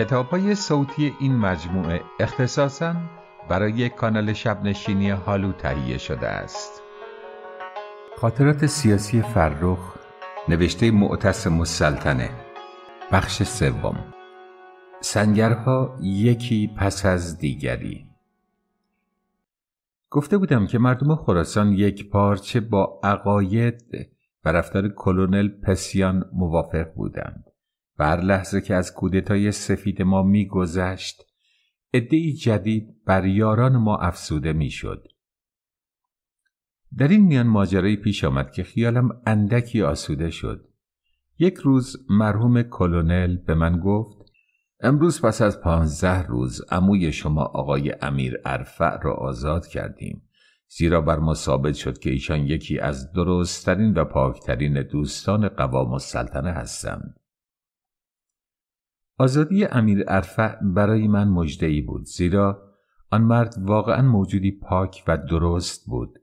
کتاب های صوتی این مجموعه اختصاصاً برای کانال شبنشینی حالو تهیه شده است خاطرات سیاسی فرخ نوشته معتصم السلطنه بخش سوم سنگرها یکی پس از دیگری گفته بودم که مردم خراسان یک پارچه با عقاید و رفتار کلونل پسیان موافق بودند بر لحظه که از کودتای سفید ما میگذشت عدهای جدید بر یاران ما افسوده میشد در این میان ماجرایی پیش آمد که خیالم اندکی آسوده شد یک روز مرحوم کلونل به من گفت امروز پس از پانزده روز عموی شما آقای امیر ارفع را آزاد کردیم زیرا بر ما ثابت شد که ایشان یکی از درستترین و پاکترین دوستان قوام السلطنه هستند آزادی امیر ارفع برای من ای بود زیرا آن مرد واقعا موجودی پاک و درست بود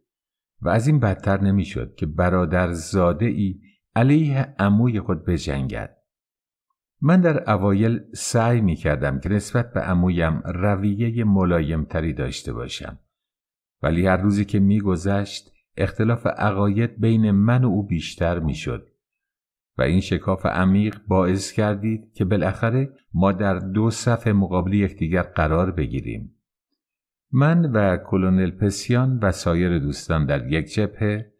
و از این بدتر نمیشد که برادر زاده ای علیه عموی خود بجنگد من در اوایل سعی می کردم که نسبت به عمویم رویه ملایم تری داشته باشم ولی هر روزی که میگذشت اختلاف عقاید بین من و او بیشتر میشد و این شکاف عمیق باعث کردید که بالاخره ما در دو صف مقابل یکدیگر قرار بگیریم من و کلونل پسیان و سایر دوستان در یک جبهه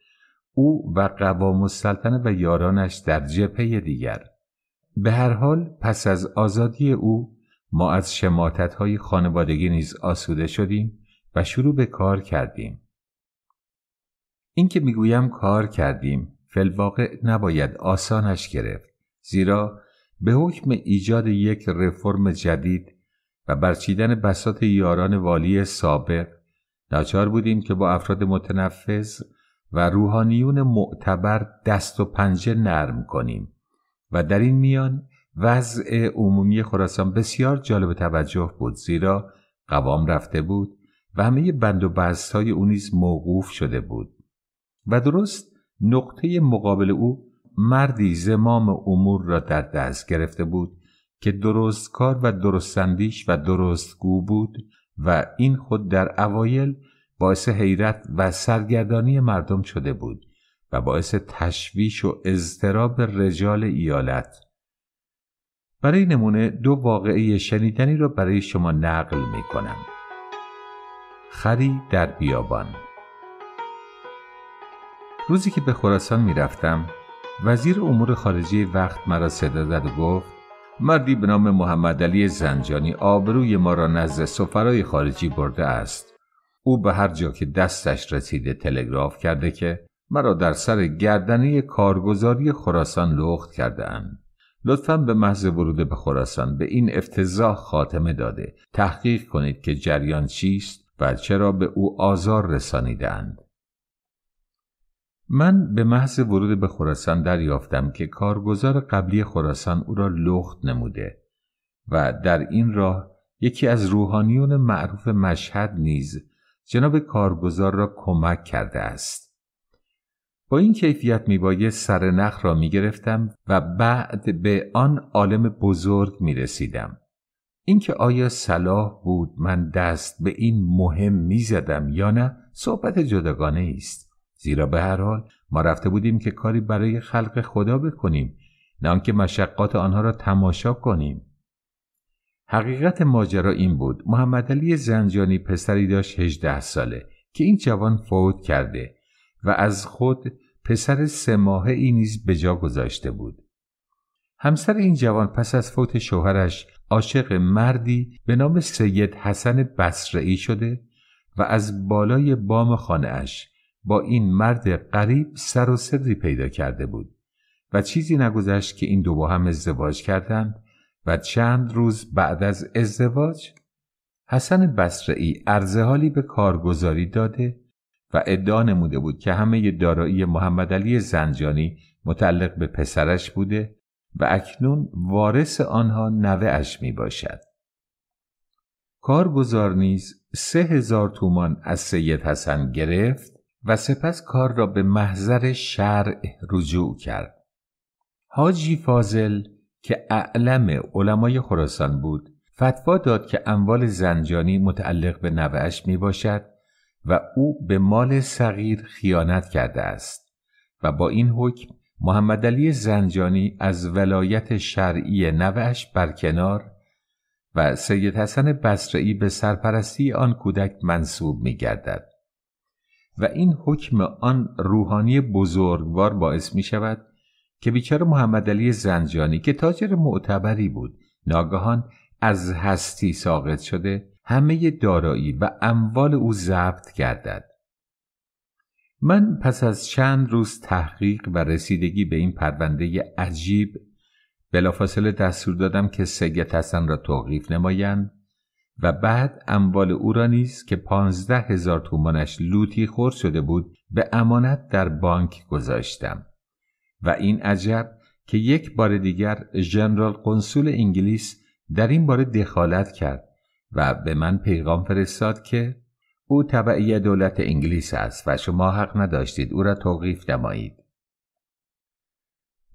او و قوام السلطنه و یارانش در جبهه دیگر به هر حال پس از آزادی او ما از شماتت های خانوادگی نیز آسوده شدیم و شروع به کار کردیم اینکه میگویم کار کردیم واقع نباید آسانش گرفت زیرا به حکم ایجاد یک رفرم جدید و برچیدن بسات یاران والی سابق ناچار بودیم که با افراد متنفذ و روحانیون معتبر دست و پنجه نرم کنیم و در این میان وضع عمومی خراسان بسیار جالب توجه بود زیرا قوام رفته بود و همه بند و های موقوف شده بود و درست نقطه مقابل او مردی زمام امور را در دست گرفته بود که درستکار و درستندیش و درستگو بود و این خود در اوایل باعث حیرت و سرگردانی مردم شده بود و باعث تشویش و اضطراب رجال ایالت برای نمونه دو واقعه شنیدنی را برای شما نقل می کنم خری در بیابان روزی که به خراسان رفتم، وزیر امور خارجی وقت مرا صدا زد و گفت مردی به نام محمد علی زنجانی آبروی ما را نزد سفرای خارجی برده است او به هر جا که دستش رسیده تلگراف کرده که مرا در سر گردنه کارگزاری خراسان لخت کرده اند. لطفا به محض ورود به خراسان به این افتضاح خاتمه داده تحقیق کنید که جریان چیست و چرا به او آزار رسانیدند من به محض ورود به خراسان دریافتم که کارگزار قبلی خراسان او را لخت نموده و در این راه یکی از روحانیون معروف مشهد نیز جناب کارگزار را کمک کرده است با این کیفیت میبایست سر نخ را میگرفتم و بعد به آن عالم بزرگ میرسیدم اینکه آیا صلاح بود من دست به این مهم میزدم یا نه صحبت جداگانه است زیرا به هر حال ما رفته بودیم که کاری برای خلق خدا بکنیم نه آنکه مشقات آنها را تماشا کنیم حقیقت ماجرا این بود محمد علی زنجانی پسری داشت 18 ساله که این جوان فوت کرده و از خود پسر سه ماهه ای نیز به جا گذاشته بود همسر این جوان پس از فوت شوهرش عاشق مردی به نام سید حسن بصرعی شده و از بالای بام خانه اش با این مرد قریب سر و صدری پیدا کرده بود و چیزی نگذشت که این دو با هم ازدواج کردند و چند روز بعد از ازدواج حسن بسرعی ارزهالی به کارگزاری داده و ادعا نموده بود که همه دارایی محمد علی زنجانی متعلق به پسرش بوده و اکنون وارث آنها اش می باشد. کارگزار نیز سه هزار تومان از سید حسن گرفت و سپس کار را به محضر شرع رجوع کرد. حاجی فاضل که اعلم علمای خراسان بود فتوا داد که اموال زنجانی متعلق به نوهش می باشد و او به مال صغیر خیانت کرده است و با این حکم محمد علی زنجانی از ولایت شرعی نوهش برکنار و سید حسن بسرعی به سرپرستی آن کودک منصوب می گردد. و این حکم آن روحانی بزرگوار باعث می شود که بیچاره محمد علی زنجانی که تاجر معتبری بود ناگهان از هستی ساقط شده همه دارایی و اموال او ضبط گردد من پس از چند روز تحقیق و رسیدگی به این پرونده عجیب بلافاصله دستور دادم که سید حسن را توقیف نمایند و بعد اموال او را نیز که پانزده هزار تومانش لوتی خور شده بود به امانت در بانک گذاشتم و این عجب که یک بار دیگر جنرال قنسول انگلیس در این باره دخالت کرد و به من پیغام فرستاد که او طبعی دولت انگلیس است و شما حق نداشتید او را توقیف نمایید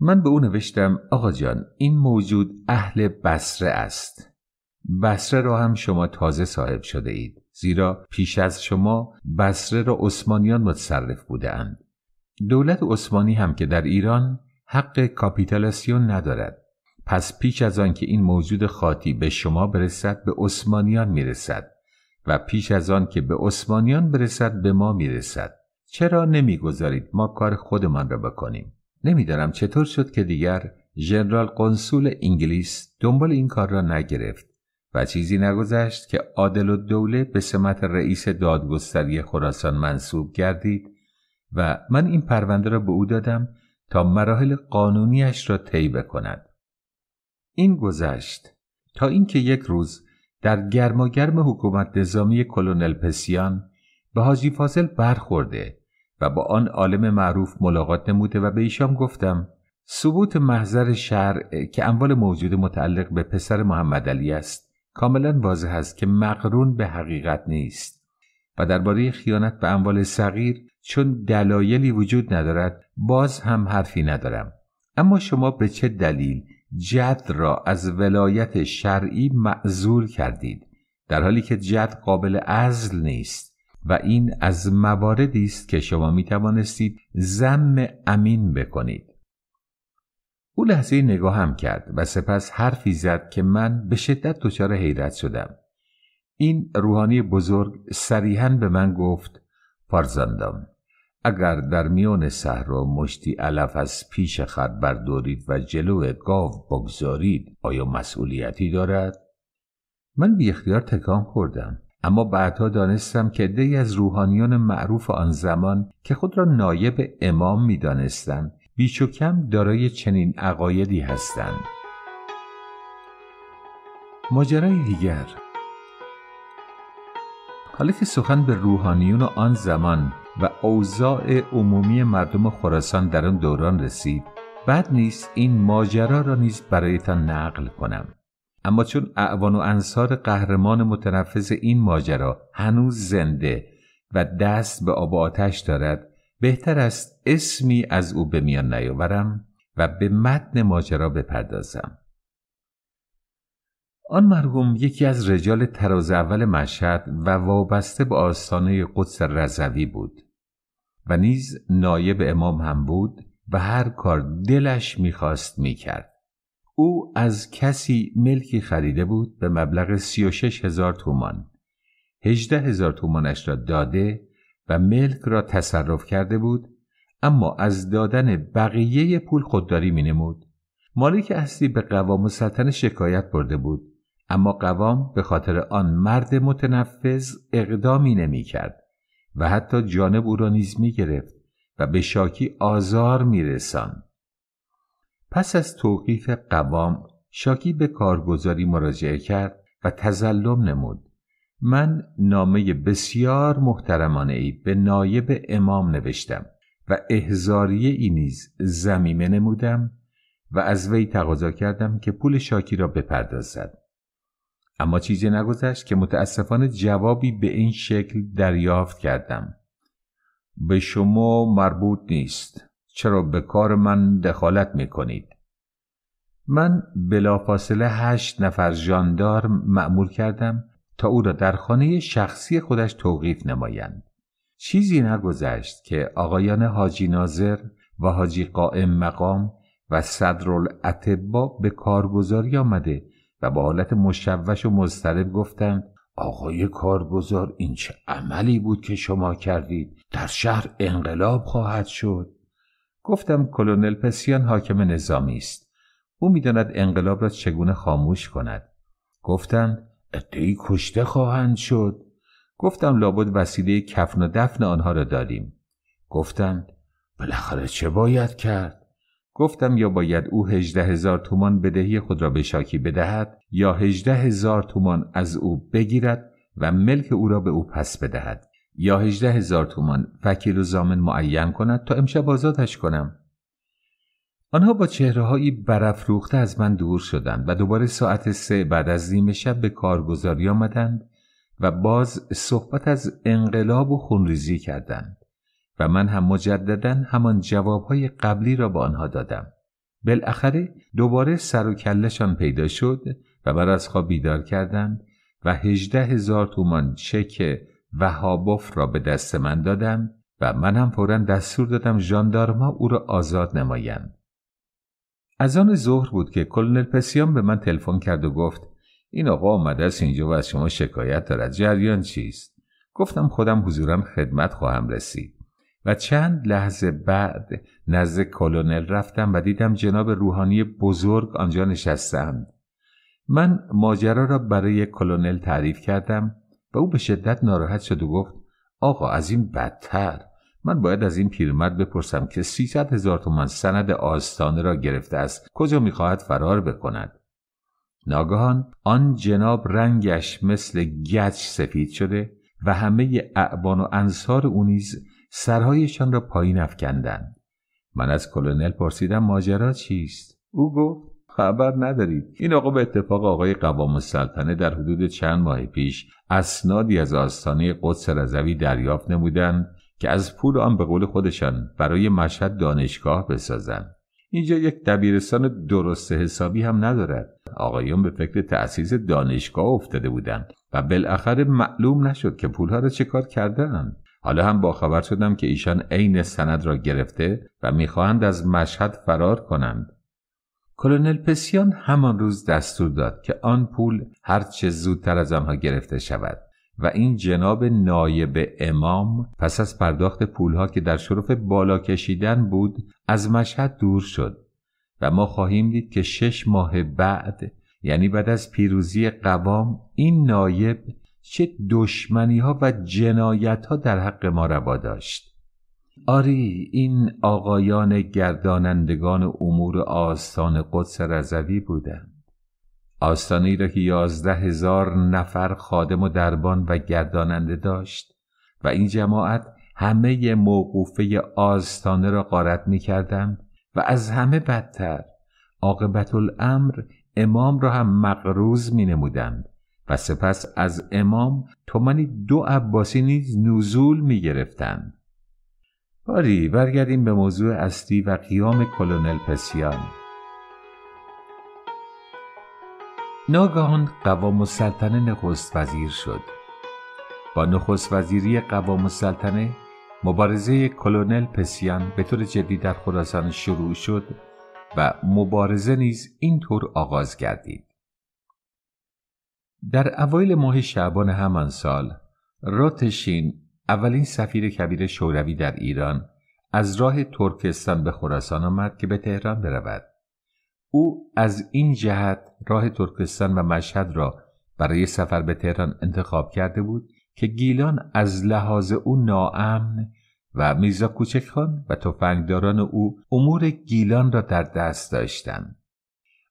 من به او نوشتم آقا جان این موجود اهل بسره است بسره را هم شما تازه صاحب شده اید زیرا پیش از شما بسره را عثمانیان متصرف بوده اند. دولت عثمانی هم که در ایران حق کاپیتالاسیون ندارد پس پیش از آن که این موجود خاطی به شما برسد به عثمانیان میرسد و پیش از آن که به عثمانیان برسد به ما میرسد چرا نمیگذارید ما کار خودمان را بکنیم نمیدانم چطور شد که دیگر ژنرال کنسول انگلیس دنبال این کار را نگرفت و چیزی نگذشت که عادل و دوله به سمت رئیس دادگستری خراسان منصوب گردید و من این پرونده را به او دادم تا مراحل قانونیش را طی کند. این گذشت تا اینکه یک روز در گرم حکومت نظامی کلونل پسیان به حاجی فاصل برخورده و با آن عالم معروف ملاقات نموده و به ایشان گفتم ثبوت محضر شرع که اموال موجود متعلق به پسر محمد علی است کاملا واضح است که مقرون به حقیقت نیست و درباره خیانت به اموال صغیر چون دلایلی وجود ندارد باز هم حرفی ندارم اما شما به چه دلیل جد را از ولایت شرعی معذور کردید در حالی که جد قابل عزل نیست و این از مواردی است که شما می توانستید زم امین بکنید او لحظه هم کرد و سپس حرفی زد که من به شدت دچار حیرت شدم این روحانی بزرگ صریحا به من گفت فرزندم اگر در میان صحرا مشتی علف از پیش خط بردارید و جلو گاو بگذارید آیا مسئولیتی دارد من بی اختیار تکان خوردم اما بعدها دانستم که دی از روحانیان معروف آن زمان که خود را نایب امام می بیش دارای چنین عقایدی هستند ماجرای دیگر حالا که سخن به روحانیون آن زمان و اوضاع عمومی مردم خراسان در آن دوران رسید بد نیست این ماجرا را نیز برایتان نقل کنم اما چون اعوان و انصار قهرمان متنفذ این ماجرا هنوز زنده و دست به آب آتش دارد بهتر است اسمی از او به میان نیاورم و به متن ماجرا بپردازم آن مرحوم یکی از رجال تراز اول مشهد و وابسته به آستانه قدس رضوی بود و نیز نایب امام هم بود و هر کار دلش میخواست میکرد او از کسی ملکی خریده بود به مبلغ 36 هزار تومان هجده هزار تومانش را داده و ملک را تصرف کرده بود اما از دادن بقیه پول خودداری می نمود. مالک اصلی به قوام و شکایت برده بود اما قوام به خاطر آن مرد متنفذ اقدامی نمی کرد و حتی جانب او را نیز می گرفت و به شاکی آزار می رسان. پس از توقیف قوام شاکی به کارگزاری مراجعه کرد و تزلم نمود من نامه بسیار محترمانه ای به نایب امام نوشتم و احزاری اینیز نیز زمیمه نمودم و از وی تقاضا کردم که پول شاکی را بپردازد اما چیزی نگذشت که متاسفانه جوابی به این شکل دریافت کردم به شما مربوط نیست چرا به کار من دخالت می من بلافاصله هشت نفر جاندار معمول کردم تا او را در خانه شخصی خودش توقیف نمایند چیزی نگذشت که آقایان حاجی ناظر و حاجی قائم مقام و صدرالعتبا به کارگزاری آمده و با حالت مشوش و مضطرب گفتند آقای کارگزار این چه عملی بود که شما کردید در شهر انقلاب خواهد شد گفتم کلونل پسیان حاکم نظامی است او میداند انقلاب را چگونه خاموش کند گفتند ادهی کشته خواهند شد گفتم لابد وسیله کفن و دفن آنها را داریم گفتند بالاخره چه باید کرد گفتم یا باید او هجده هزار تومان بدهی خود را به شاکی بدهد یا هجده هزار تومان از او بگیرد و ملک او را به او پس بدهد یا هجده هزار تومان وکیل و زامن معین کند تا امشب آزادش کنم آنها با چهرههایی برافروخته از من دور شدند و دوباره ساعت سه بعد از نیمه شب به کارگزاری آمدند و باز صحبت از انقلاب و خونریزی کردند و من هم مجددا همان جوابهای قبلی را به آنها دادم بالاخره دوباره سر و کلشان پیدا شد و بر از خواب بیدار کردند و هجده هزار تومان چک وهابوف را به دست من دادم و من هم فورا دستور دادم ژاندارما او را آزاد نمایند از آن ظهر بود که کلنل پسیان به من تلفن کرد و گفت این آقا آمده است اینجا و از شما شکایت دارد جریان چیست گفتم خودم حضورم خدمت خواهم رسید و چند لحظه بعد نزد کلونل رفتم و دیدم جناب روحانی بزرگ آنجا نشستند من ماجرا را برای کلونل تعریف کردم و او به شدت ناراحت شد و گفت آقا از این بدتر من باید از این پیرمرد بپرسم که سیصد هزار تومان سند آستانه را گرفته است کجا میخواهد فرار بکند ناگهان آن جناب رنگش مثل گچ سفید شده و همه اعوان و انصار او نیز سرهایشان را پایین افکندند من از کلونل پرسیدم ماجرا چیست او گفت خبر ندارید این آقا به اتفاق آقای قوام السلطنه در حدود چند ماه پیش اسنادی از آستانه قدس رضوی دریافت نمودند که از پول آن به قول خودشان برای مشهد دانشگاه بسازند اینجا یک دبیرستان درست حسابی هم ندارد آقایون به فکر تأسیس دانشگاه افتاده بودند و بالاخره معلوم نشد که پولها را چه کار کردند حالا هم با خبر شدم که ایشان عین سند را گرفته و میخواهند از مشهد فرار کنند کلونل پسیان همان روز دستور داد که آن پول هرچه زودتر از آنها گرفته شود و این جناب نایب امام پس از پرداخت پولها که در شرف بالا کشیدن بود از مشهد دور شد و ما خواهیم دید که شش ماه بعد یعنی بعد از پیروزی قوام این نایب چه دشمنی ها و جنایت ها در حق ما روا داشت آری این آقایان گردانندگان امور آستان قدس رضوی بودند آستانه را که یازده هزار نفر خادم و دربان و گرداننده داشت و این جماعت همه موقوفه آستانه را قارت می کردند و از همه بدتر عاقبت الامر امام را هم مقروز می نمودند و سپس از امام تومنی دو عباسی نیز نزول می گرفتند باری برگردیم به موضوع اصلی و قیام کلونل پسیان ناگهان قوام السلطنه نخست وزیر شد با نخست وزیری قوام السلطنه مبارزه کلونل پسیان به طور جدی در خراسان شروع شد و مبارزه نیز اینطور آغاز گردید در اوایل ماه شعبان همان سال راتشین اولین سفیر کبیر شوروی در ایران از راه ترکستان به خراسان آمد که به تهران برود او از این جهت راه ترکستان و مشهد را برای سفر به تهران انتخاب کرده بود که گیلان از لحاظ او ناامن و میزا کوچک خان و تفنگداران او امور گیلان را در دست داشتند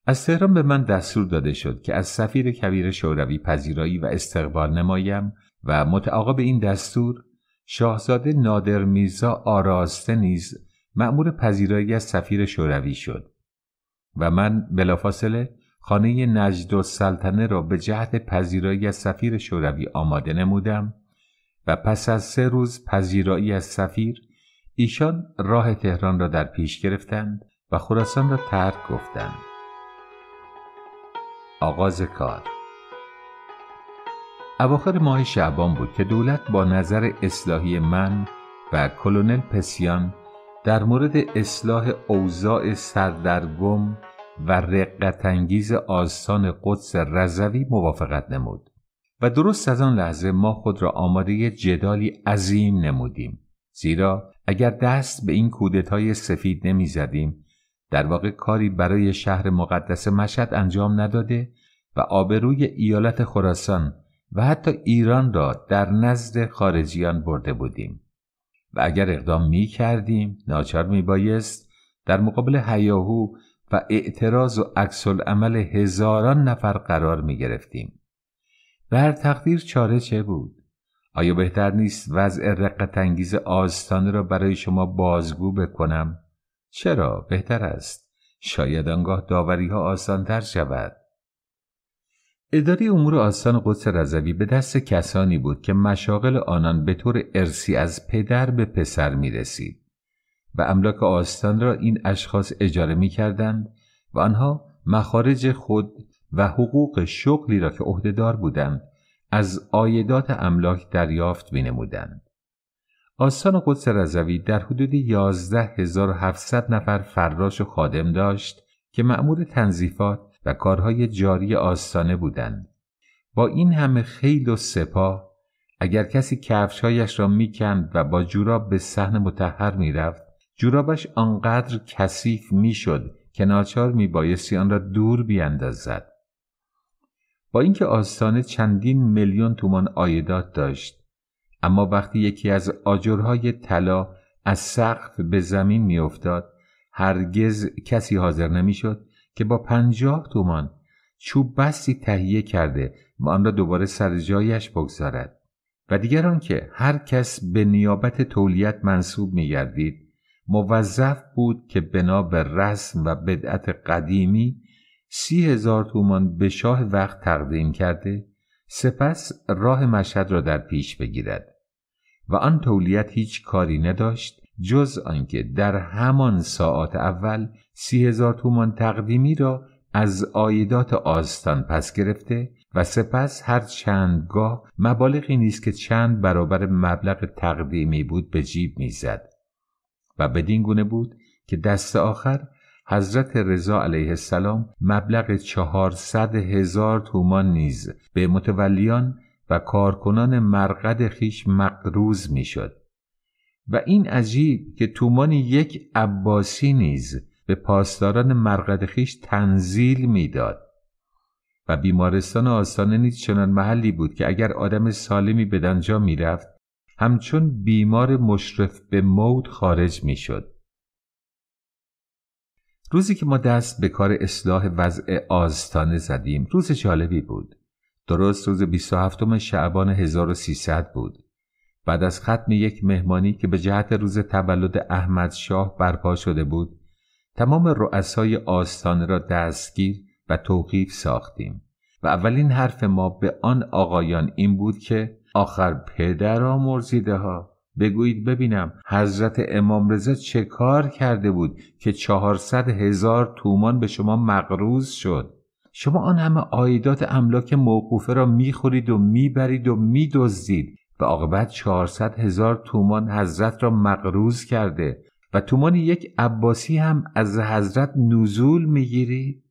از تهران به من دستور داده شد که از سفیر کبیر شوروی پذیرایی و استقبال نمایم و متعاقب این دستور شاهزاده نادر میزا آراسته نیز مأمور پذیرایی از سفیر شوروی شد و من بلافاصله خانه نجد و سلطنه را به جهت پذیرایی از سفیر شوروی آماده نمودم و پس از سه روز پذیرایی از سفیر ایشان راه تهران را در پیش گرفتند و خراسان را ترک گفتند آغاز کار اواخر ماه شعبان بود که دولت با نظر اصلاحی من و کلونل پسیان در مورد اصلاح اوضاع سردرگم و رقتانگیز آستان قدس رضوی موافقت نمود و درست از آن لحظه ما خود را آماده جدالی عظیم نمودیم زیرا اگر دست به این کودتای سفید نمی زدیم در واقع کاری برای شهر مقدس مشهد انجام نداده و آبروی ایالت خراسان و حتی ایران را در نزد خارجیان برده بودیم و اگر اقدام می کردیم ناچار می بایست در مقابل هیاهو و اعتراض و عکس عمل هزاران نفر قرار می گرفتیم و هر تقدیر چاره چه بود؟ آیا بهتر نیست وضع رقت انگیز آستانه را برای شما بازگو بکنم؟ چرا بهتر است؟ شاید آنگاه داوری ها آسان شود اداره امور آستان قدس رضوی به دست کسانی بود که مشاغل آنان به طور ارسی از پدر به پسر می رسید و املاک آستان را این اشخاص اجاره می کردند و آنها مخارج خود و حقوق شغلی را که عهدهدار بودند از آیدات املاک دریافت می نمودند. آستان قدس رضوی در حدود 11700 نفر فراش و خادم داشت که مأمور تنظیفات و کارهای جاری آستانه بودند با این همه خیل و سپاه اگر کسی کفشهایش را میکند و با جوراب به صحن متحر میرفت جورابش آنقدر کثیف میشد که ناچار میبایستی آن را دور بیاندازد با اینکه آستانه چندین میلیون تومان آیدات داشت اما وقتی یکی از آجرهای طلا از سقف به زمین میافتاد هرگز کسی حاضر نمیشد که با پنجاه تومان چوب بستی تهیه کرده و آن را دوباره سر جایش بگذارد و دیگران که هر کس به نیابت تولیت منصوب می موظف بود که بنا به رسم و بدعت قدیمی سی هزار تومان به شاه وقت تقدیم کرده سپس راه مشهد را در پیش بگیرد و آن تولیت هیچ کاری نداشت جز آنکه در همان ساعات اول سی هزار تومان تقدیمی را از آیدات آستان پس گرفته و سپس هر چندگاه مبالغی نیست که چند برابر مبلغ تقدیمی بود به جیب میزد و بدین گونه بود که دست آخر حضرت رضا علیه السلام مبلغ چهارصد هزار تومان نیز به متولیان و کارکنان مرقد خیش مقروز میشد و این عجیب که تومان یک عباسی نیز به پاسداران مرقد خیش تنزیل میداد و بیمارستان آستانه نیز چنان محلی بود که اگر آدم سالمی به دنجا میرفت همچون بیمار مشرف به موت خارج میشد روزی که ما دست به کار اصلاح وضع آستانه زدیم روز جالبی بود درست روز 27 شعبان 1300 بود بعد از ختم یک مهمانی که به جهت روز تولد احمد شاه برپا شده بود تمام رؤسای آستان را دستگیر و توقیف ساختیم و اولین حرف ما به آن آقایان این بود که آخر پدرام مرزیده ها بگویید ببینم حضرت امام رضا چه کار کرده بود که چهارصد هزار تومان به شما مقروز شد شما آن همه عایدات املاک موقوفه را میخورید و میبرید و میدزدید و عاقبت 400 هزار تومان حضرت را مقروز کرده و تومان یک عباسی هم از حضرت نزول میگیرید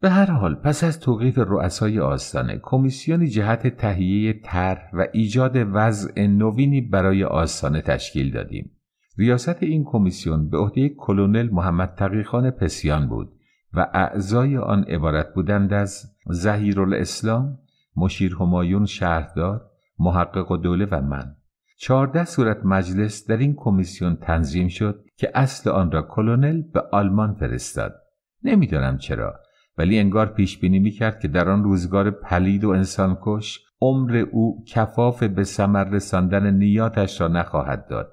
به هر حال پس از توقیف رؤسای آستانه کمیسیونی جهت تهیه طرح و ایجاد وضع نوینی برای آستانه تشکیل دادیم ریاست این کمیسیون به عهده کلونل محمد تقیخان پسیان بود و اعضای آن عبارت بودند از زهیر الاسلام، مشیر همایون شهردار، محقق و دوله و من چهارده صورت مجلس در این کمیسیون تنظیم شد که اصل آن را کلونل به آلمان فرستاد نمیدانم چرا ولی انگار پیش بینی میکرد که در آن روزگار پلید و کش عمر او کفاف به ثمر رساندن نیاتش را نخواهد داد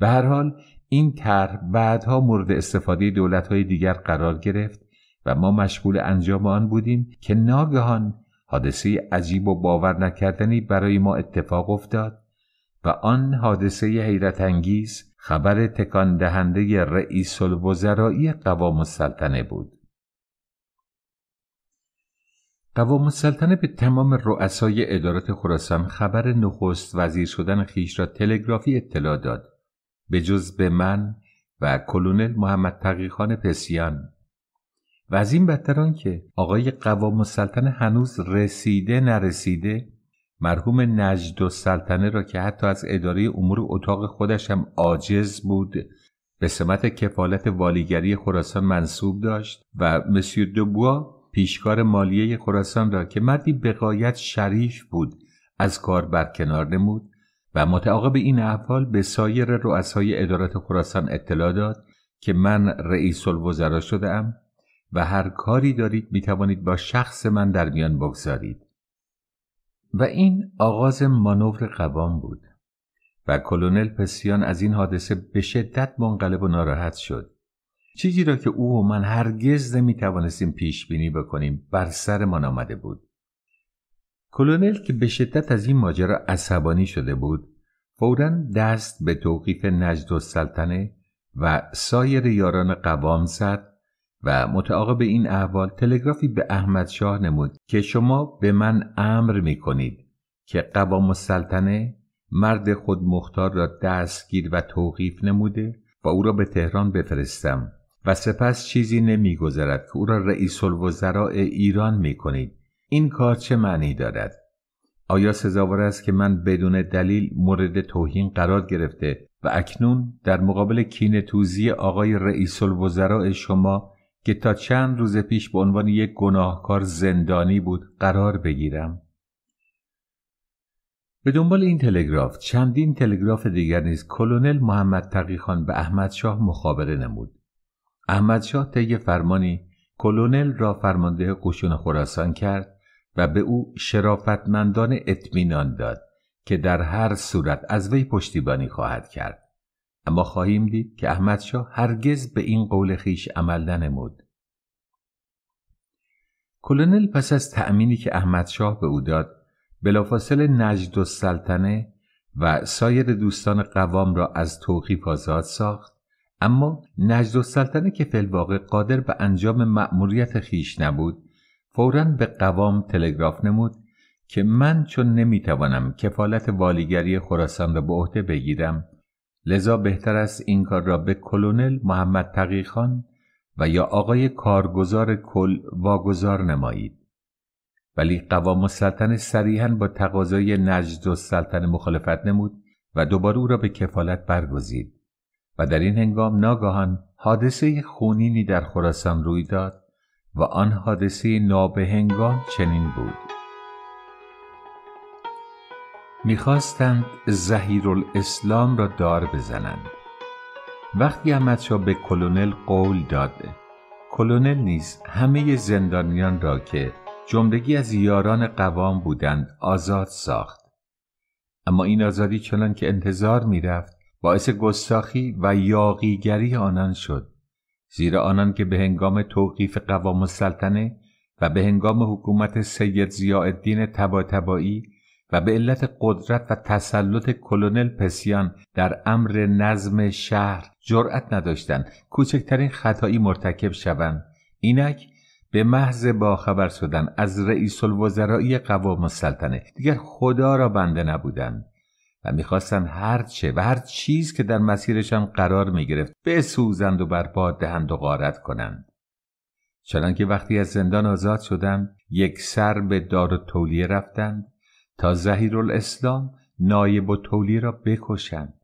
به هر حال این طرح بعدها مورد استفاده های دیگر قرار گرفت و ما مشغول انجام آن بودیم که ناگهان حادثه عجیب و باور نکردنی برای ما اتفاق افتاد و آن حادثه حیرت انگیز خبر تکان دهنده رئیس الوزرایی قوام السلطنه بود قوام السلطنه به تمام رؤسای ادارات خراسان خبر نخست وزیر شدن خیش را تلگرافی اطلاع داد به جز به من و کلونل محمد تقیخان پسیان و از این بدتر که آقای قوام السلطنه هنوز رسیده نرسیده مرحوم نجد سلطنه را که حتی از اداره امور اتاق خودش هم عاجز بود به سمت کفالت والیگری خراسان منصوب داشت و مسیو دوبوا پیشکار مالیه خراسان را که مردی بقایت شریف بود از کار برکنار نمود و متعاقب این احوال به سایر رؤسای ادارات خراسان اطلاع داد که من رئیس الوزرا ام. و هر کاری دارید می توانید با شخص من در میان بگذارید و این آغاز مانور قوام بود و کلونل پسیان از این حادثه به شدت منقلب و ناراحت شد چیزی را که او و من هرگز نمی توانستیم پیش بینی بکنیم بر سرمان آمده بود کلونل که به شدت از این ماجرا عصبانی شده بود فورا دست به توقیف نجد و سلطنه و سایر یاران قوام زد و متعاقب این احوال تلگرافی به احمد شاه نمود که شما به من امر می کنید که قوام سلطنه مرد خود مختار را دستگیر و توقیف نموده و او را به تهران بفرستم و سپس چیزی نمیگذرد که او را رئیس الوزراء ایران می کنید این کار چه معنی دارد آیا سزاوار است که من بدون دلیل مورد توهین قرار گرفته و اکنون در مقابل کین توزی آقای رئیس الوزراء شما که تا چند روز پیش به عنوان یک گناهکار زندانی بود قرار بگیرم به دنبال این تلگراف چندین تلگراف دیگر نیز کلونل محمد تقیخان به احمد شاه مخابره نمود احمد شاه طی فرمانی کلونل را فرمانده قشون خراسان کرد و به او شرافتمندان اطمینان داد که در هر صورت از وی پشتیبانی خواهد کرد اما خواهیم دید که احمدشاه هرگز به این قول خیش عمل ننمود کلونل پس از تأمینی که احمدشاه به او داد بلافاصله نجد و سلطنه و سایر دوستان قوام را از توقیف آزاد ساخت اما نجد و سلطنه که فلواقع قادر به انجام مأموریت خیش نبود فورا به قوام تلگراف نمود که من چون نمیتوانم کفالت والیگری خراسان را به عهده بگیرم لذا بهتر است این کار را به کلونل محمد تقی خان و یا آقای کارگزار کل واگذار نمایید ولی قوام السلطنه صریحا با تقاضای نجد سلطن مخالفت نمود و دوباره او را به کفالت برگزید و در این هنگام ناگاهان حادثه خونینی در خراسان روی داد و آن حادثه نابهنگام چنین بود میخواستند الاسلام را دار بزنند وقتی احمدشاه به کلونل قول داد کلونل نیز همه زندانیان را که جملگی از یاران قوام بودند آزاد ساخت اما این آزادی چنان که انتظار میرفت باعث گستاخی و یاقیگری آنان شد زیرا آنان که به هنگام توقیف قوام السلطنه و به هنگام حکومت سید زیادین تبایی و به علت قدرت و تسلط کلونل پسیان در امر نظم شهر جرأت نداشتند کوچکترین خطایی مرتکب شوند اینک به محض باخبر شدن از رئیس الوزرایی قوام السلطنه دیگر خدا را بنده نبودند و میخواستند هر چه و هر چیز که در مسیرشان قرار میگرفت بسوزند و برباد دهند و غارت کنند چنانکه وقتی از زندان آزاد شدند یک سر به دار و تولیه رفتند تا زهیرالاسلام نایب و تولی را بکشند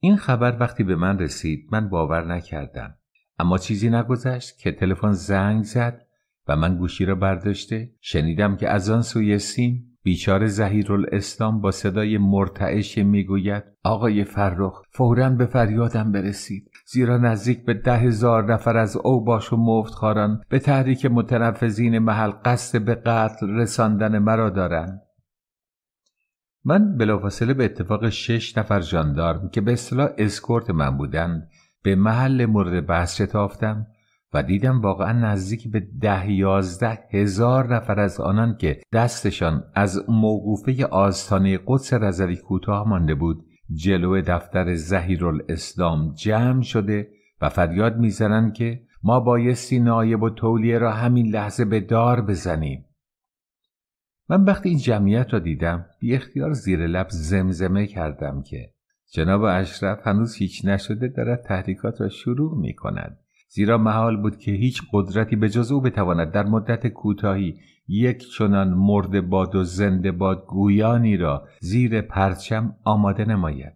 این خبر وقتی به من رسید من باور نکردم اما چیزی نگذشت که تلفن زنگ زد و من گوشی را برداشته شنیدم که از آن سوی سیم بیچاره زهیرالاسلام با صدای مرتعش میگوید آقای فرخ فورا به فریادم برسید زیرا نزدیک به ده هزار نفر از اوباش و مفتخاران به تحریک متنفذین محل قصد به قتل رساندن مرا دارند من بلافاصله به اتفاق شش نفر جاندارم که به اصطلاح اسکورت من بودند به محل مورد بحث شتافتم و دیدم واقعا نزدیک به ده یازده هزار نفر از آنان که دستشان از موقوفه آستانه قدس رضوی کوتاه مانده بود جلو دفتر الاسلام جمع شده و فریاد میزنند که ما بایستی نایب و تولیه را همین لحظه به دار بزنیم من وقتی این جمعیت را دیدم بی اختیار زیر لب زمزمه کردم که جناب اشرف هنوز هیچ نشده دارد تحریکات را شروع می کند زیرا محال بود که هیچ قدرتی به جز او بتواند در مدت کوتاهی یک چنان مرد باد و زنده باد گویانی را زیر پرچم آماده نماید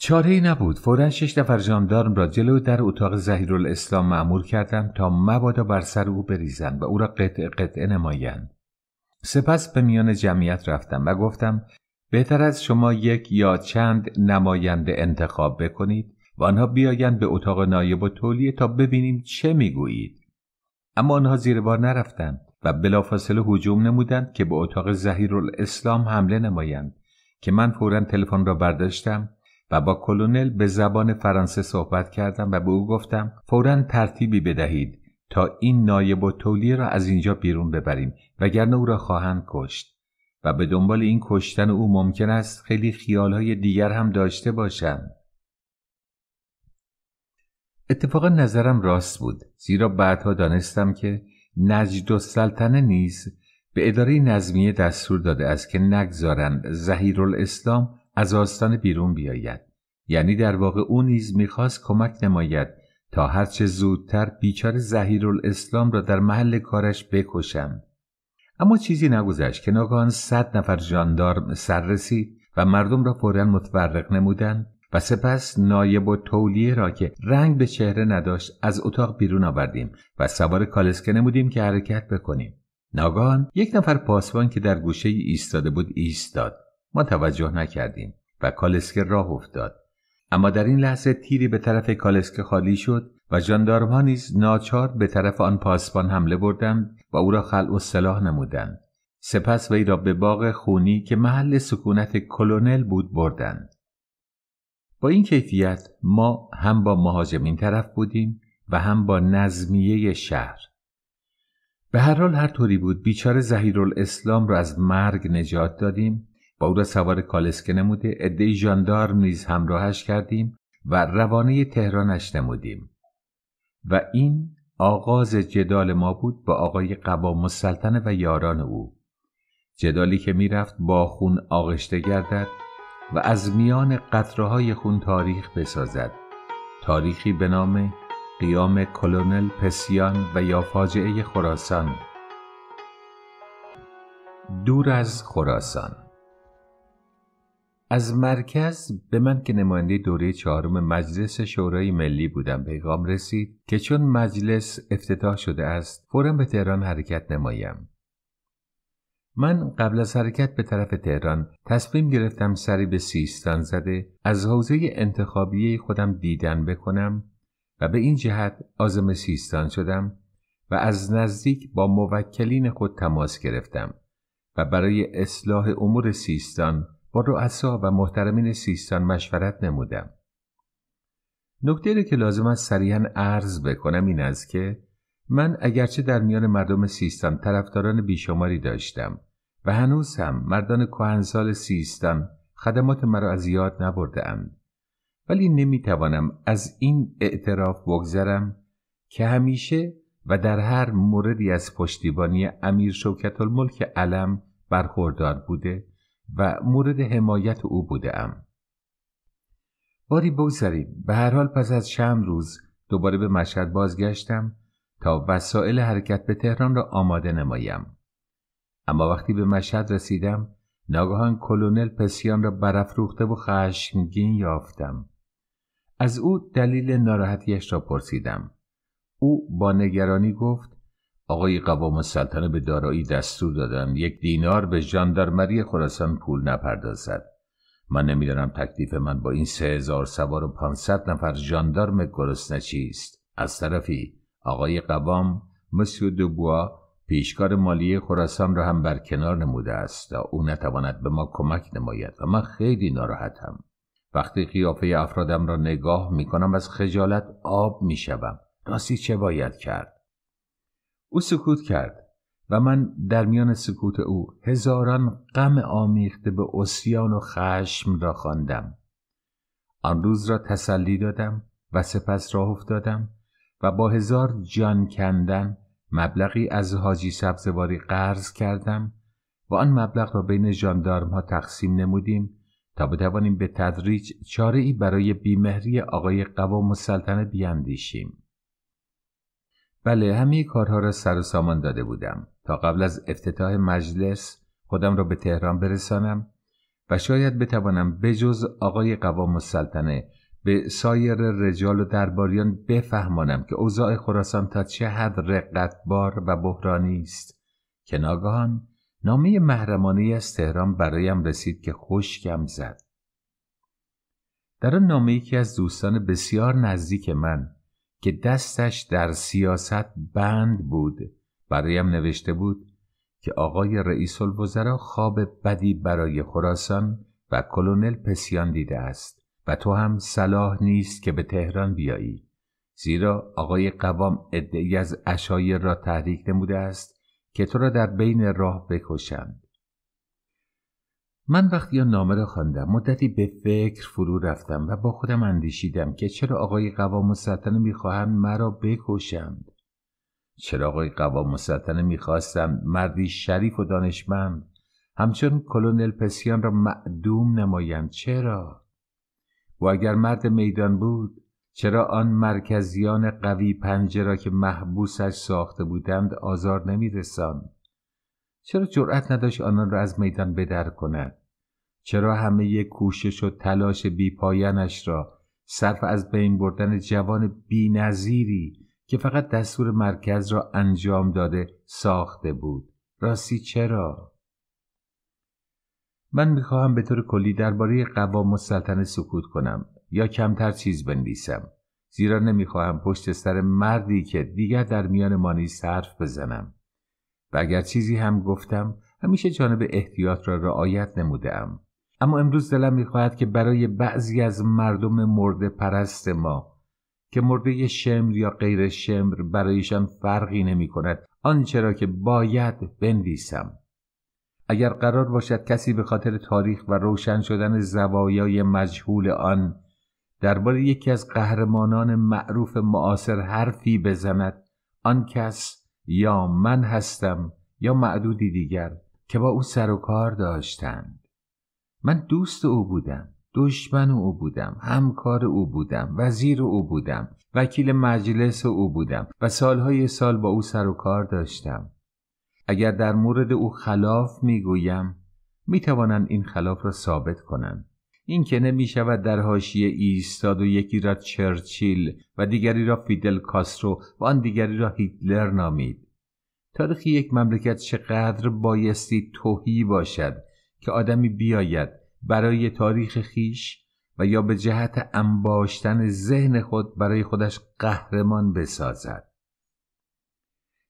چاره ای نبود فورا شش نفر جاندارم را جلو در اتاق الاسلام معمول کردم تا مبادا بر سر او بریزند و او را قطع قطعه نمایند سپس به میان جمعیت رفتم و گفتم بهتر از شما یک یا چند نماینده انتخاب بکنید و آنها بیایند به اتاق نایب و تولیه تا ببینیم چه میگویید اما آنها زیر بار نرفتند و بلافاصله هجوم نمودند که به اتاق زهیر الاسلام حمله نمایند که من فورا تلفن را برداشتم و با کلونل به زبان فرانسه صحبت کردم و به او گفتم فورا ترتیبی بدهید تا این نایب و تولیه را از اینجا بیرون ببریم وگرنه او را خواهند کشت و به دنبال این کشتن او ممکن است خیلی خیالهای دیگر هم داشته باشند اتفاقا نظرم راست بود زیرا بعدها دانستم که نجد و سلطنه نیز به اداره نظمیه دستور داده است که نگذارند زهیر الاسلام از آستان بیرون بیاید یعنی در واقع او نیز میخواست کمک نماید تا هرچه زودتر بیچار زهیر الاسلام را در محل کارش بکشم اما چیزی نگذشت که ناگهان صد نفر جاندارم سر رسید و مردم را فورا متفرق نمودند و سپس نایب و تولیه را که رنگ به چهره نداشت از اتاق بیرون آوردیم و سوار کالسکه نمودیم که حرکت بکنیم ناگان یک نفر پاسبان که در گوشه ایستاده بود ایستاد ما توجه نکردیم و کالسکه راه افتاد اما در این لحظه تیری به طرف کالسک خالی شد و ژاندارمها نیز ناچار به طرف آن پاسبان حمله بردند و او را خلع و سلاح نمودند سپس وی را به باغ خونی که محل سکونت کلونل بود بردند با این کیفیت ما هم با مهاجمین طرف بودیم و هم با نظمیه شهر به هر حال هر طوری بود بیچاره زهیر الاسلام را از مرگ نجات دادیم با او را سوار کالسکه نموده عدهای ژاندارم نیز همراهش کردیم و روانه تهرانش نمودیم و این آغاز جدال ما بود با آقای قوام السلطنه و یاران او جدالی که میرفت با خون آغشته گردد و از میان قطرههای خون تاریخ بسازد تاریخی به نام قیام کلونل پسیان و یا فاجعه خراسان دور از خراسان از مرکز به من که نماینده دوره چهارم مجلس شورای ملی بودم پیغام رسید که چون مجلس افتتاح شده است فورا به تهران حرکت نمایم من قبل از حرکت به طرف تهران تصمیم گرفتم سری به سیستان زده از حوزه انتخابیه خودم دیدن بکنم و به این جهت آزم سیستان شدم و از نزدیک با موکلین خود تماس گرفتم و برای اصلاح امور سیستان با رؤسا و محترمین سیستان مشورت نمودم نکته که لازم است سریعا عرض بکنم این است که من اگرچه در میان مردم سیستان طرفداران بیشماری داشتم و هنوز هم مردان کهنسال سیستان خدمات مرا از یاد نبرده ولی نمیتوانم از این اعتراف بگذرم که همیشه و در هر موردی از پشتیبانی امیر شوکت الملک علم برخوردار بوده و مورد حمایت او بوده باری بگذریم به هر حال پس از چند روز دوباره به مشهد بازگشتم تا وسایل حرکت به تهران را آماده نمایم اما وقتی به مشهد رسیدم ناگهان کلونل پسیان را برافروخته و خشمگین یافتم از او دلیل ناراحتیش را پرسیدم او با نگرانی گفت آقای قوام سلطنه به دارایی دستور دادن یک دینار به ژاندارمری خراسان پول نپردازد من نمیدانم تکلیف من با این سه هزار سوار و پانصد نفر ژاندارم گرسنه چیست از طرفی آقای قوام مسیو دوبوا پیشکار مالی خراسان را هم بر کنار نموده است تا او نتواند به ما کمک نماید و من خیلی ناراحتم وقتی قیافه افرادم را نگاه میکنم از خجالت آب می شوم راستی چه باید کرد او سکوت کرد و من در میان سکوت او هزاران غم آمیخته به اسیان و خشم را خواندم آن روز را تسلی دادم و سپس راه افتادم و با هزار جان کندن مبلغی از حاجی سبزواری قرض کردم و آن مبلغ را بین جاندارم ها تقسیم نمودیم تا بتوانیم به تدریج چاره ای برای بیمهری آقای قوام السلطنه بیاندیشیم بله همه کارها را سر و سامان داده بودم تا قبل از افتتاح مجلس خودم را به تهران برسانم و شاید بتوانم بجز آقای قوام السلطنه به سایر رجال و درباریان بفهمانم که اوضاع خراسان تا چه حد رقتبار و بحرانی است که ناگهان نامه محرمانه از تهران برایم رسید که خشکم زد در آن نامه که از دوستان بسیار نزدیک من که دستش در سیاست بند بود برایم نوشته بود که آقای رئیس الوزراء خواب بدی برای خراسان و کلونل پسیان دیده است و تو هم صلاح نیست که به تهران بیایی زیرا آقای قوام ادعی از اشایر را تحریک نموده است که تو را در بین راه بکشند من وقتی آن نامه را خواندم مدتی به فکر فرو رفتم و با خودم اندیشیدم که چرا آقای قوام السلطنه میخواهند مرا بکشند چرا آقای قوام السلطنه میخواستند مردی شریف و دانشمند همچون کلونل پسیان را معدوم نمایند چرا و اگر مرد میدان بود چرا آن مرکزیان قوی پنجه را که محبوسش ساخته بودند آزار نمیرساند چرا جرأت نداشت آنان را از میدان بدر کند چرا همه کوشش و تلاش بیپایانش را صرف از بین بردن جوان بینظیری که فقط دستور مرکز را انجام داده ساخته بود راستی چرا من میخواهم به طور کلی درباره قوام و سلطنه سکوت کنم یا کمتر چیز بنویسم زیرا نمیخواهم پشت سر مردی که دیگر در میان ما نیست حرف بزنم و اگر چیزی هم گفتم همیشه جانب احتیاط را رعایت نموده ام. اما امروز دلم میخواهد که برای بعضی از مردم مرده پرست ما که مرده شمر یا غیر شمر برایشان فرقی نمی کند آنچه را که باید بنویسم اگر قرار باشد کسی به خاطر تاریخ و روشن شدن زوایای مجهول آن درباره یکی از قهرمانان معروف معاصر حرفی بزند آن کس یا من هستم یا معدودی دیگر که با او سر و کار داشتند من دوست او بودم دشمن او بودم همکار او بودم وزیر او بودم وکیل مجلس او بودم و سالهای سال با او سر و کار داشتم اگر در مورد او خلاف میگویم میتوانند این خلاف را ثابت کنند این که شود در حاشیه ایستاد و یکی را چرچیل و دیگری را فیدل کاسترو و آن دیگری را هیتلر نامید تاریخ یک مملکت چقدر بایستی توهی باشد که آدمی بیاید برای تاریخ خیش و یا به جهت انباشتن ذهن خود برای خودش قهرمان بسازد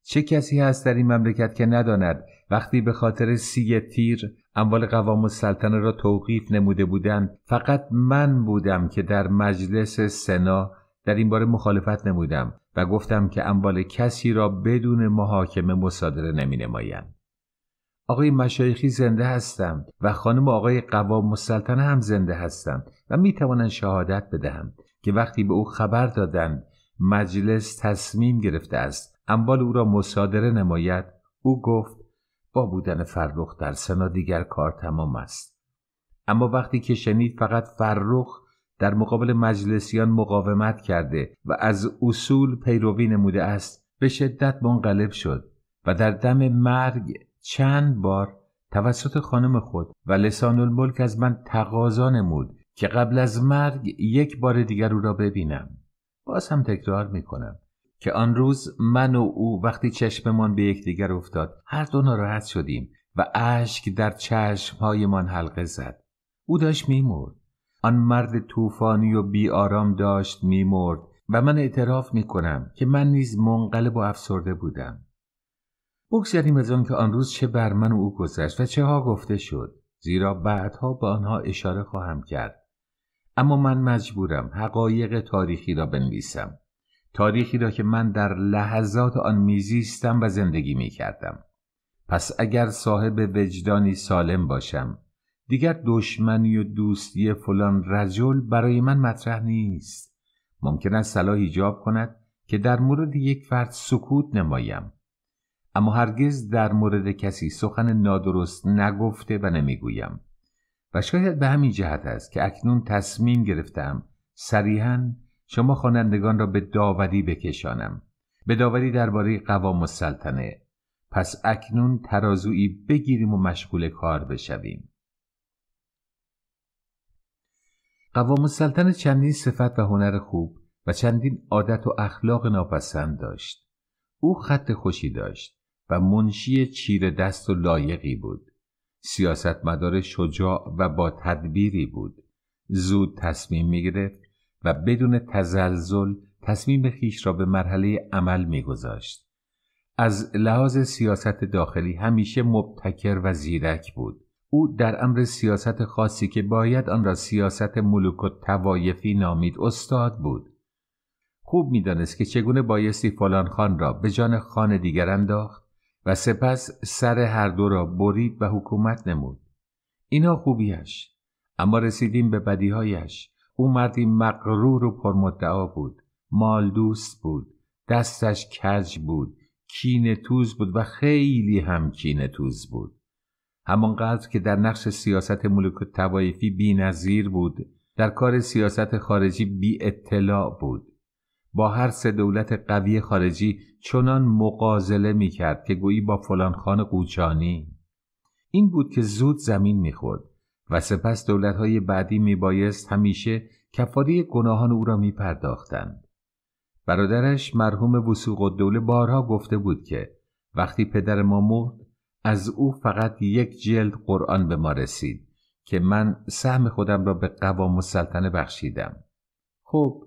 چه کسی هست در این مملکت که نداند وقتی به خاطر سی تیر اموال قوام السلطنه را توقیف نموده بودند فقط من بودم که در مجلس سنا در این باره مخالفت نمودم و گفتم که اموال کسی را بدون محاکمه مصادره نمی نمایم. آقای مشایخی زنده هستم و خانم آقای قوام السلطنه هم زنده هستم و می توانند شهادت بدهم که وقتی به او خبر دادند مجلس تصمیم گرفته است اموال او را مصادره نماید او گفت با بودن فرخ در سنا دیگر کار تمام است اما وقتی که شنید فقط فرخ در مقابل مجلسیان مقاومت کرده و از اصول پیروی نموده است به شدت منقلب شد و در دم مرگ چند بار توسط خانم خود و لسان الملک از من تقاضا نمود که قبل از مرگ یک بار دیگر او را ببینم باز هم تکرار می کنم که آن روز من و او وقتی چشممان به یکدیگر افتاد هر دو ناراحت شدیم و اشک در چشمهایمان حلقه زد او داشت میمرد آن مرد طوفانی و بی آرام داشت میمرد و من اعتراف کنم که من نیز منقلب و افسرده بودم بگذریم از آن که آن روز چه بر من و او گذشت و چه ها گفته شد زیرا بعدها به آنها اشاره خواهم کرد اما من مجبورم حقایق تاریخی را بنویسم تاریخی را که من در لحظات آن میزیستم و زندگی میکردم پس اگر صاحب وجدانی سالم باشم دیگر دشمنی و دوستی فلان رجل برای من مطرح نیست ممکن است صلاح ایجاب کند که در مورد یک فرد سکوت نمایم اما هرگز در مورد کسی سخن نادرست نگفته و نمیگویم و شاید به همین جهت است که اکنون تصمیم گرفتم صریحا شما خوانندگان را به داوری بکشانم به داوری درباره قوام السلطنه پس اکنون ترازویی بگیریم و مشغول کار بشویم قوام السلطنه چندین صفت و هنر خوب و چندین عادت و اخلاق ناپسند داشت او خط خوشی داشت و منشی چیر دست و لایقی بود سیاستمدار شجاع و با تدبیری بود زود تصمیم می گرفت و بدون تزلزل تصمیم خیش را به مرحله عمل میگذاشت از لحاظ سیاست داخلی همیشه مبتکر و زیرک بود او در امر سیاست خاصی که باید آن را سیاست ملوک و توایفی نامید استاد بود خوب میدانست که چگونه بایستی فلان خان را به جان خان دیگر انداخت و سپس سر هر دو را برید و حکومت نمود اینا خوبیش اما رسیدیم به بدیهایش او مردی مقرور و پرمدعا بود دوست بود دستش کج بود کینه توز بود و خیلی هم کینه توز بود همانقدر که در نقش سیاست و توایفی بی نظیر بود در کار سیاست خارجی بی اطلاع بود با هر سه دولت قوی خارجی چنان مقازله می کرد که گویی با فلان خان قوچانی این بود که زود زمین می خود. و سپس های بعدی میبایست همیشه کفاری گناهان او را پرداختند برادرش مرحوم وسوق و دوله بارها گفته بود که وقتی پدر ما مرد از او فقط یک جلد قرآن به ما رسید که من سهم خودم را به قوام سلطنه بخشیدم. خب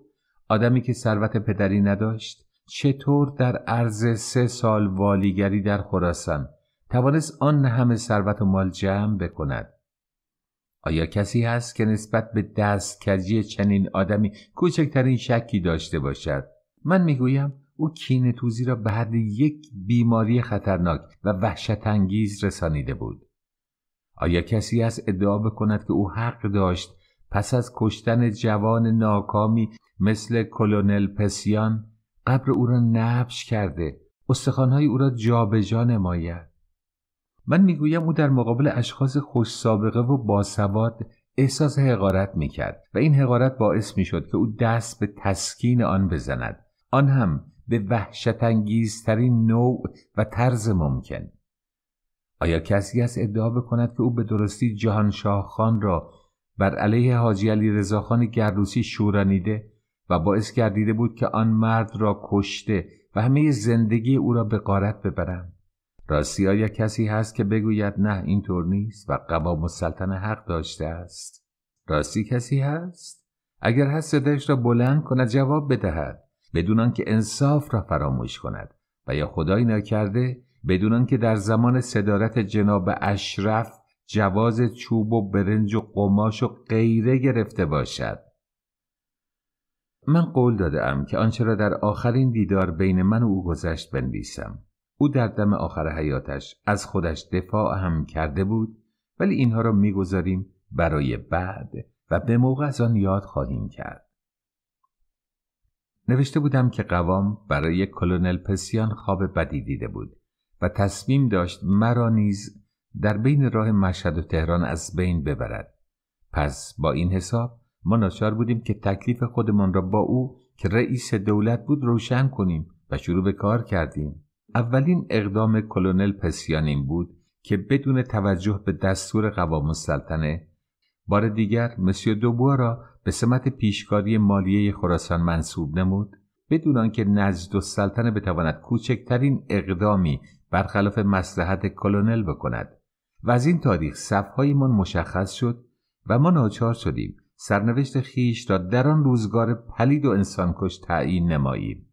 آدمی که ثروت پدری نداشت چطور در عرض سه سال والیگری در خراسان توانست آن همه ثروت و مال جمع بکند آیا کسی هست که نسبت به کجی چنین آدمی کوچکترین شکی داشته باشد من میگویم او کین توزی را به حد یک بیماری خطرناک و وحشت انگیز رسانیده بود آیا کسی از ادعا بکند که او حق داشت پس از کشتن جوان ناکامی مثل کلونل پسیان قبر او را نبش کرده استخوانهای او را جابجا نماید من میگویم او در مقابل اشخاص خوش سابقه و باسواد احساس حقارت میکرد و این حقارت باعث میشد که او دست به تسکین آن بزند آن هم به وحشتانگیزترین نوع و طرز ممکن آیا کسی از ادعا بکند که او به درستی جهانشاه خان را بر علیه حاجی علی خان گردوسی شورانیده و باعث گردیده بود که آن مرد را کشته و همه زندگی او را به قارت ببرند راستی آیا کسی هست که بگوید نه اینطور نیست و قوام السلطنه حق داشته است راستی کسی هست اگر هست صدایش را بلند کند جواب بدهد بدون آنکه انصاف را فراموش کند و یا خدای نکرده بدون آنکه در زمان صدارت جناب اشرف جواز چوب و برنج و قماش و غیره گرفته باشد من قول دادم که آنچه را در آخرین دیدار بین من و او گذشت بنویسم او در دم آخر حیاتش از خودش دفاع هم کرده بود ولی اینها را میگذاریم برای بعد و به موقع از آن یاد خواهیم کرد نوشته بودم که قوام برای کلونل پسیان خواب بدی دیده بود و تصمیم داشت مرا نیز در بین راه مشهد و تهران از بین ببرد پس با این حساب ما ناچار بودیم که تکلیف خودمان را با او که رئیس دولت بود روشن کنیم و شروع به کار کردیم اولین اقدام کلونل پسیانین بود که بدون توجه به دستور قوام السلطنه بار دیگر مسیو دوبوا را به سمت پیشکاری مالیه خراسان منصوب نمود بدون آنکه نزد و سلطنه بتواند کوچکترین اقدامی برخلاف مسلحت کلونل بکند و از این تاریخ صفهایمان مشخص شد و ما ناچار شدیم سرنوشت خیش را در آن روزگار پلید و انسانکش تعیین نماییم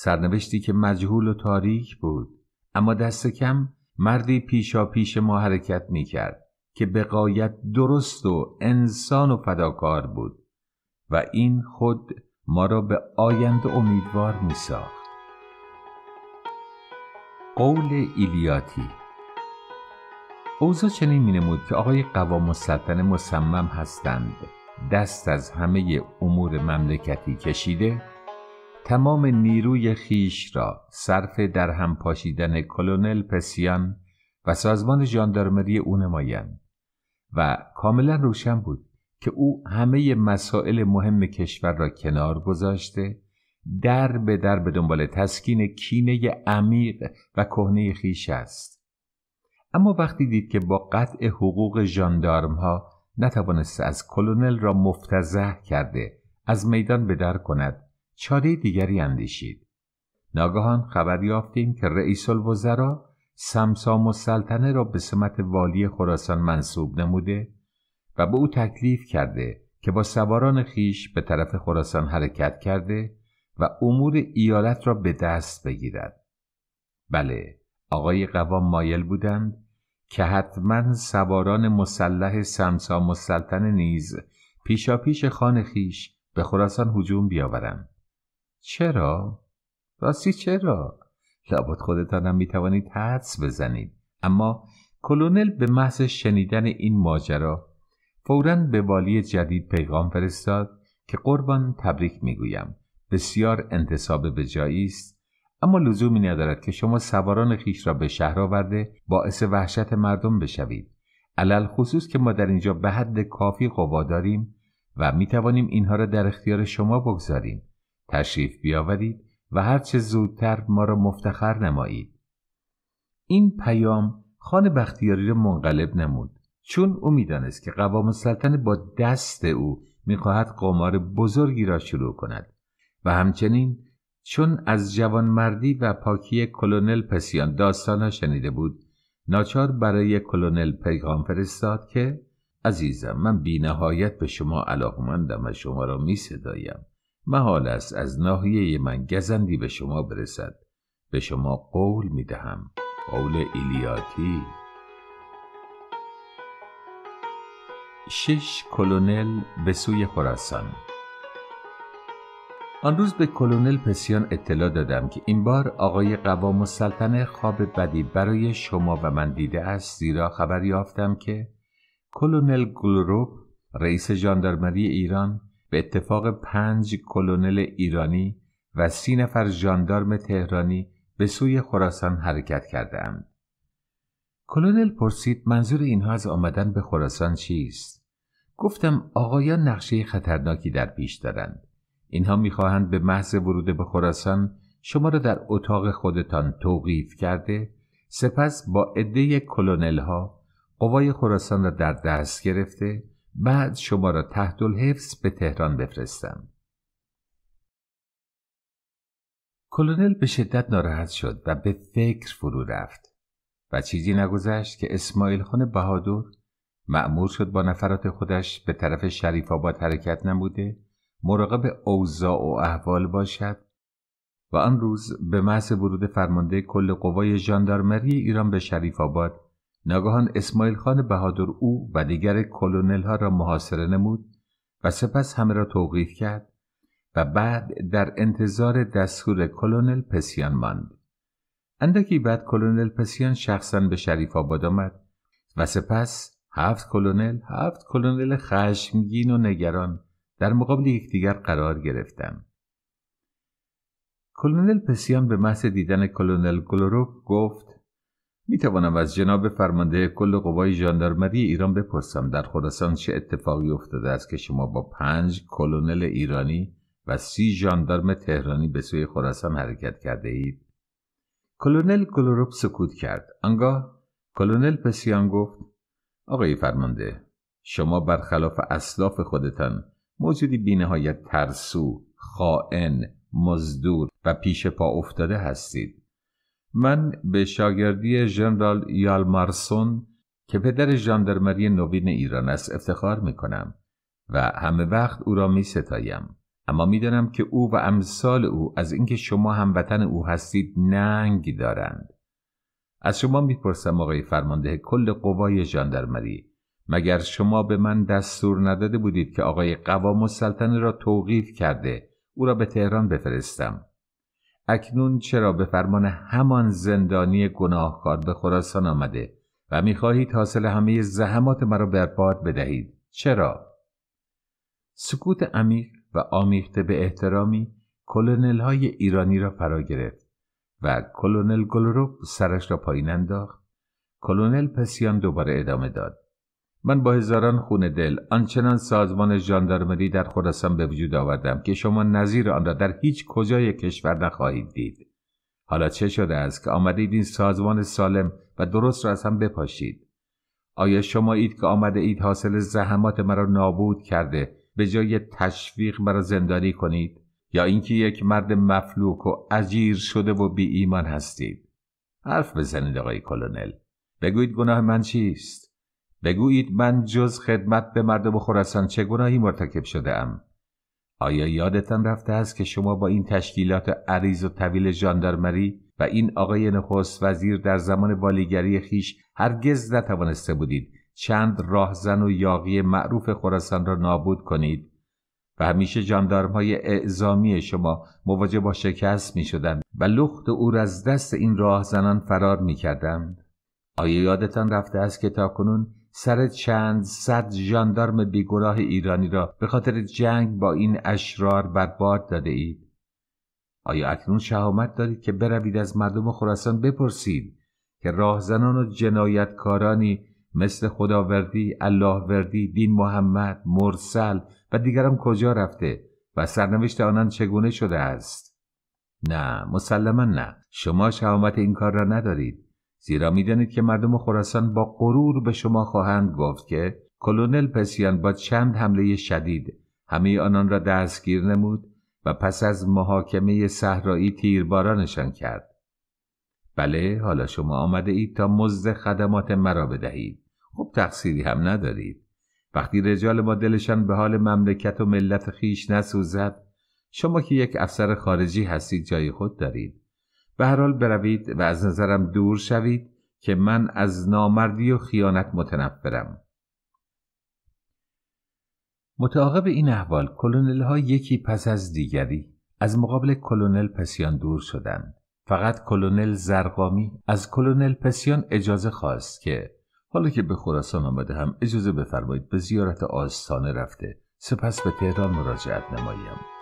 سرنوشتی که مجهول و تاریک بود اما دست کم مردی پیشا پیش ما حرکت می کرد که به قایت درست و انسان و فداکار بود و این خود ما را به آیند امیدوار می ساخت. قول ایلیاتی اوزا چنین می نمود که آقای قوام سلطن مسمم هستند دست از همه امور مملکتی کشیده تمام نیروی خیش را صرف در هم پاشیدن کلونل پسیان و سازمان ژاندارمری او نمایند و کاملا روشن بود که او همه مسائل مهم کشور را کنار گذاشته در به در به دنبال تسکین کینه عمیق و کهنه خیش است اما وقتی دید که با قطع حقوق جاندارم ها نتوانست از کلونل را مفتزه کرده از میدان به در کند چاره دیگری اندیشید ناگهان خبر یافتیم که رئیس الوزرا سمسام و سلطنه را به سمت والی خراسان منصوب نموده و به او تکلیف کرده که با سواران خیش به طرف خراسان حرکت کرده و امور ایالت را به دست بگیرد بله آقای قوام مایل بودند که حتما سواران مسلح سمسام و سلطنه نیز پیشاپیش خان خیش به خراسان هجوم بیاورند چرا؟ راستی چرا؟ لابد هم میتوانید حدس بزنید اما کلونل به محض شنیدن این ماجرا فورا به والی جدید پیغام فرستاد که قربان تبریک میگویم بسیار انتصاب به جایی است اما لزومی ندارد که شما سواران خیش را به شهر آورده باعث وحشت مردم بشوید علل خصوص که ما در اینجا به حد کافی قوا داریم و می توانیم اینها را در اختیار شما بگذاریم تشریف بیاورید و هرچه زودتر ما را مفتخر نمایید این پیام خان بختیاری را منقلب نمود چون او میدانست که قوام سلطن با دست او میخواهد قمار بزرگی را شروع کند و همچنین چون از جوانمردی و پاکی کلونل پسیان را شنیده بود ناچار برای کلونل پیغام فرستاد که عزیزم من بینهایت به شما علاقمندم و شما را می صدایم محال است از ناحیه من گزندی به شما برسد به شما قول می دهم قول ایلیاتی شش کلونل به سوی خراسان آن روز به کلونل پسیان اطلاع دادم که این بار آقای قوام السلطنه خواب بدی برای شما و من دیده است زیرا خبر یافتم که کلونل گلروب رئیس ژاندارمری ایران به اتفاق پنج کلونل ایرانی و سی نفر ژاندارم تهرانی به سوی خراسان حرکت کردند. کلونل پرسید منظور اینها از آمدن به خراسان چیست؟ گفتم آقایان نقشه خطرناکی در پیش دارند. اینها میخواهند به محض ورود به خراسان شما را در اتاق خودتان توقیف کرده سپس با عده کلونل ها قوای خراسان را در دست گرفته بعد شما را تحت الحفظ به تهران بفرستم کلونل به شدت ناراحت شد و به فکر فرو رفت و چیزی نگذشت که اسماعیل خان بهادور مأمور شد با نفرات خودش به طرف شریف آباد حرکت نموده مراقب اوضاع و احوال باشد و آن روز به محض ورود فرمانده کل قوای ژاندارمری ایران به شریف آباد ناگهان اسماعیل خان بهادر او و دیگر کلونل ها را محاصره نمود و سپس همه را توقیف کرد و بعد در انتظار دستور کلونل پسیان ماند. اندکی بعد کلونل پسیان شخصا به شریف آباد آمد و سپس هفت کلونل هفت کلونل خشمگین و نگران در مقابل یکدیگر قرار گرفتند. کلونل پسیان به محض دیدن کلونل گلوروف گفت می توانم از جناب فرمانده کل قوای ژاندارمری ایران بپرسم در خراسان چه اتفاقی افتاده است که شما با پنج کلونل ایرانی و سی ژاندارم تهرانی به سوی خراسان حرکت کرده اید کلونل کلوروب سکوت کرد آنگاه کلونل پسیان گفت آقای فرمانده شما برخلاف اصلاف خودتان موجودی بینهایت ترسو خائن مزدور و پیش پا افتاده هستید من به شاگردی ژنرال یالمارسون که پدر ژاندرمری نوین ایران است افتخار می کنم و همه وقت او را می ستایم اما میدانم که او و امثال او از اینکه شما هموطن او هستید ننگ دارند از شما میپرسم آقای فرمانده کل قوای ژاندرمری مگر شما به من دستور نداده بودید که آقای قوام السلطنه را توقیف کرده او را به تهران بفرستم اکنون چرا به فرمان همان زندانی گناهکار به خراسان آمده و میخواهید حاصل همه زحمات مرا باد بدهید چرا سکوت عمیق و آمیخته به احترامی کلونل های ایرانی را فرا گرفت و کلونل گلروب سرش را پایین انداخت کلونل پسیان دوباره ادامه داد من با هزاران خون دل آنچنان سازمان ژاندارمری در خراسان به وجود آوردم که شما نظیر آن را در هیچ کجای کشور نخواهید دید حالا چه شده است که آمدید این سازمان سالم و درست را از هم بپاشید آیا شما اید که آمده اید حاصل زحمات مرا نابود کرده به جای تشویق مرا زندانی کنید یا اینکه یک مرد مفلوک و اجیر شده و بی ایمان هستید حرف بزنید آقای کلونل بگویید گناه من چیست بگویید من جز خدمت به مردم خراسان چه گناهی مرتکب شده ام؟ آیا یادتان رفته است که شما با این تشکیلات عریض و طویل ژاندارمری و این آقای نخست وزیر در زمان والیگری خیش هرگز نتوانسته بودید چند راهزن و یاقی معروف خراسان را نابود کنید و همیشه های اعزامی شما مواجه با شکست می شدند و لخت او از دست این راهزنان فرار می کردند. آیا یادتان رفته است که تاکنون سر چند صد ژاندارم بیگناه ایرانی را به خاطر جنگ با این اشرار بر باد داده اید آیا اکنون شهامت دارید که بروید از مردم خراسان بپرسید که راهزنان و جنایتکارانی مثل خداوردی، اللهوردی، دین محمد، مرسل و دیگران کجا رفته و سرنوشت آنان چگونه شده است؟ نه، مسلما نه. شما شهامت این کار را ندارید. زیرا میدانید که مردم خراسان با غرور به شما خواهند گفت که کلونل پسیان با چند حمله شدید همه آنان را دستگیر نمود و پس از محاکمه صحرایی تیربارانشان کرد بله حالا شما آمده اید تا مزد خدمات مرا بدهید خب تقصیری هم ندارید وقتی رجال ما دلشان به حال مملکت و ملت خیش نسوزد شما که یک افسر خارجی هستید جای خود دارید به هر حال بروید و از نظرم دور شوید که من از نامردی و خیانت متنفرم متعاقب این احوال کلونل ها یکی پس از دیگری از مقابل کلونل پسیان دور شدند فقط کلونل زرقامی از کلونل پسیان اجازه خواست که حالا که به خراسان آمده هم اجازه بفرمایید به زیارت آستانه رفته سپس به تهران مراجعت نمایم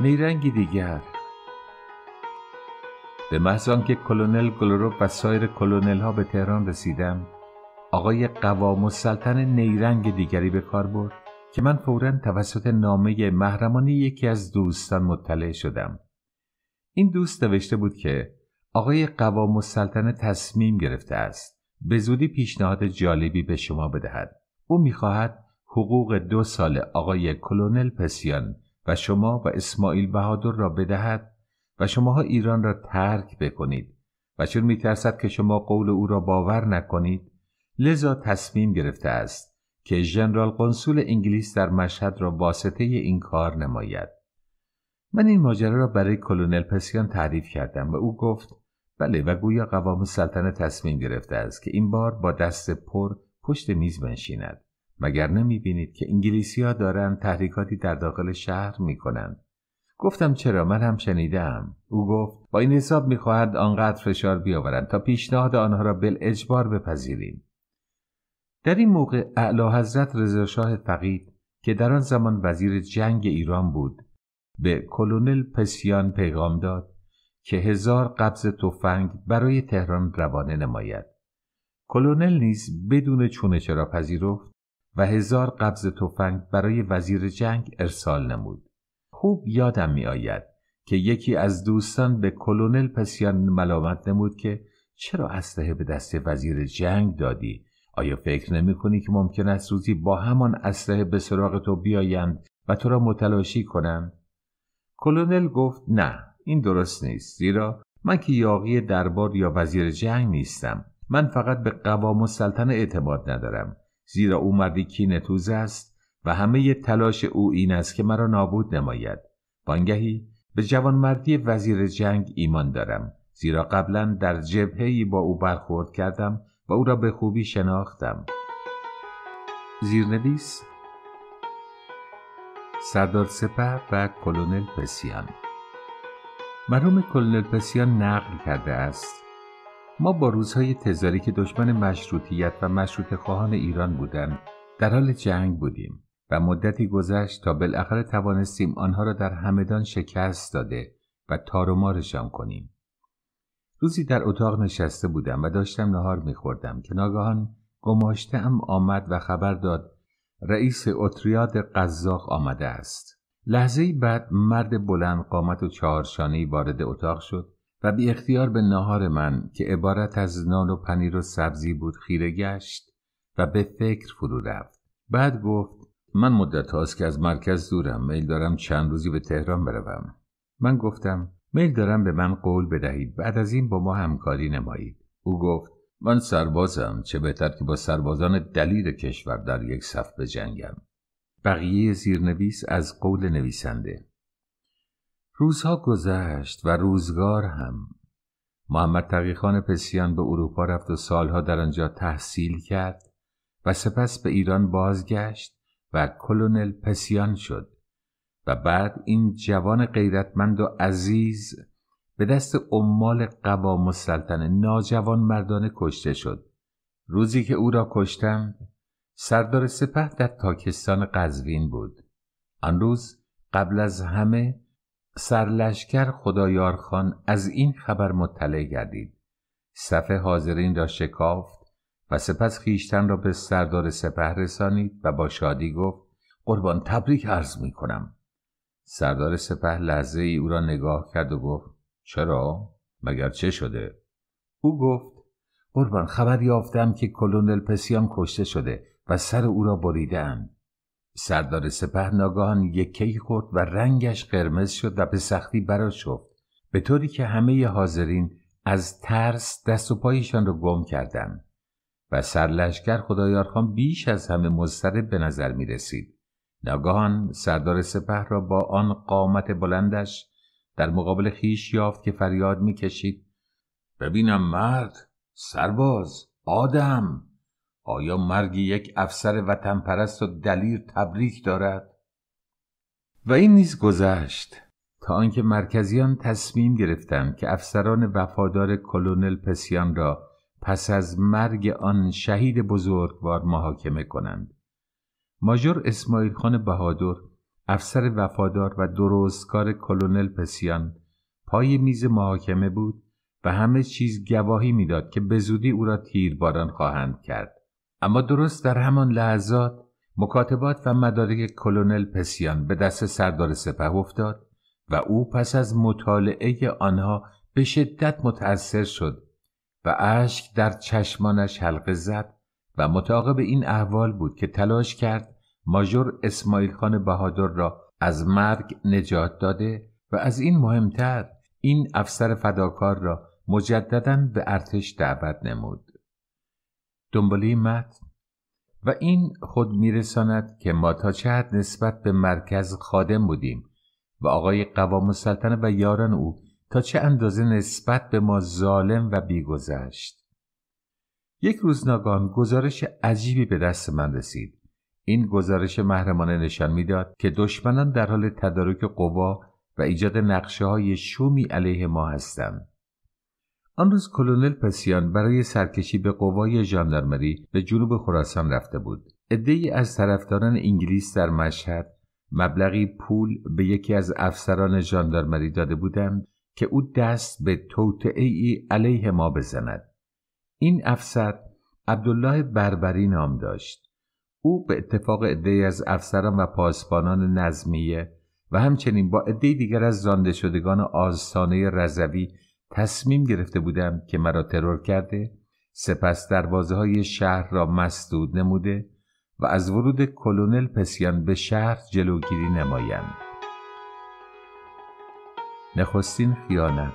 نیرنگی دیگر به محض آنکه کلونل گلوروب و سایر کلونل ها به تهران رسیدم آقای قوام و نیرنگ دیگری به کار برد که من فورا توسط نامه محرمانی یکی از دوستان مطلع شدم این دوست نوشته بود که آقای قوام و تصمیم گرفته است به زودی پیشنهاد جالبی به شما بدهد او میخواهد حقوق دو سال آقای کلونل پسیان و شما و اسماعیل بهادر را بدهد و شماها ایران را ترک بکنید و چون میترسد که شما قول او را باور نکنید لذا تصمیم گرفته است که ژنرال کنسول انگلیس در مشهد را واسطه این کار نماید من این ماجرا را برای کلونل پسیان تعریف کردم و او گفت بله و گویا قوام سلطنه تصمیم گرفته است که این بار با دست پر پشت میز بنشیند مگر نمی بینید که انگلیسی ها دارن تحریکاتی در داخل شهر می کنند. گفتم چرا من هم شنیدم او گفت با این حساب میخواهند آنقدر فشار بیاورند تا پیشنهاد آنها را بل اجبار بپذیریم در این موقع اعلی حضرت شاه فقید که در آن زمان وزیر جنگ ایران بود به کلونل پسیان پیغام داد که هزار قبض تفنگ برای تهران روانه نماید کلونل نیز بدون چونه چرا پذیرفت و هزار قبض تفنگ برای وزیر جنگ ارسال نمود. خوب یادم می آید که یکی از دوستان به کلونل پسیان ملامت نمود که چرا اسلحه به دست وزیر جنگ دادی؟ آیا فکر نمی کنی که ممکن است روزی با همان اسلحه به سراغ تو بیایند و تو را متلاشی کنند؟ کلونل گفت نه این درست نیست زیرا من که یاقی دربار یا وزیر جنگ نیستم من فقط به قوام و سلطن اعتماد ندارم زیرا او مردی کینتوز است و همه تلاش او این است که مرا نابود نماید بانگهی به جوانمردی وزیر جنگ ایمان دارم زیرا قبلا در جبهه‌ای با او برخورد کردم و او را به خوبی شناختم زیرنویس سردار سپه و کلونل پسیان مرحوم کلونل پسیان نقل کرده است ما با روزهای تزاری که دشمن مشروطیت و مشروط خواهان ایران بودند در حال جنگ بودیم و مدتی گذشت تا بالاخره توانستیم آنها را در همدان شکست داده و تارومارشان کنیم روزی در اتاق نشسته بودم و داشتم نهار میخوردم که ناگهان گماشته ام آمد و خبر داد رئیس اتریاد قزاق آمده است لحظه بعد مرد بلند قامت و چهارشانهی وارد اتاق شد و بی اختیار به نهار من که عبارت از نان و پنیر و سبزی بود خیره گشت و به فکر فرو رفت بعد گفت من مدت هاست که از مرکز دورم میل دارم چند روزی به تهران بروم من گفتم میل دارم به من قول بدهید بعد از این با ما همکاری نمایید او گفت من سربازم چه بهتر که با سربازان دلیل کشور در یک صف بجنگم بقیه زیرنویس از قول نویسنده روزها گذشت و روزگار هم محمد تقیخان پسیان به اروپا رفت و سالها در آنجا تحصیل کرد و سپس به ایران بازگشت و کلونل پسیان شد و بعد این جوان غیرتمند و عزیز به دست عمال قوام السلطنه ناجوان مردانه کشته شد روزی که او را کشتم سردار سپه در تاکستان قزوین بود آن روز قبل از همه سرلشکر خدایارخان از این خبر مطلع گردید صفحه حاضرین را شکافت و سپس خیشتن را به سردار سپه رسانید و با شادی گفت قربان تبریک عرض می کنم سردار سپه لحظه ای او را نگاه کرد و گفت چرا؟ مگر چه شده؟ او گفت قربان خبر یافتم که کلونل پسیان کشته شده و سر او را بریدند سردار سپه ناگهان یکی خورد و رنگش قرمز شد و به سختی براشفت به طوری که همه حاضرین از ترس دست و پایشان را گم کردند و سرلشکر خدایارخان بیش از همه مضطرب به نظر می رسید. ناگهان سردار سپه را با آن قامت بلندش در مقابل خیش یافت که فریاد کشید ببینم مرد سرباز آدم آیا مرگ یک افسر وطن پرست و دلیر تبریک دارد؟ و این نیز گذشت تا آنکه مرکزیان تصمیم گرفتند که افسران وفادار کلونل پسیان را پس از مرگ آن شهید بزرگوار محاکمه کنند ماجور اسماعیل خان بهادر افسر وفادار و درستکار کلونل پسیان پای میز محاکمه بود و همه چیز گواهی میداد که به زودی او را تیرباران خواهند کرد اما درست در همان لحظات مکاتبات و مدارک کلونل پسیان به دست سردار سپه افتاد و او پس از مطالعه آنها به شدت متأثر شد و اشک در چشمانش حلقه زد و متعاقب این احوال بود که تلاش کرد ماژور اسماعیل خان بهادر را از مرگ نجات داده و از این مهمتر این افسر فداکار را مجددا به ارتش دعوت نمود دنباله متن و این خود میرساند که ما تا چه حد نسبت به مرکز خادم بودیم و آقای قوام السلطنه و یاران او تا چه اندازه نسبت به ما ظالم و بیگذشت یک روز گزارش عجیبی به دست من رسید این گزارش محرمانه نشان میداد که دشمنان در حال تدارک قوا و ایجاد نقشه های شومی علیه ما هستند آن روز کلونل پسیان برای سرکشی به قوای ژاندارمری به جنوب خراسان رفته بود عدهای از طرفداران انگلیس در مشهد مبلغی پول به یکی از افسران ژاندارمری داده بودند که او دست به توطعه ای علیه ما بزند این افسر عبدالله بربری نام داشت او به اتفاق عده از افسران و پاسبانان نظمیه و همچنین با عدهای دیگر از زانده شدگان آستانه رضوی تصمیم گرفته بودم که مرا ترور کرده سپس دروازه های شهر را مسدود نموده و از ورود کلونل پسیان به شهر جلوگیری نمایند نخستین خیانت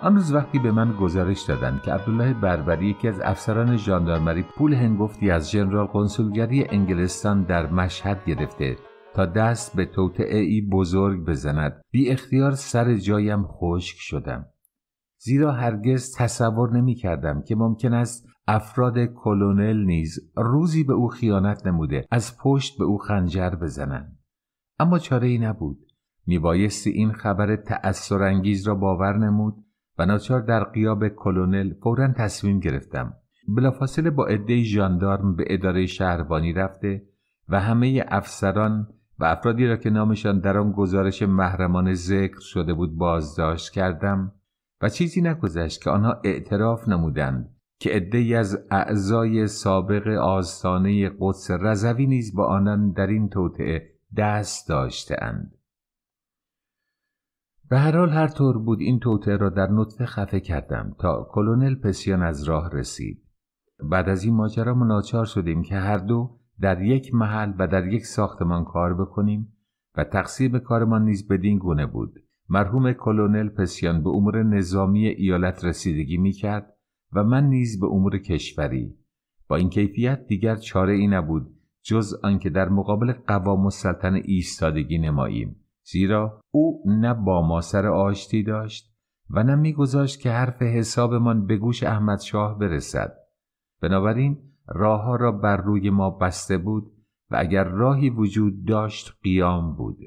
آن روز وقتی به من گزارش دادند که عبدالله بربری یکی از افسران ژاندارمری پول هنگفتی از ژنرال کنسولگری انگلستان در مشهد گرفته تا دست به ای بزرگ بزند بی اختیار سر جایم خشک شدم زیرا هرگز تصور نمی کردم که ممکن است افراد کلونل نیز روزی به او خیانت نموده از پشت به او خنجر بزنند اما چاره ای نبود میبایستی این خبر انگیز را باور نمود و ناچار در قیاب کلونل فورا تصمیم گرفتم بلافاصله با عده ژاندارم به اداره شهربانی رفته و همه افسران و افرادی را که نامشان در آن گزارش محرمان ذکر شده بود بازداشت کردم و چیزی نگذشت که آنها اعتراف نمودند که عدهای از اعضای سابق آستانه قدس رضوی نیز با آنان در این توطعه دست داشتهاند به هر حال هر طور بود این توطعه را در نطفه خفه کردم تا کلونل پسیان از راه رسید بعد از این ماجرا ما ناچار شدیم که هر دو در یک محل و در یک ساختمان کار بکنیم و تقسیم کارمان نیز بدین گونه بود مرحوم کلونل پسیان به امور نظامی ایالت رسیدگی می کرد و من نیز به امور کشوری با این کیفیت دیگر چاره ای نبود جز آنکه در مقابل قوام سلطن ایستادگی نماییم زیرا او نه با ما سر آشتی داشت و نه میگذاشت که حرف حسابمان به گوش احمد شاه برسد بنابراین راهها را بر روی ما بسته بود و اگر راهی وجود داشت قیام بود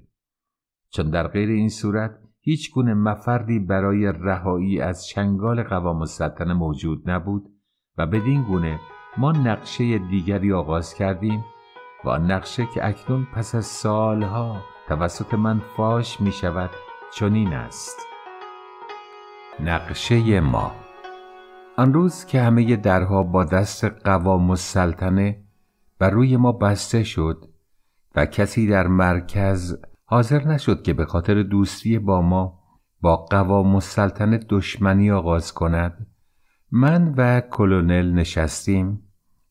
چون در غیر این صورت هیچ گونه مفردی برای رهایی از چنگال قوام السلطنه موجود نبود و بدین گونه ما نقشه دیگری آغاز کردیم و نقشه که اکنون پس از سالها توسط من فاش می شود چنین است نقشه ما آن روز که همه درها با دست قوام السلطنه بر روی ما بسته شد و کسی در مرکز حاضر نشد که به خاطر دوستی با ما با قوام السلطنه دشمنی آغاز کند من و کلونل نشستیم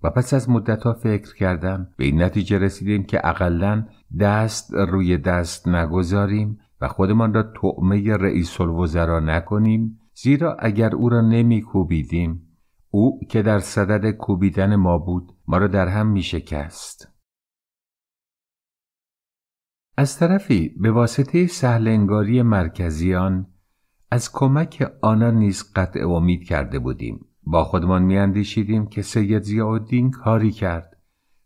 و پس از ها فکر کردم به این نتیجه رسیدیم که اقلا دست روی دست نگذاریم و خودمان را تعمه رئیس نکنیم زیرا اگر او را کوبیدیم، او که در صدد کوبیدن ما بود ما را در هم می شکست. از طرفی به واسطه سهلنگاری مرکزیان از کمک آنان نیز قطع امید کرده بودیم با خودمان میاندیشیدیم که سید زیادین کاری کرد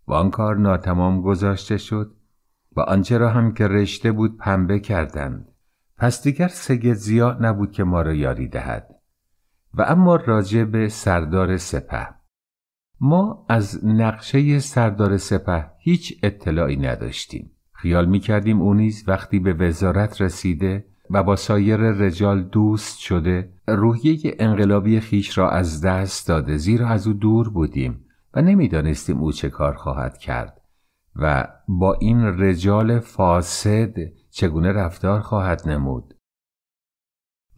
و آن کار ناتمام گذاشته شد و آنچه را هم که رشته بود پنبه کردند پس دیگر سگه زیا نبود که ما را یاری دهد و اما راجع به سردار سپه ما از نقشه سردار سپه هیچ اطلاعی نداشتیم خیال میکردیم کردیم وقتی به وزارت رسیده و با سایر رجال دوست شده روحیه انقلابی خیش را از دست داده زیرا از او دور بودیم و نمیدانستیم او چه کار خواهد کرد و با این رجال فاسد چگونه رفتار خواهد نمود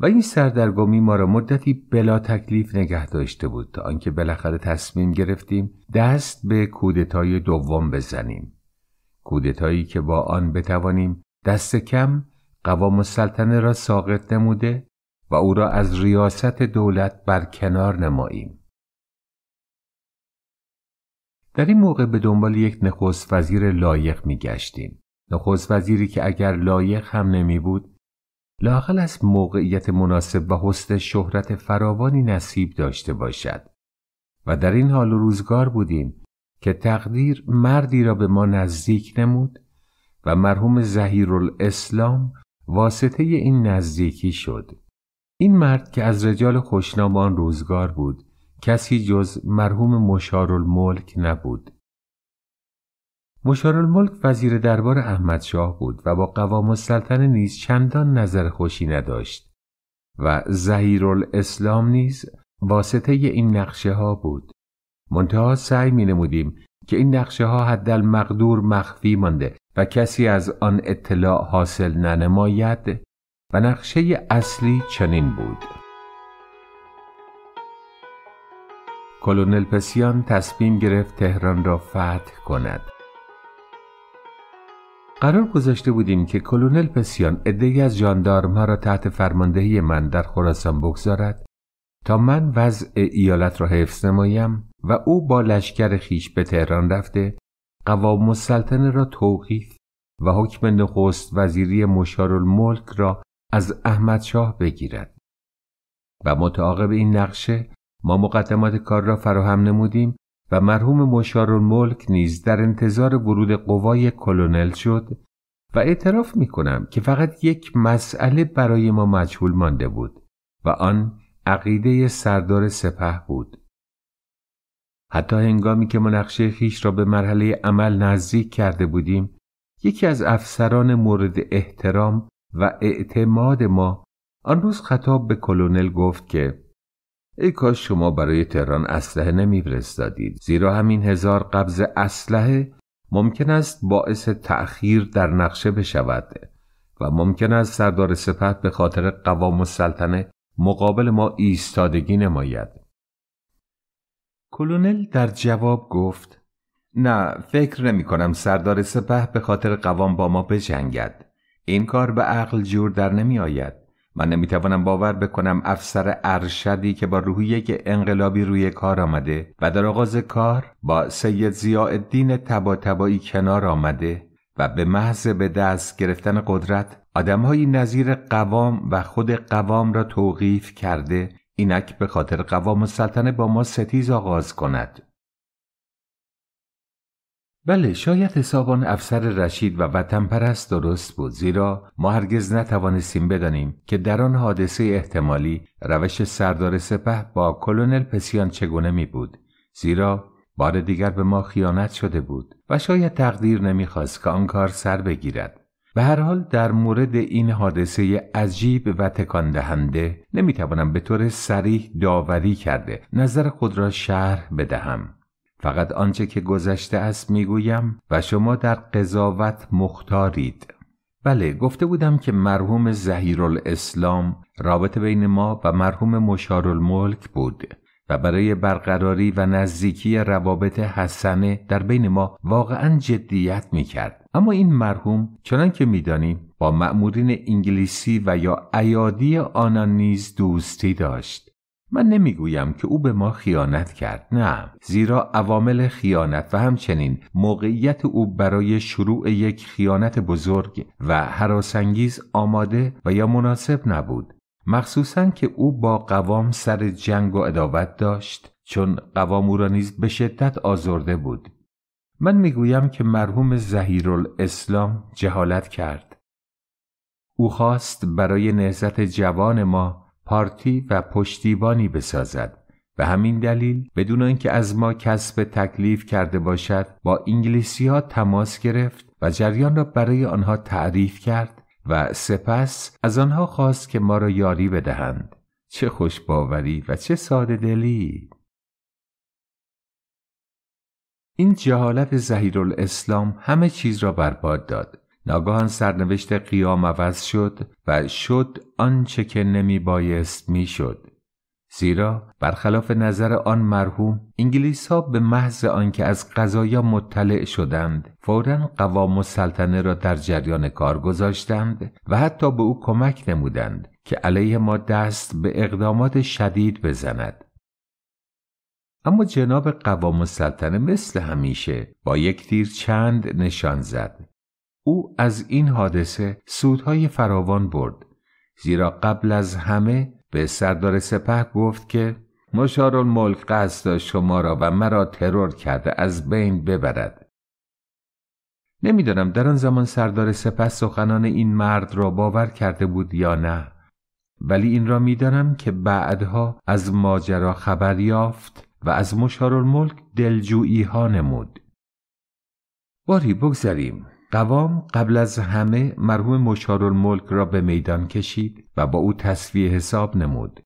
و این سردرگمی ما را مدتی بلا تکلیف نگه داشته بود تا آنکه بالاخره تصمیم گرفتیم دست به کودتای دوم بزنیم کودتایی که با آن بتوانیم دست کم قوام السلطنه را ساقط نموده و او را از ریاست دولت بر کنار نماییم در این موقع به دنبال یک نخست وزیر لایق می گشتیم نخست وزیری که اگر لایق هم نمی بود لاقل از موقعیت مناسب و حسن شهرت فراوانی نصیب داشته باشد و در این حال روزگار بودیم که تقدیر مردی را به ما نزدیک نمود و مرحوم زهیر الاسلام واسطه این نزدیکی شد این مرد که از رجال خوشنامان روزگار بود کسی جز مرحوم مشارالملک نبود مشارالملک وزیر دربار احمد شاه بود و با قوام السلطنه نیز چندان نظر خوشی نداشت و زهیر الاسلام نیز واسطه این نقشه ها بود منتها سعی می نمودیم که این نقشه ها حد مقدور مخفی مانده و کسی از آن اطلاع حاصل ننماید و نقشه اصلی چنین بود کلونل پسیان تصمیم گرفت تهران را فتح کند قرار گذاشته بودیم که کلونل پسیان ادهی از ما را تحت فرماندهی من در خراسان بگذارد تا من وضع ایالت را حفظ نمایم و او با لشکر خیش به تهران رفته قوام السلطنه را توقیف و حکم نخست وزیری ملک را از احمد شاه بگیرد و متعاقب این نقشه ما مقدمات کار را فراهم نمودیم و مرحوم ملک نیز در انتظار ورود قوای کلونل شد و اعتراف می کنم که فقط یک مسئله برای ما مجهول مانده بود و آن عقیده سردار سپه بود حتی هنگامی که منقشه خیش را به مرحله عمل نزدیک کرده بودیم یکی از افسران مورد احترام و اعتماد ما آن روز خطاب به کلونل گفت که ای کاش شما برای تهران اسلحه نمیفرستادید زیرا همین هزار قبض اسلحه ممکن است باعث تأخیر در نقشه بشود و ممکن است سردار سپه به خاطر قوام سلطنه مقابل ما ایستادگی نماید کلونل در جواب گفت نه فکر نمی کنم سردار سپه به خاطر قوام با ما بجنگد این کار به عقل جور در نمی آید من نمیتوانم باور بکنم افسر ارشدی که با روحیه انقلابی روی کار آمده و در آغاز کار با سید تبا تبایی کنار آمده و به محض به دست گرفتن قدرت آدمهایی نظیر قوام و خود قوام را توقیف کرده اینک به خاطر قوام سلطنه با ما ستیز آغاز کند بله شاید حساب آن افسر رشید و وطن پرست درست بود زیرا ما هرگز نتوانستیم بدانیم که در آن حادثه احتمالی روش سردار سپه با کلونل پسیان چگونه می بود زیرا بار دیگر به ما خیانت شده بود و شاید تقدیر نمیخواست که آن کار سر بگیرد به هر حال در مورد این حادثه عجیب و تکان دهنده نمیتوانم به طور سریح داوری کرده نظر خود را شرح بدهم فقط آنچه که گذشته است میگویم و شما در قضاوت مختارید بله گفته بودم که مرحوم زهیر الاسلام رابطه بین ما و مرحوم مشار الملک بود و برای برقراری و نزدیکی روابط حسنه در بین ما واقعا جدیت میکرد. اما این مرحوم چنان که می با مأمورین انگلیسی و یا ایادی آنان نیز دوستی داشت من نمیگویم که او به ما خیانت کرد نه زیرا عوامل خیانت و همچنین موقعیت او برای شروع یک خیانت بزرگ و حراسانگیز آماده و یا مناسب نبود مخصوصا که او با قوام سر جنگ و عداوت داشت چون قوام او را نیز به شدت آزرده بود من میگویم که مرحوم الاسلام جهالت کرد او خواست برای نهزت جوان ما پارتی و پشتیبانی بسازد به همین دلیل بدون آنکه از ما کسب تکلیف کرده باشد با انگلیسی ها تماس گرفت و جریان را برای آنها تعریف کرد و سپس از آنها خواست که ما را یاری بدهند چه خوش باوری و چه ساده دلی این جهالت زهیر الاسلام همه چیز را برباد داد ناگهان سرنوشت قیام عوض شد و شد آنچه که نمی بایست می شد. زیرا برخلاف نظر آن مرحوم انگلیس ها به محض آنکه از قضایا مطلع شدند فورا قوام سلطنه را در جریان کار گذاشتند و حتی به او کمک نمودند که علیه ما دست به اقدامات شدید بزند اما جناب قوام السلطنه مثل همیشه با یک تیر چند نشان زد او از این حادثه سودهای فراوان برد زیرا قبل از همه به سردار سپه گفت که مشارالملک قصد شما را و مرا ترور کرده از بین ببرد نمیدانم در آن زمان سردار سپه سخنان این مرد را باور کرده بود یا نه ولی این را میدانم که بعدها از ماجرا خبر یافت و از مشارالملک دلجویی ها نمود باری بگذریم قوام قبل از همه مرحوم ملک را به میدان کشید و با او تصویه حساب نمود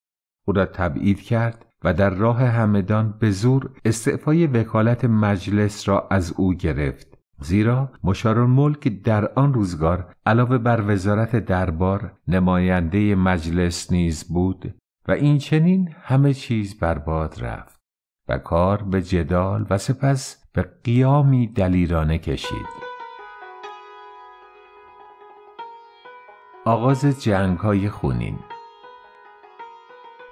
او را تبعید کرد و در راه همدان به زور استعفای وکالت مجلس را از او گرفت زیرا مشارالملک در آن روزگار علاوه بر وزارت دربار نماینده مجلس نیز بود و این چنین همه چیز برباد رفت و کار به جدال و سپس به قیامی دلیرانه کشید آغاز جنگ های خونین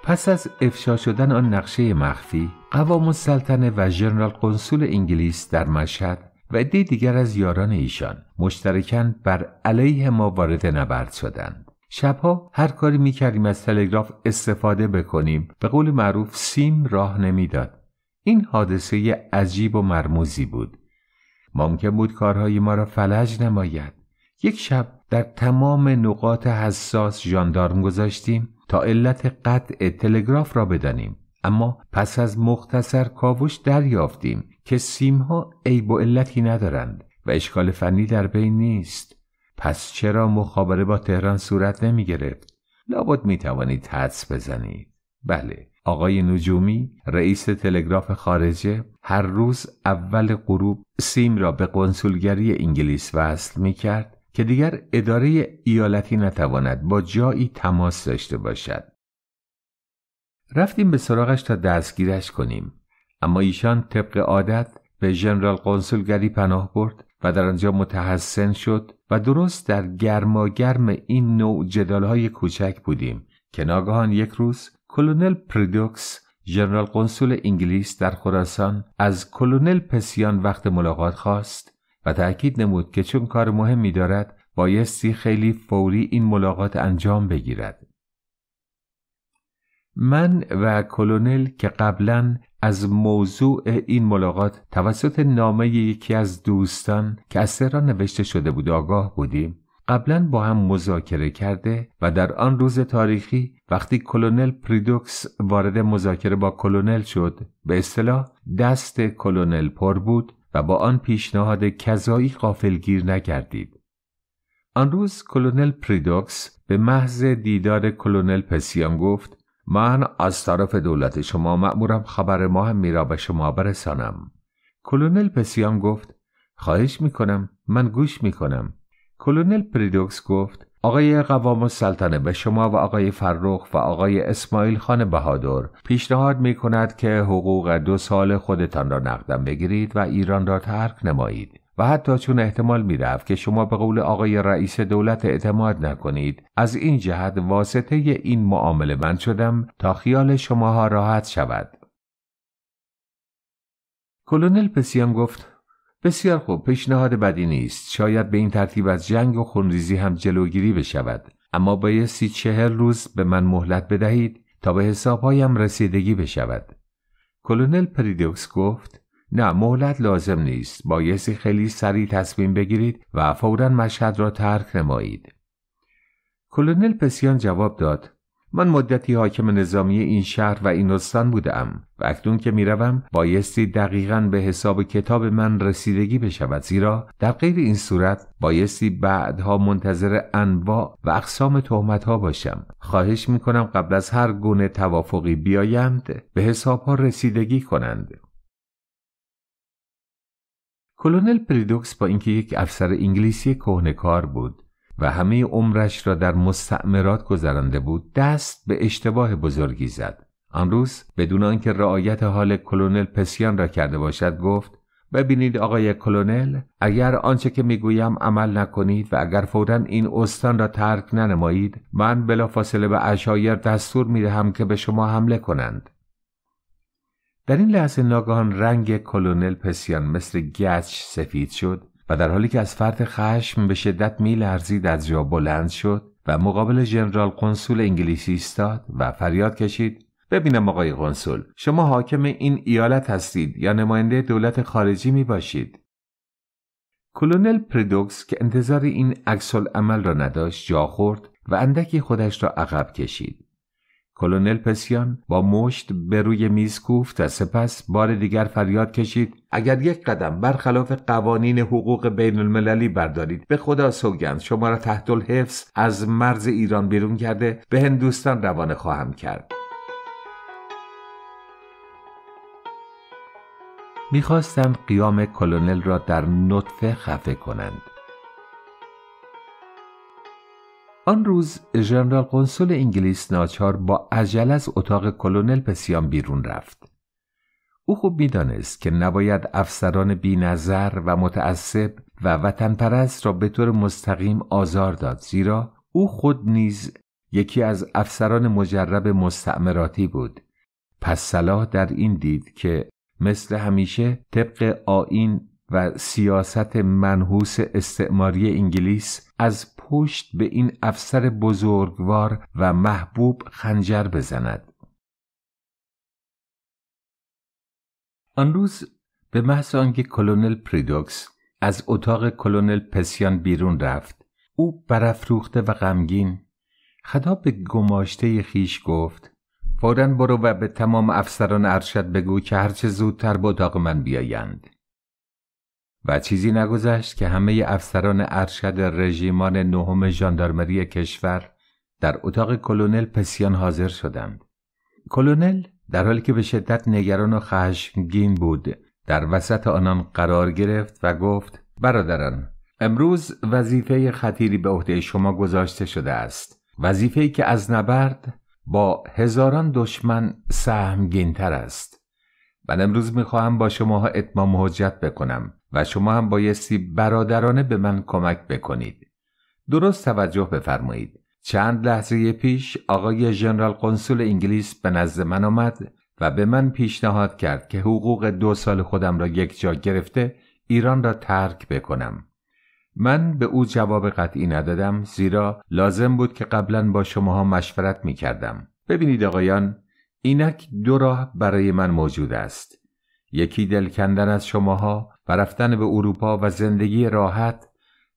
پس از افشا شدن آن نقشه مخفی قوام السلطنه و ژنرال کنسول انگلیس در مشهد و عده دیگر از یاران ایشان مشترکاً بر علیه ما وارد نبرد شدند شبها هر کاری میکردیم از تلگراف استفاده بکنیم به قول معروف سیم راه نمیداد این حادثه عجیب و مرموزی بود ممکن بود کارهای ما را فلج نماید یک شب در تمام نقاط حساس ژاندارم گذاشتیم تا علت قطع تلگراف را بدانیم اما پس از مختصر کاوش دریافتیم که سیمها عیب و علتی ندارند و اشکال فنی در بین نیست پس چرا مخابره با تهران صورت نمی گرفت؟ لابد می توانید حدس بزنید بله آقای نجومی رئیس تلگراف خارجه هر روز اول غروب سیم را به کنسولگری انگلیس وصل می کرد که دیگر اداره ایالتی نتواند با جایی تماس داشته باشد. رفتیم به سراغش تا دستگیرش کنیم اما ایشان طبق عادت به ژنرال قنسولگری پناه برد و در آنجا متحسن شد و درست در گرماگرم این نوع جدالهای کوچک بودیم که ناگهان یک روز کلونل پریدوکس ژنرال قنسول انگلیس در خراسان از کلونل پسیان وقت ملاقات خواست و تأکید نمود که چون کار مهمی دارد بایستی خیلی فوری این ملاقات انجام بگیرد. من و کلونل که قبلا از موضوع این ملاقات توسط نامه یکی از دوستان که از سران نوشته شده بود آگاه بودیم قبلا با هم مذاکره کرده و در آن روز تاریخی وقتی کلونل پریدوکس وارد مذاکره با کلونل شد به اصطلاح دست کلونل پر بود با آن پیشنهاد کذایی قافلگیر نکردید. آن روز کلونل پریدوکس به محض دیدار کلونل پسیان گفت من از طرف دولت شما مأمورم خبر مهمی را به شما برسانم. کلونل پسیان گفت خواهش می من گوش می کنم. کلونل پریدوکس گفت آقای قوام السلطنه به شما و آقای فرخ و آقای اسماعیل خان بهادر پیشنهاد می کند که حقوق دو سال خودتان را نقدم بگیرید و ایران را ترک نمایید و حتی چون احتمال می رفت که شما به قول آقای رئیس دولت اعتماد نکنید از این جهت واسطه این معامله من شدم تا خیال شماها راحت شود کلونل پسیان گفت بسیار خوب پیشنهاد بدی نیست شاید به این ترتیب از جنگ و خونریزی هم جلوگیری بشود اما بایستی چهل روز به من مهلت بدهید تا به حسابهایم رسیدگی بشود کلونل پریدوکس گفت نه مهلت لازم نیست بایستی خیلی سریع تصمیم بگیرید و فورا مشهد را ترک نمایید کلونل پسیان جواب داد من مدتی حاکم نظامی این شهر و این استان بودم و اکنون که میروم بایستی دقیقا به حساب کتاب من رسیدگی بشود زیرا در غیر این صورت بایستی بعدها منتظر انواع و اقسام تهمت ها باشم خواهش میکنم قبل از هر گونه توافقی بیایند به حساب ها رسیدگی کنند کلونل پریدوکس با اینکه یک افسر انگلیسی کار بود و همه عمرش را در مستعمرات گذرانده بود دست به اشتباه بزرگی زد آن روز بدون آنکه رعایت حال کلونل پسیان را کرده باشد گفت ببینید آقای کلونل اگر آنچه که میگویم عمل نکنید و اگر فورا این استان را ترک ننمایید من بلافاصله به اشایر دستور میدهم که به شما حمله کنند در این لحظه ناگهان رنگ کلونل پسیان مثل گچ سفید شد و در حالی که از فرد خشم به شدت میلرزید از جا بلند شد و مقابل ژنرال کنسول انگلیسی ایستاد و فریاد کشید ببینم آقای کنسول شما حاکم این ایالت هستید یا نماینده دولت خارجی می باشید کلونل پردوکس که انتظار این عکس عمل را نداشت جا خورد و اندکی خودش را عقب کشید کلونل پسیان با مشت به روی میز کوفت و سپس بار دیگر فریاد کشید اگر یک قدم برخلاف قوانین حقوق بین المللی بردارید به خدا سوگند شما را تحت الحفظ از مرز ایران بیرون کرده به هندوستان روانه خواهم کرد میخواستم قیام کلونل را در نطفه خفه کنند آن روز ژنرال کنسول انگلیس ناچار با عجله از اتاق کلونل پسیان بیرون رفت او خوب میدانست که نباید افسران نظر و متعصب و وطن پرست را به طور مستقیم آزار داد زیرا او خود نیز یکی از افسران مجرب مستعمراتی بود پس صلاح در این دید که مثل همیشه طبق آین و سیاست منحوس استعماری انگلیس از پشت به این افسر بزرگوار و محبوب خنجر بزند آن روز به محض آنکه کلونل پریدوکس از اتاق کلونل پسیان بیرون رفت او برافروخته و غمگین خطاب به گماشته خیش گفت فورا برو و به تمام افسران ارشد بگو که هرچه زودتر به اتاق من بیایند و چیزی نگذشت که همه افسران ارشد رژیمان نهم ژاندارمری کشور در اتاق کلونل پسیان حاضر شدند. کلونل در حالی که به شدت نگران و خشمگین بود در وسط آنان قرار گرفت و گفت برادران امروز وظیفه خطیری به عهده شما گذاشته شده است ای که از نبرد با هزاران دشمن سهمگینتر است من امروز میخواهم با شماها اتمام حجت بکنم و شما هم بایستی برادرانه به من کمک بکنید درست توجه بفرمایید چند لحظه پیش آقای ژنرال قنسول انگلیس به نزد من آمد و به من پیشنهاد کرد که حقوق دو سال خودم را یک جا گرفته ایران را ترک بکنم من به او جواب قطعی ندادم زیرا لازم بود که قبلا با شماها مشورت می کردم. ببینید آقایان اینک دو راه برای من موجود است یکی دل از شماها و رفتن به اروپا و زندگی راحت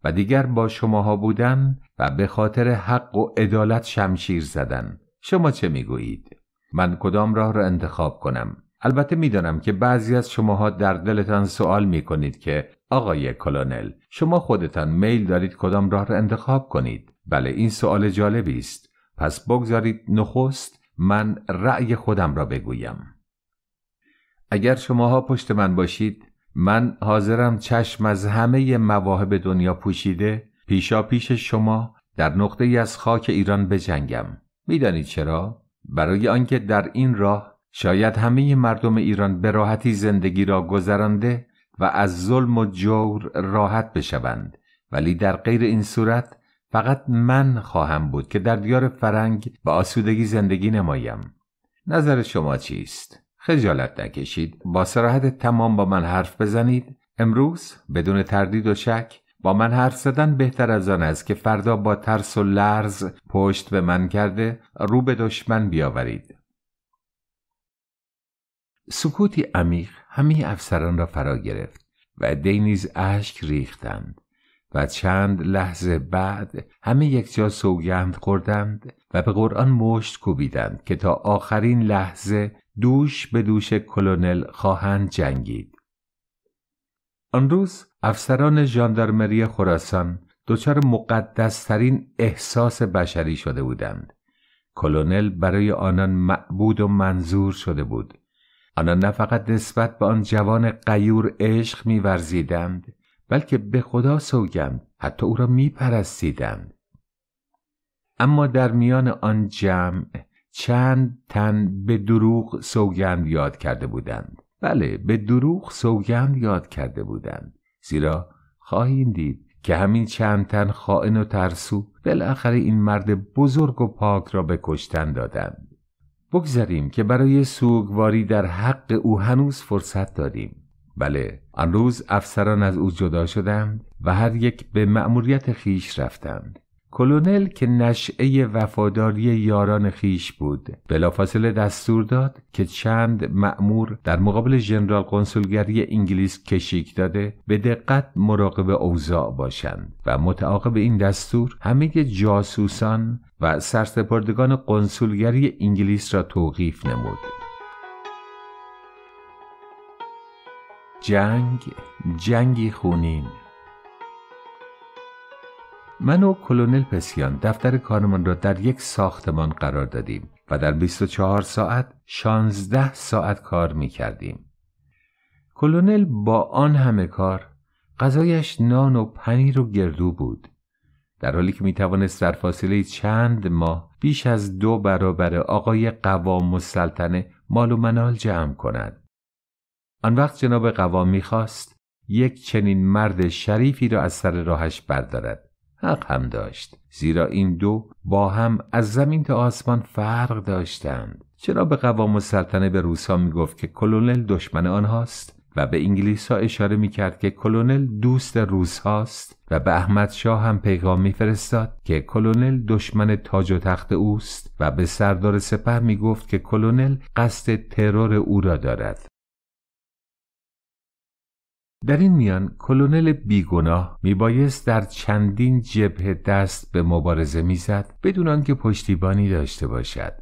و دیگر با شماها بودن و به خاطر حق و عدالت شمشیر زدن شما چه میگویید من کدام راه را انتخاب کنم البته میدانم که بعضی از شماها در دلتان سوال می کنید که آقای کلونل شما خودتان میل دارید کدام راه را انتخاب کنید بله این سوال جالبی است پس بگذارید نخست من رأی خودم را بگویم اگر شماها پشت من باشید من حاضرم چشم از همه مواهب دنیا پوشیده پیشا پیش شما در نقطه ای از خاک ایران بجنگم میدانید چرا؟ برای آنکه در این راه شاید همه مردم ایران به راحتی زندگی را گذرانده و از ظلم و جور راحت بشوند ولی در غیر این صورت فقط من خواهم بود که در دیار فرنگ به آسودگی زندگی نمایم نظر شما چیست؟ خجالت نکشید با سراحت تمام با من حرف بزنید امروز بدون تردید و شک با من حرف زدن بهتر از آن است که فردا با ترس و لرز پشت به من کرده رو به دشمن بیاورید سکوتی عمیق همه افسران را فرا گرفت و دینیز اشک ریختند و چند لحظه بعد همه یک یکجا سوگند خوردند و به قرآن مشت کوبیدند که تا آخرین لحظه دوش به دوش کلونل خواهند جنگید. آن روز افسران ژاندارمری خراسان دچار مقدسترین احساس بشری شده بودند. کلونل برای آنان معبود و منظور شده بود. آنان نه فقط نسبت به آن جوان قیور عشق میورزیدند بلکه به خدا سوگند حتی او را میپرستیدند اما در میان آن جمع چند تن به دروغ سوگند یاد کرده بودند بله به دروغ سوگند یاد کرده بودند زیرا خواهیم دید که همین چند تن خائن و ترسو بالاخره این مرد بزرگ و پاک را به کشتن دادند بگذاریم که برای سوگواری در حق او هنوز فرصت داریم بله آن روز افسران از او جدا شدند و هر یک به مأموریت خیش رفتند کلونل که نشعه وفاداری یاران خیش بود بلافاصله دستور داد که چند مأمور در مقابل ژنرال کنسولگری انگلیس کشیک داده به دقت مراقب اوضاع باشند و متعاقب این دستور همه جاسوسان و سرسپردگان کنسولگری انگلیس را توقیف نمود جنگ جنگی خونین من و کلونل پسیان دفتر کارمان را در یک ساختمان قرار دادیم و در 24 ساعت 16 ساعت کار می کردیم. کلونل با آن همه کار غذایش نان و پنیر و گردو بود در حالی که می توانست در فاصله چند ماه بیش از دو برابر آقای قوام سلطنه مال و منال جمع کند آن وقت جناب قوام میخواست یک چنین مرد شریفی را از سر راهش بردارد حق هم داشت زیرا این دو با هم از زمین تا آسمان فرق داشتند چرا به قوام السلطنه به می گفت که کلونل دشمن آنهاست و به انگلیس ها اشاره می کرد که کلونل دوست روس هاست و به احمد شاه هم پیغام می فرستاد که کلونل دشمن تاج و تخت اوست و به سردار سپه می گفت که کلونل قصد ترور او را دارد در این میان کلونل بیگناه میبایست در چندین جبه دست به مبارزه میزد بدون آنکه پشتیبانی داشته باشد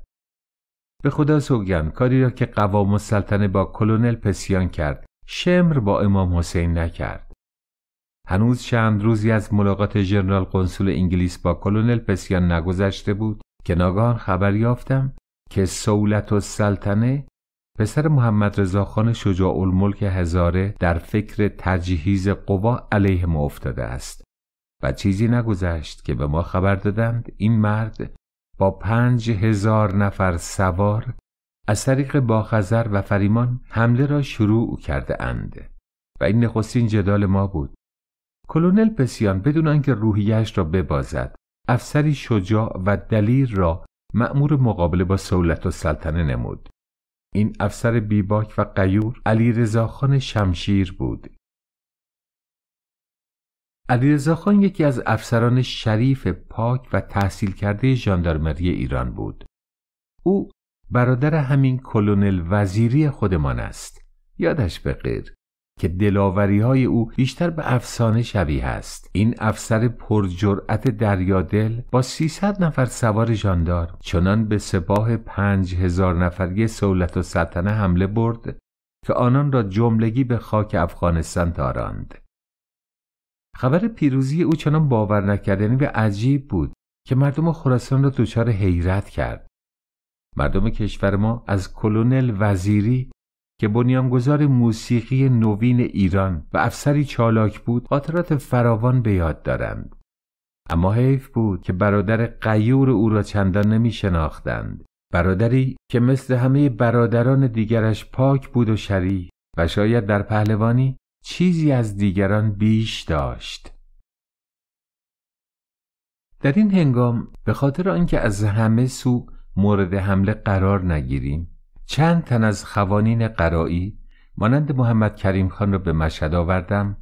به خدا سوگن کاری را که قوام السلطنه با کلونل پسیان کرد شمر با امام حسین نکرد هنوز چند روزی از ملاقات ژنرال کنسول انگلیس با کلونل پسیان نگذشته بود که ناگهان خبر یافتم که سولت سلطنه پسر محمد رضا خان شجاع الملک هزاره در فکر تجهیز قوا علیه ما افتاده است و چیزی نگذشت که به ما خبر دادند این مرد با پنج هزار نفر سوار از طریق باخزر و فریمان حمله را شروع کرده اند و این نخستین جدال ما بود کلونل پسیان بدون آنکه روحیش را ببازد افسری شجاع و دلیر را مأمور مقابله با سولت و سلطنه نمود این افسر بیباک و قیور علی رزاخان شمشیر بود علی رزاخان یکی از افسران شریف پاک و تحصیل کرده جاندارمری ایران بود. او برادر همین کلونل وزیری خودمان است. یادش به غیر. که دلاوری های او بیشتر به افسانه شبیه است این افسر پرجرأت دریادل با 300 نفر سوار ژاندار چنان به سپاه 5000 نفری سولت و سلطنه حمله برد که آنان را جملگی به خاک افغانستان تاراند خبر پیروزی او چنان باور نکردنی یعنی و عجیب بود که مردم خراسان را دچار حیرت کرد مردم کشور ما از کلونل وزیری که بنیانگذار موسیقی نوین ایران و افسری چالاک بود خاطرات فراوان به یاد دارند اما حیف بود که برادر قیور او را چندان نمی شناختند برادری که مثل همه برادران دیگرش پاک بود و شریح و شاید در پهلوانی چیزی از دیگران بیش داشت در این هنگام به خاطر اینکه از همه سو مورد حمله قرار نگیریم چند تن از خوانین قرائی مانند محمد کریم خان را به مشهد آوردم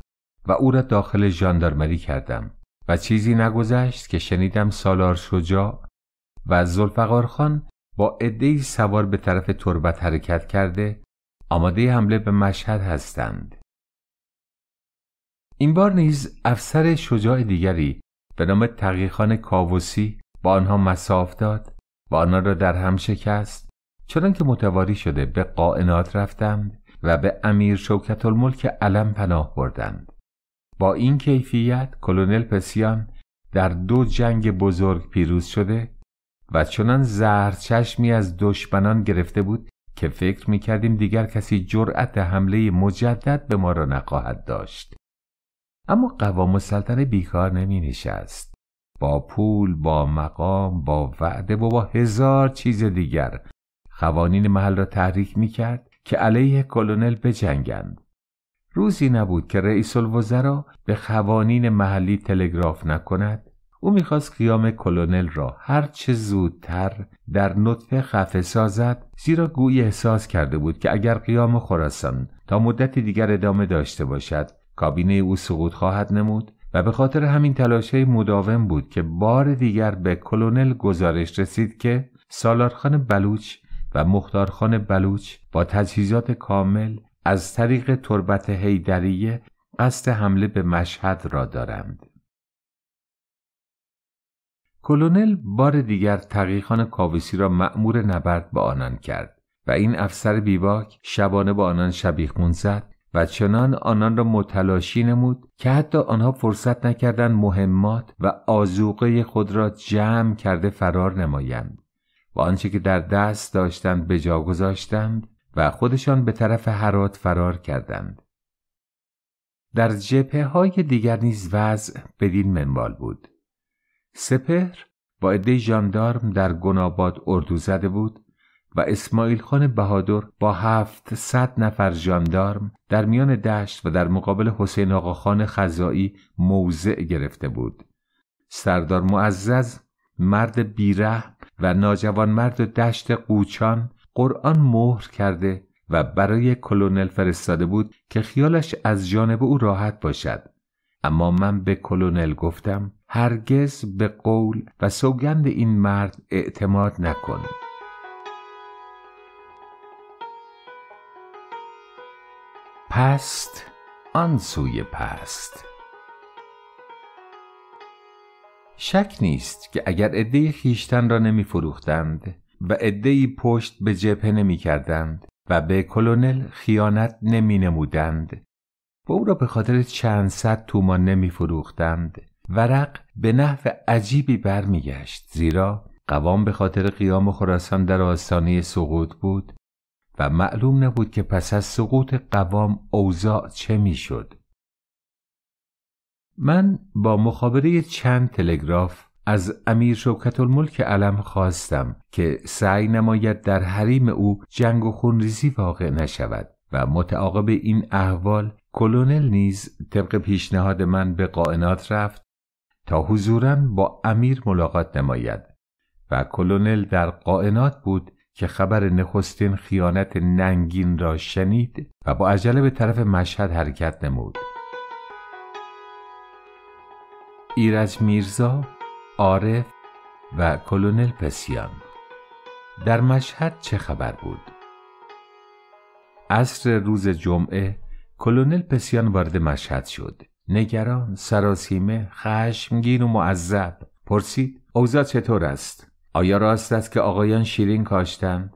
و او را داخل ژاندارمری کردم و چیزی نگذشت که شنیدم سالار شجاع و زلفقار خان با عدهای سوار به طرف تربت حرکت کرده آماده حمله به مشهد هستند این بار نیز افسر شجاع دیگری به نام تقیخان کاووسی با آنها مساف داد و آنها را در هم شکست چنان که متواری شده به قائنات رفتند و به امیر شوکت الملک علم پناه بردند با این کیفیت کلونل پسیان در دو جنگ بزرگ پیروز شده و چنان زهر چشمی از دشمنان گرفته بود که فکر میکردیم دیگر کسی جرأت حمله مجدد به ما را نخواهد داشت اما قوام السلطنه بیکار نمی نشست با پول با مقام با وعده و با هزار چیز دیگر قوانین محل را تحریک می کرد که علیه کلونل بجنگند. روزی نبود که رئیس الوزرا به قوانین محلی تلگراف نکند او میخواست قیام کلونل را هر چه زودتر در نطفه خفه سازد زیرا گویی احساس کرده بود که اگر قیام خراسان تا مدت دیگر ادامه داشته باشد کابینه او سقوط خواهد نمود و به خاطر همین تلاشه مداوم بود که بار دیگر به کلونل گزارش رسید که سالارخان بلوچ و مختارخان بلوچ با تجهیزات کامل از طریق تربت هیدریه قصد حمله به مشهد را دارند. کلونل بار دیگر تقیخان کاویسی را مأمور نبرد با آنان کرد و این افسر بیواک شبانه با آنان شبیخون زد و چنان آنان را متلاشی نمود که حتی آنها فرصت نکردند مهمات و آزوقه خود را جمع کرده فرار نمایند. و آنچه که در دست داشتند به جا گذاشتند و خودشان به طرف حرات فرار کردند. در جپه های دیگر نیز وضع بدین منوال بود. سپهر با عده ژاندارم در گناباد اردو زده بود و اسماعیل خان بهادر با هفت صد نفر ژاندارم در میان دشت و در مقابل حسین خان خزائی موضع گرفته بود. سردار معزز مرد بیره و ناجوان مرد دشت قوچان قرآن مهر کرده و برای کلونل فرستاده بود که خیالش از جانب او راحت باشد اما من به کلونل گفتم هرگز به قول و سوگند این مرد اعتماد نکن پست آن سوی پست شک نیست که اگر عده خیشتن را نمی فروختند و عده پشت به جبهه نمی کردند و به کلونل خیانت نمی نمودند و او را به خاطر چند صد تومان نمی فروختند ورق به نحو عجیبی برمیگشت زیرا قوام به خاطر قیام خراسان در آستانه سقوط بود و معلوم نبود که پس از سقوط قوام اوضاع چه میشد من با مخابره چند تلگراف از امیر شوکت الملک علم خواستم که سعی نماید در حریم او جنگ و خونریزی واقع نشود و متعاقب این احوال کلونل نیز طبق پیشنهاد من به قائنات رفت تا حضورا با امیر ملاقات نماید و کلونل در قائنات بود که خبر نخستین خیانت ننگین را شنید و با عجله به طرف مشهد حرکت نمود ایرج میرزا، عارف و کلونل پسیان در مشهد چه خبر بود؟ اصر روز جمعه کلونل پسیان وارد مشهد شد نگران، سراسیمه، خشمگین و معذب پرسید اوضاع چطور است؟ آیا راست است که آقایان شیرین کاشتند؟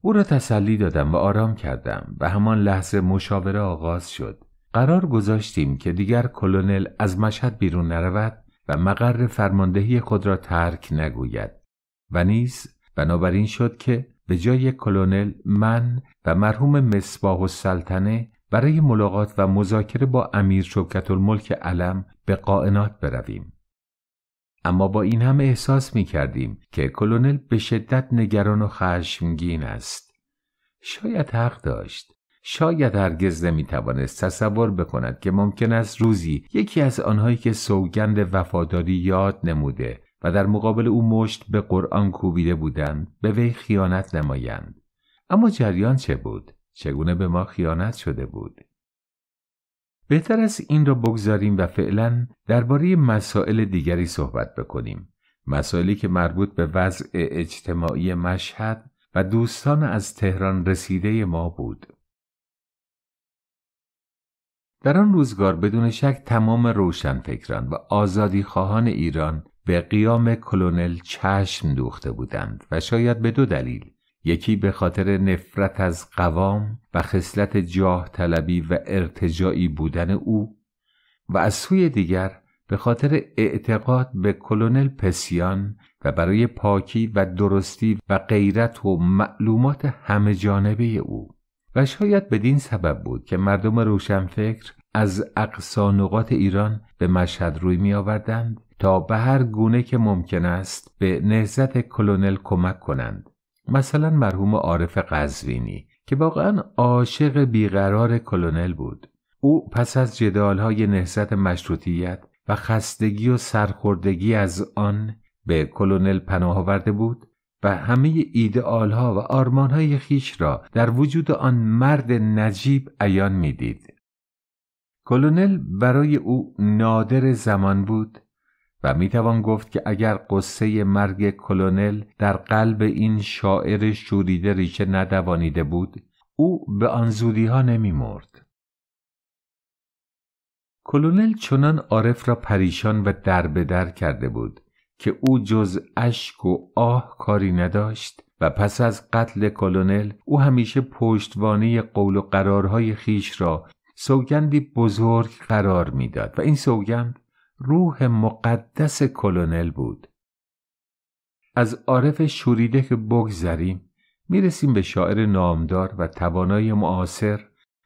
او را تسلی دادم و آرام کردم و همان لحظه مشاوره آغاز شد قرار گذاشتیم که دیگر کلونل از مشهد بیرون نرود و مقر فرماندهی خود را ترک نگوید و نیز بنابراین شد که به جای کلونل من و مرحوم مصباح سلطنه برای ملاقات و مذاکره با امیر شوکت الملک علم به قائنات برویم اما با این هم احساس می کردیم که کلونل به شدت نگران و خشمگین است شاید حق داشت شاید هرگز نمیتوانست تصور بکند که ممکن است روزی یکی از آنهایی که سوگند وفاداری یاد نموده و در مقابل او مشت به قرآن کوبیده بودند به وی خیانت نمایند اما جریان چه بود چگونه به ما خیانت شده بود بهتر است این را بگذاریم و فعلا درباره مسائل دیگری صحبت بکنیم مسائلی که مربوط به وضع اجتماعی مشهد و دوستان از تهران رسیده ما بود در آن روزگار بدون شک تمام روشنفکران و آزادی خواهان ایران به قیام کلونل چشم دوخته بودند و شاید به دو دلیل یکی به خاطر نفرت از قوام و خصلت جاه طلبی و ارتجاعی بودن او و از سوی دیگر به خاطر اعتقاد به کلونل پسیان و برای پاکی و درستی و غیرت و معلومات همه جانبه او و شاید بدین سبب بود که مردم روشنفکر از اقصا نقاط ایران به مشهد روی می آوردند تا به هر گونه که ممکن است به نهزت کلونل کمک کنند مثلا مرحوم عارف قزوینی که واقعا عاشق بیقرار کلونل بود او پس از جدالهای نهزت مشروطیت و خستگی و سرخوردگی از آن به کلونل پناه آورده بود و همه ایدئال ها و آرمان های خیش را در وجود آن مرد نجیب عیان میدید. کلونل برای او نادر زمان بود و میتوان گفت که اگر قصه مرگ کلونل در قلب این شاعر شوریده ریشه ندوانیده بود او به آن زودی ها نمی مرد. کلونل چنان عارف را پریشان و دربدر کرده بود که او جز اشک و آه کاری نداشت و پس از قتل کلونل او همیشه پشتوانه قول و قرارهای خیش را سوگندی بزرگ قرار میداد و این سوگند روح مقدس کلونل بود از عارف شوریده که بگذریم میرسیم به شاعر نامدار و توانای معاصر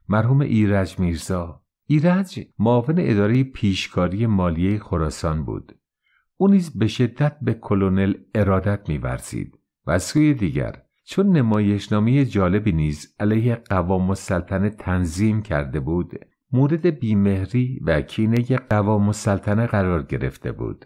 مرحوم ایرج میرزا ایرج معاون اداره پیشکاری مالیه خراسان بود او نیز به شدت به کلونل ارادت میورزید و از سوی دیگر چون نمایشنامه جالبی نیز علیه قوام السلطنه تنظیم کرده بود مورد بیمهری و کینه قوام السلطنه قرار گرفته بود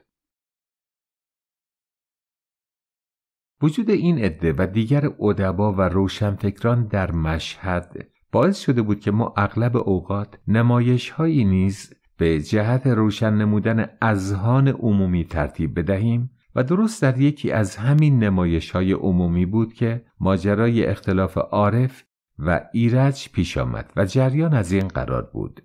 وجود این عده و دیگر ادبا و روشنفکران در مشهد باعث شده بود که ما اغلب اوقات نمایش هایی نیز به جهت روشن نمودن اذهان عمومی ترتیب بدهیم و درست در یکی از همین نمایش های عمومی بود که ماجرای اختلاف عارف و ایرج پیش آمد و جریان از این قرار بود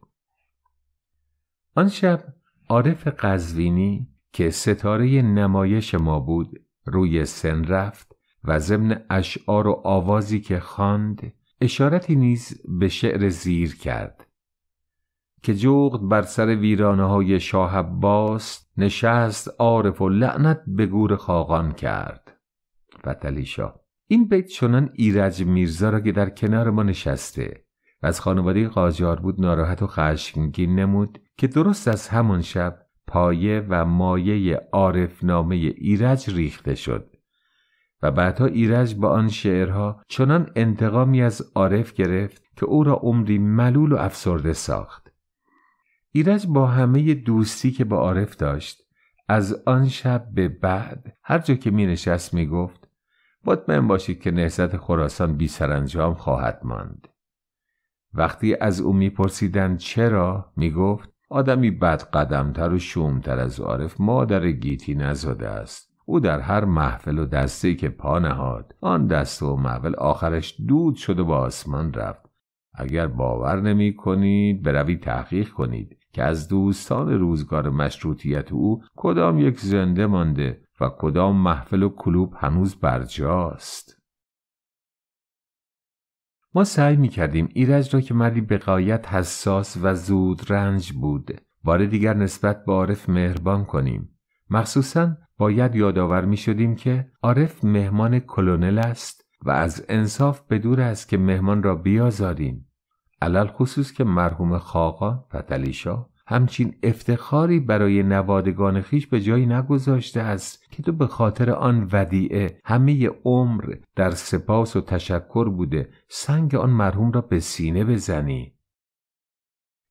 آن شب عارف قزوینی که ستاره نمایش ما بود روی سن رفت و ضمن اشعار و آوازی که خواند اشارتی نیز به شعر زیر کرد که جغد بر سر ویرانه های شاه عباس نشست عارف و لعنت به گور خاقان کرد فتلی این بیت چنان ایرج میرزا را که در کنار ما نشسته و از خانواده قاجار بود ناراحت و خشمگین نمود که درست از همان شب پایه و مایه نامه ایرج ریخته شد و بعدها ایرج با آن شعرها چنان انتقامی از عارف گرفت که او را عمری ملول و افسرده ساخت ایرج با همه دوستی که با عارف داشت از آن شب به بعد هر جا که می نشست می گفت باشید که نهزت خراسان بی انجام خواهد ماند وقتی از او میپرسیدند چرا می گفت آدمی بد قدمتر و شومتر از عارف مادر گیتی نزاده است او در هر محفل و دسته که پا نهاد آن دست و محفل آخرش دود شد و به آسمان رفت اگر باور نمی کنید بروید تحقیق کنید که از دوستان روزگار مشروطیت او کدام یک زنده مانده و کدام محفل و کلوب هنوز برجاست ما سعی می کردیم ایرج را که مردی به قایت حساس و زود رنج بود بار دیگر نسبت به عارف مهربان کنیم مخصوصا باید یادآور می که عارف مهمان کلونل است و از انصاف به است که مهمان را بیازاریم علل خصوص که مرحوم خاقان دلیشا همچین افتخاری برای نوادگان خیش به جایی نگذاشته است که تو به خاطر آن ودیعه همه عمر در سپاس و تشکر بوده سنگ آن مرحوم را به سینه بزنی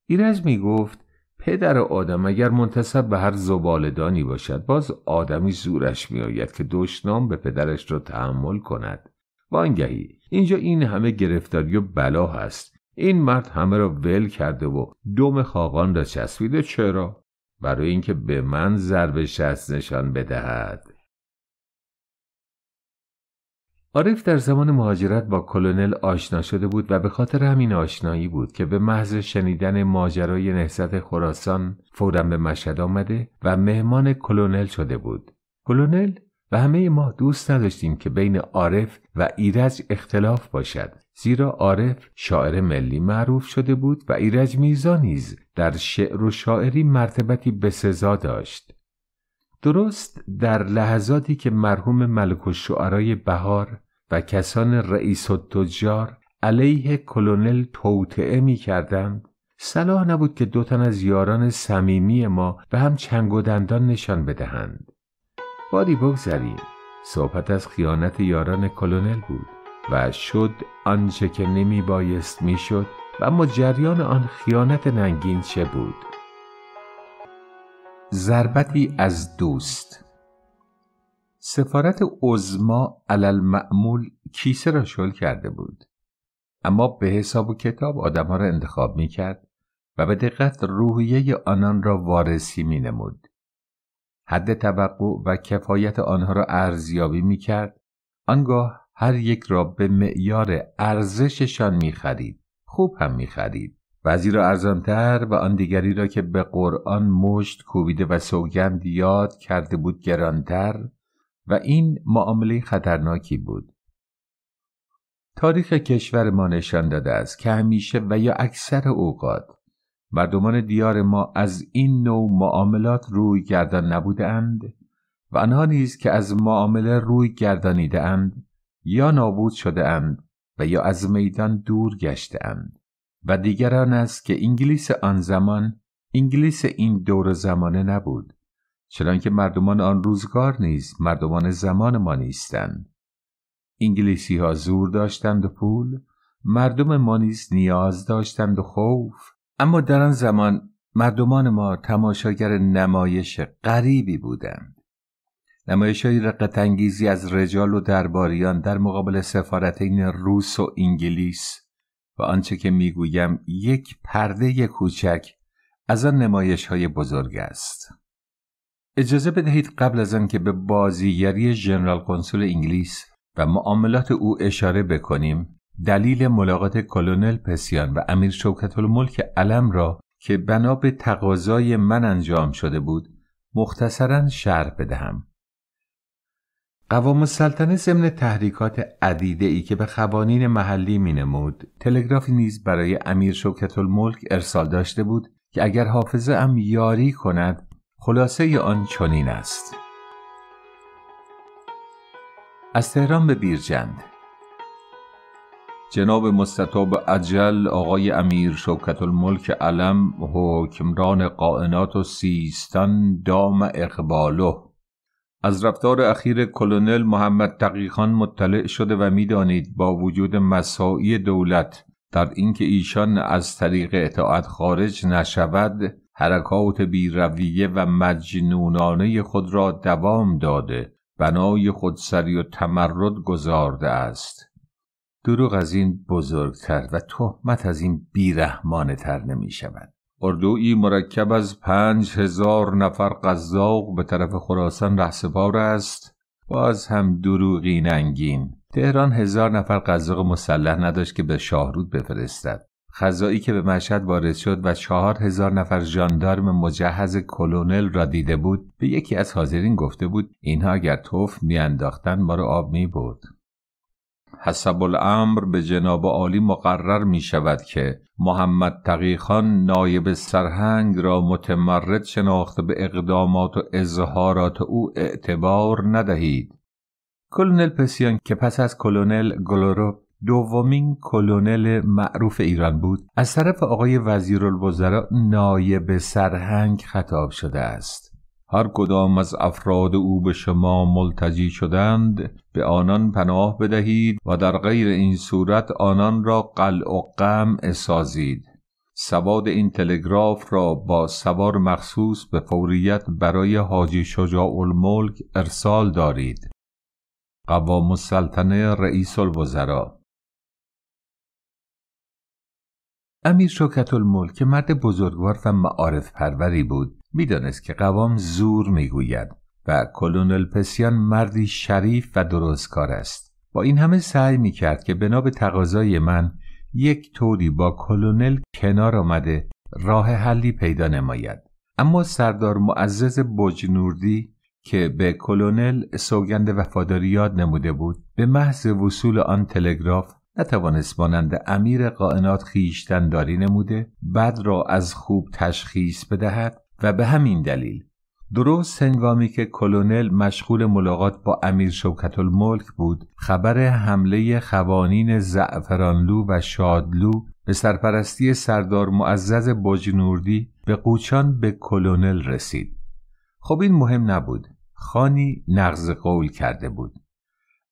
ایرج می گفت پدر آدم اگر منتصب به هر زبالدانی باشد باز آدمی زورش می آید که دشنام به پدرش را تحمل کند وانگهی اینجا این همه گرفتاری و بلا هست این مرد همه را ول کرده و دم خاقان را چسبیده چرا برای اینکه به من ضرب شست نشان بدهد عارف در زمان مهاجرت با کلونل آشنا شده بود و به خاطر همین آشنایی بود که به محض شنیدن ماجرای نهضت خراسان فورا به مشهد آمده و مهمان کلونل شده بود. کلونل و همه ما دوست نداشتیم که بین عارف و ایرج اختلاف باشد زیرا عارف شاعر ملی معروف شده بود و ایرج میزا نیز در شعر و شاعری مرتبتی سزا داشت درست در لحظاتی که مرحوم ملک و شعرای بهار و کسان رئیس و تجار علیه کلونل توتعه می کردند صلاح نبود که دو تن از یاران صمیمی ما به هم چنگ و دندان نشان بدهند بادی بگذریم صحبت از خیانت یاران کلونل بود و شد آنچه که نمی بایست می شد و اما جریان آن خیانت ننگین چه بود ضربتی از دوست سفارت عزما علل معمول کیسه را شل کرده بود اما به حساب و کتاب آدمها را انتخاب می کرد و به دقت روحیه آنان را وارسی می نمود. حد توقع و کفایت آنها را ارزیابی می کرد آنگاه هر یک را به معیار ارزششان می خرید خوب هم می خرید بعضی را ارزانتر و آن دیگری را که به قرآن مشت کوبیده و سوگند یاد کرده بود گرانتر و این معامله خطرناکی بود تاریخ کشور ما نشان داده است که همیشه و یا اکثر اوقات مردمان دیار ما از این نوع معاملات روی گردان نبودند و آنها نیز که از معامله روی گردانیده اند یا نابود شده اند و یا از میدان دور گشته اند و دیگران است که انگلیس آن زمان انگلیس این دور زمانه نبود چنانکه مردمان آن روزگار نیز مردمان زمان ما نیستند انگلیسی ها زور داشتند و پول مردم ما نیز نیاز داشتند و خوف اما در آن زمان مردمان ما تماشاگر نمایش غریبی بودند نمایش های رقتانگیزی از رجال و درباریان در مقابل سفارتین روس و انگلیس و آنچه که میگویم یک پرده کوچک از آن نمایش های بزرگ است اجازه بدهید قبل از که به بازیگری ژنرال کنسول انگلیس و معاملات او اشاره بکنیم دلیل ملاقات کلونل پسیان و امیر شوکت الملک علم را که بنا به تقاضای من انجام شده بود مختصرا شرح بدهم قوام السلطنه ضمن تحریکات عدیده ای که به قوانین محلی مینمود تلگرافی نیز برای امیر شوکت الملک ارسال داشته بود که اگر حافظه ام یاری کند خلاصه آن چنین است از تهران به بیرجند جناب مستطاب عجل آقای امیر شوکت الملک علم حکمران قائنات و سیستان دام اقباله از رفتار اخیر کلونل محمد تقیخان مطلع شده و میدانید با وجود مساعی دولت در اینکه ایشان از طریق اطاعت خارج نشود حرکات بیرویه و مجنونانه خود را دوام داده بنای خودسری و تمرد گذارده است دروغ از این بزرگتر و تهمت از این بیرحمانه تر نمی شود. اردویی مرکب از پنج هزار نفر قذاق به طرف خراسان رهسپار است باز هم دروغی ننگین تهران هزار نفر قذاق مسلح نداشت که به شاهرود بفرستد خزایی که به مشهد وارد شد و چهار هزار نفر ژاندارم مجهز کلونل را دیده بود به یکی از حاضرین گفته بود اینها اگر توف میانداختن ما را آب می حسب الامر به جناب عالی مقرر می شود که محمد تقیخان نایب سرهنگ را متمرد شناخته به اقدامات و اظهارات او اعتبار ندهید کلونل پسیان که پس از کلونل گلورو دومین کلونل معروف ایران بود از طرف آقای وزیر نایب سرهنگ خطاب شده است هر کدام از افراد او به شما ملتجی شدند به آنان پناه بدهید و در غیر این صورت آنان را قلع و قم اسازید سواد این تلگراف را با سوار مخصوص به فوریت برای حاجی شجاع الملک ارسال دارید قوام السلطنه رئیس الوزراء امیر شکت الملک مرد بزرگوار و معارف پروری بود میدانست که قوام زور میگوید و کلونل پسیان مردی شریف و درستکار است با این همه سعی میکرد که بنا به تقاضای من یک طوری با کلونل کنار آمده راه حلی پیدا نماید اما سردار معزز بجنوردی که به کلونل سوگند وفاداری یاد نموده بود به محض وصول آن تلگراف نتوانست مانند امیر قائنات خیشتنداری داری نموده بعد را از خوب تشخیص بدهد و به همین دلیل درست هنگامی که کلونل مشغول ملاقات با امیر شوکت الملک بود خبر حمله خوانین زعفرانلو و شادلو به سرپرستی سردار معزز بجنوردی به قوچان به کلونل رسید خب این مهم نبود خانی نقض قول کرده بود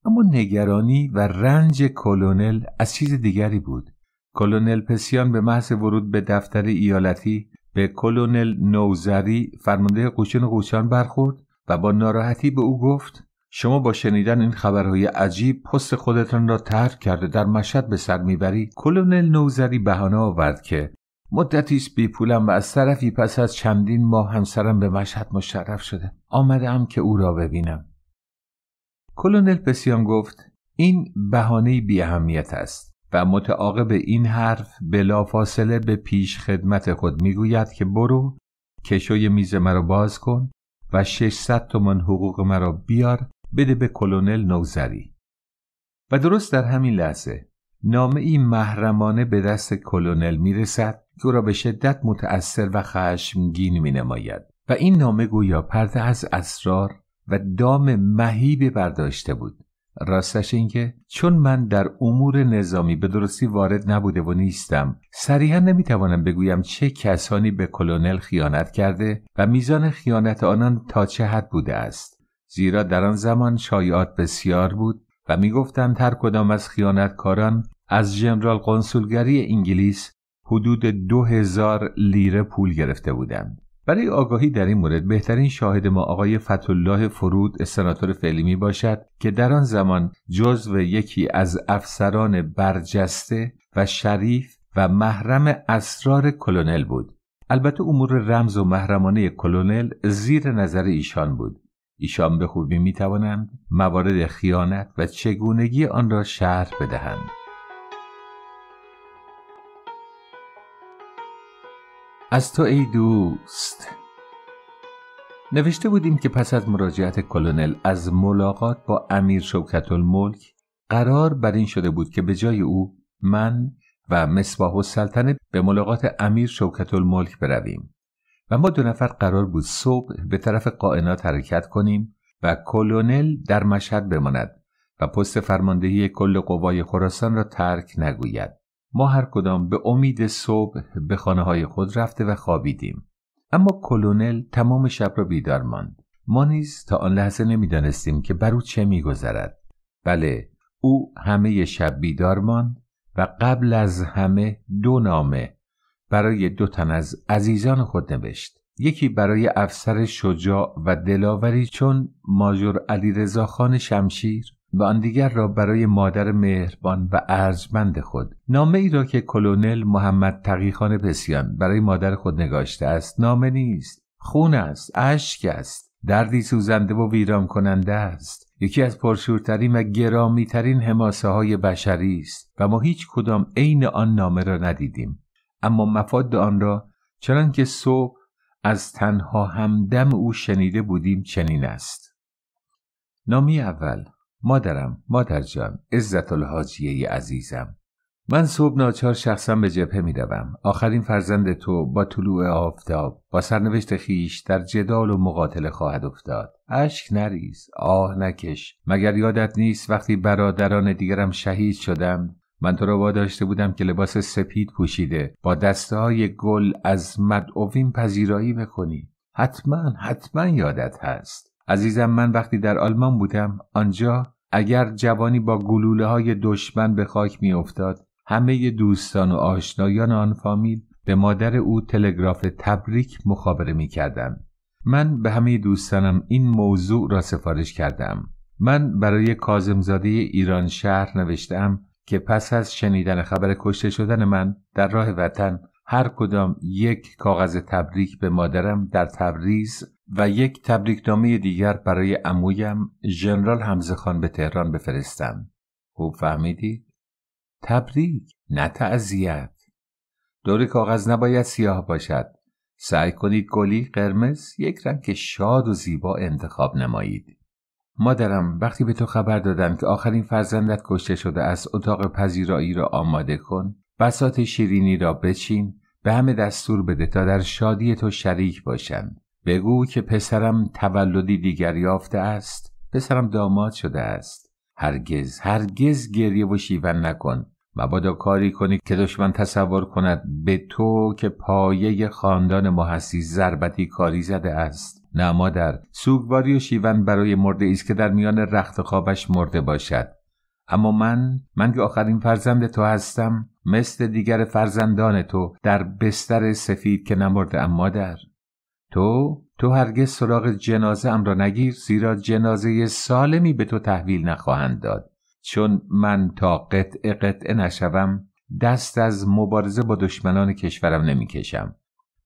اما نگرانی و رنج کلونل از چیز دیگری بود کلونل پسیان به محض ورود به دفتر ایالتی به کلونل نوزری فرمانده قوچن قوچان برخورد و با ناراحتی به او گفت شما با شنیدن این خبرهای عجیب پست خودتان را ترک کرده در مشهد به سر میبری کلونل نوزری بهانه آورد که مدتی است بی پولم و از طرفی پس از چندین ماه همسرم به مشهد مشرف شده آمدم که او را ببینم کلونل پسیان گفت این بهانه بی اهمیت است و متعاقب این حرف فاصله به پیش خدمت خود میگوید که برو کشوی میز مرا باز کن و 600 تومان حقوق مرا بیار بده به کلونل نوزری و درست در همین لحظه نامه این محرمانه به دست کلونل میرسد که را به شدت متأثر و خشمگین مینماید و این نامه گویا پرده از اسرار و دام مهیب برداشته بود راستش اینکه چون من در امور نظامی به درستی وارد نبوده و نیستم صریحا نمیتوانم بگویم چه کسانی به کلونل خیانت کرده و میزان خیانت آنان تا چه حد بوده است زیرا در آن زمان شایعات بسیار بود و میگفتند هر کدام از خیانتکاران از جنرال قنسولگری انگلیس حدود دو هزار لیره پول گرفته بودند برای آگاهی در این مورد بهترین شاهد ما آقای فتحالله فرود سناتور فعلی می باشد که در آن زمان جزو یکی از افسران برجسته و شریف و محرم اسرار کلونل بود البته امور رمز و محرمانه کلونل زیر نظر ایشان بود ایشان به خوبی می توانند موارد خیانت و چگونگی آن را شرح بدهند از تو ای دوست نوشته بودیم که پس از مراجعت کلونل از ملاقات با امیر شوکت الملک قرار بر این شده بود که به جای او من و مصباح سلطنه به ملاقات امیر شوکت الملک برویم و ما دو نفر قرار بود صبح به طرف قائنات حرکت کنیم و کلونل در مشهد بماند و پست فرماندهی کل قوای خراسان را ترک نگوید ما هر کدام به امید صبح به خانه های خود رفته و خوابیدیم اما کلونل تمام شب را بیدار ماند ما نیز تا آن لحظه نمیدانستیم که بر او چه میگذرد بله او همه شب بیدار ماند و قبل از همه دو نامه برای دو تن از عزیزان خود نوشت یکی برای افسر شجاع و دلاوری چون ماجور علیرضا خان شمشیر و آن دیگر را برای مادر مهربان و ارجمند خود نامه ای را که کلونل محمد تقیخان پسیان برای مادر خود نگاشته است نامه نیست خون است اشک است دردی سوزنده و ویران کننده است یکی از پرشورترین و گرامیترین حماسه های بشری است و ما هیچ کدام عین آن نامه را ندیدیم اما مفاد آن را چنان که صبح از تنها همدم او شنیده بودیم چنین است نامی اول مادرم مادر جان عزت الحاجیه عزیزم من صبح ناچار شخصا به جبهه می دوم، آخرین فرزند تو با طلوع آفتاب با سرنوشت خیش در جدال و مقاتله خواهد افتاد. اشک نریز، آه نکش. مگر یادت نیست وقتی برادران دیگرم شهید شدم من تو را واداشته بودم که لباس سپید پوشیده با دسته های گل از مدعوین پذیرایی بکنی. حتما حتما یادت هست. عزیزم من وقتی در آلمان بودم آنجا اگر جوانی با گلوله های دشمن به خاک میافتاد همه دوستان و آشنایان آن فامیل به مادر او تلگراف تبریک مخابره کردن. من به همه دوستانم این موضوع را سفارش کردم من برای کازمزاده ایران شهر نوشتم که پس از شنیدن خبر کشته شدن من در راه وطن هر کدام یک کاغذ تبریک به مادرم در تبریز و یک تبریک تبریکنامه دیگر برای عمویم ژنرال حمزه خان به تهران بفرستم. خوب فهمیدید؟ تبریک نه تعذیت. دور کاغذ نباید سیاه باشد. سعی کنید گلی قرمز یک رنگ شاد و زیبا انتخاب نمایید. مادرم وقتی به تو خبر دادم که آخرین فرزندت کشته شده از اتاق پذیرایی را آماده کن بسات شیرینی را بچین به همه دستور بده تا در شادی تو شریک باشند بگو که پسرم تولدی دیگر یافته است پسرم داماد شده است هرگز هرگز گریه و شیون نکن مبادا کاری کنی که دشمن تصور کند به تو که پایه خاندان محسی ضربتی کاری زده است نه مادر سوگواری و شیون برای مرده است که در میان رخت خوابش مرده باشد اما من من که آخرین فرزند تو هستم مثل دیگر فرزندان تو در بستر سفید که نمرده ام مادر تو تو هرگز سراغ جنازه ام را نگیر زیرا جنازه سالمی به تو تحویل نخواهند داد چون من تا قطعه قطعه نشوم دست از مبارزه با دشمنان کشورم نمیکشم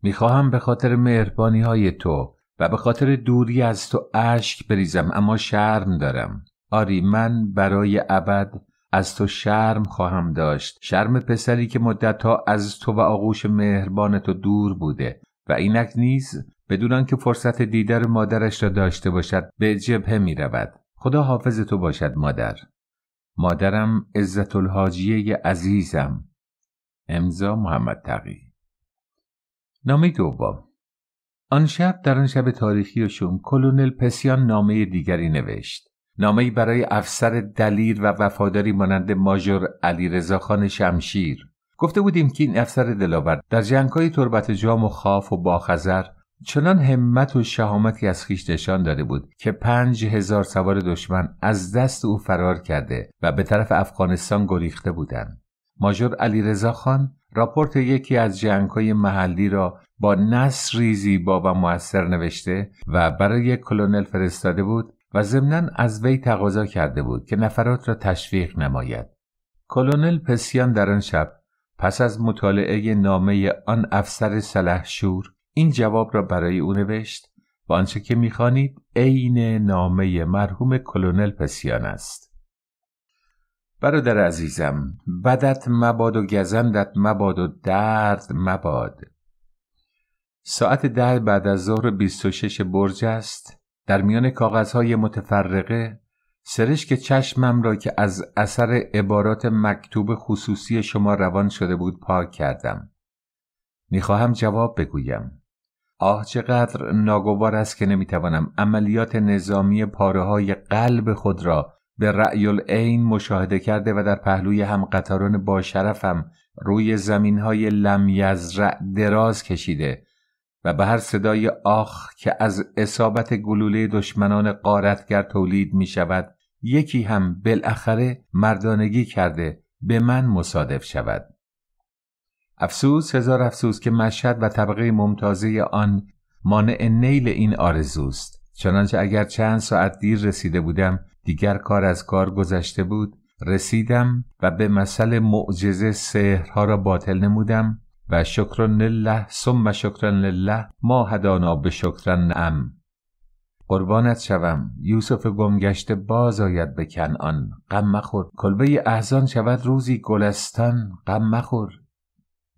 میخواهم به خاطر مهربانی های تو و به خاطر دوری از تو اشک بریزم اما شرم دارم آری من برای ابد از تو شرم خواهم داشت شرم پسری که مدتها از تو و آغوش مهربان تو دور بوده و اینک نیز بدون که فرصت دیدار مادرش را داشته باشد به جبهه می رود. خدا حافظ تو باشد مادر. مادرم عزت الحاجیه عزیزم. امضا محمد تقی نامه دوم آن شب در آن شب تاریخی کلونل پسیان نامه دیگری نوشت نامه برای افسر دلیر و وفاداری مانند ماژور علی خان شمشیر گفته بودیم که این افسر دلاور در جنگهای تربت جام و خاف و باخزر چنان همت و شهامتی از خیش نشان داده بود که پنج هزار سوار دشمن از دست او فرار کرده و به طرف افغانستان گریخته بودند ماژور علیرضا خان راپورت یکی از جنگهای محلی را با نصری زیبا و موثر نوشته و برای کلونل فرستاده بود و ضمنا از وی تقاضا کرده بود که نفرات را تشویق نماید کلونل پسیان در آن شب پس از مطالعه نامه آن افسر سلحشور این جواب را برای او نوشت و آنچه که میخوانید عین نامه مرحوم کلونل پسیان است برادر عزیزم بدت مباد و گزندت مباد و درد مباد ساعت ده بعد از ظهر 26 برج است در میان کاغذهای متفرقه سرشک چشمم را که از اثر عبارات مکتوب خصوصی شما روان شده بود پاک کردم میخواهم جواب بگویم آه چقدر ناگوار است که نمیتوانم عملیات نظامی پاره های قلب خود را به رأی العین مشاهده کرده و در پهلوی هم قطاران با شرفم روی زمین های لم یزرع دراز کشیده و به هر صدای آخ که از اصابت گلوله دشمنان قارتگر تولید می شود یکی هم بالاخره مردانگی کرده به من مصادف شود افسوس هزار افسوس که مشهد و طبقه ممتازه آن مانع نیل این آرزوست چنانچه اگر چند ساعت دیر رسیده بودم دیگر کار از کار گذشته بود رسیدم و به مثل معجزه سحرها را باطل نمودم و شکرن لله ثم شکرن لله ما هدانا به شکرن نعم قربانت شوم یوسف گمگشته باز آید به کنعان غم مخور کلبه احزان شود روزی گلستان غم مخور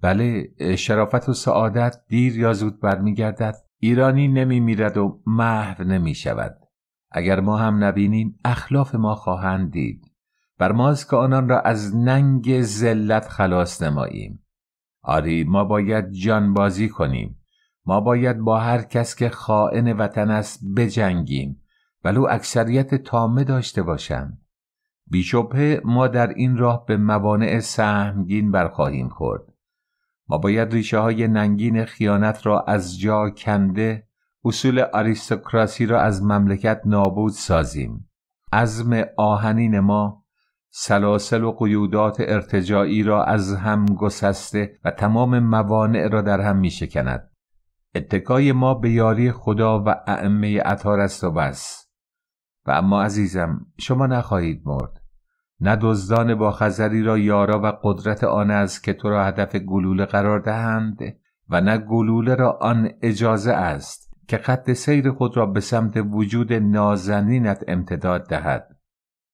بله شرافت و سعادت دیر یا زود برمیگردد ایرانی نمی میرد و محو نمی شود اگر ما هم نبینیم اخلاف ما خواهند دید بر ماست که آنان را از ننگ ذلت خلاص نماییم آری ما باید بازی کنیم ما باید با هر کس که خائن وطن است بجنگیم ولو اکثریت تامه داشته باشند بیشبه ما در این راه به موانع سهمگین برخواهیم خورد ما باید ریشه های ننگین خیانت را از جا کنده اصول آریستوکراسی را از مملکت نابود سازیم عزم آهنین ما سلاسل و قیودات ارتجاعی را از هم گسسته و تمام موانع را در هم می شکند اتکای ما به یاری خدا و ائمه اطهار است و بس و اما عزیزم شما نخواهید مرد نه دزدان با خزری را یارا و قدرت آن است که تو را هدف گلوله قرار دهند و نه گلوله را آن اجازه است که خط سیر خود را به سمت وجود نازنینت امتداد دهد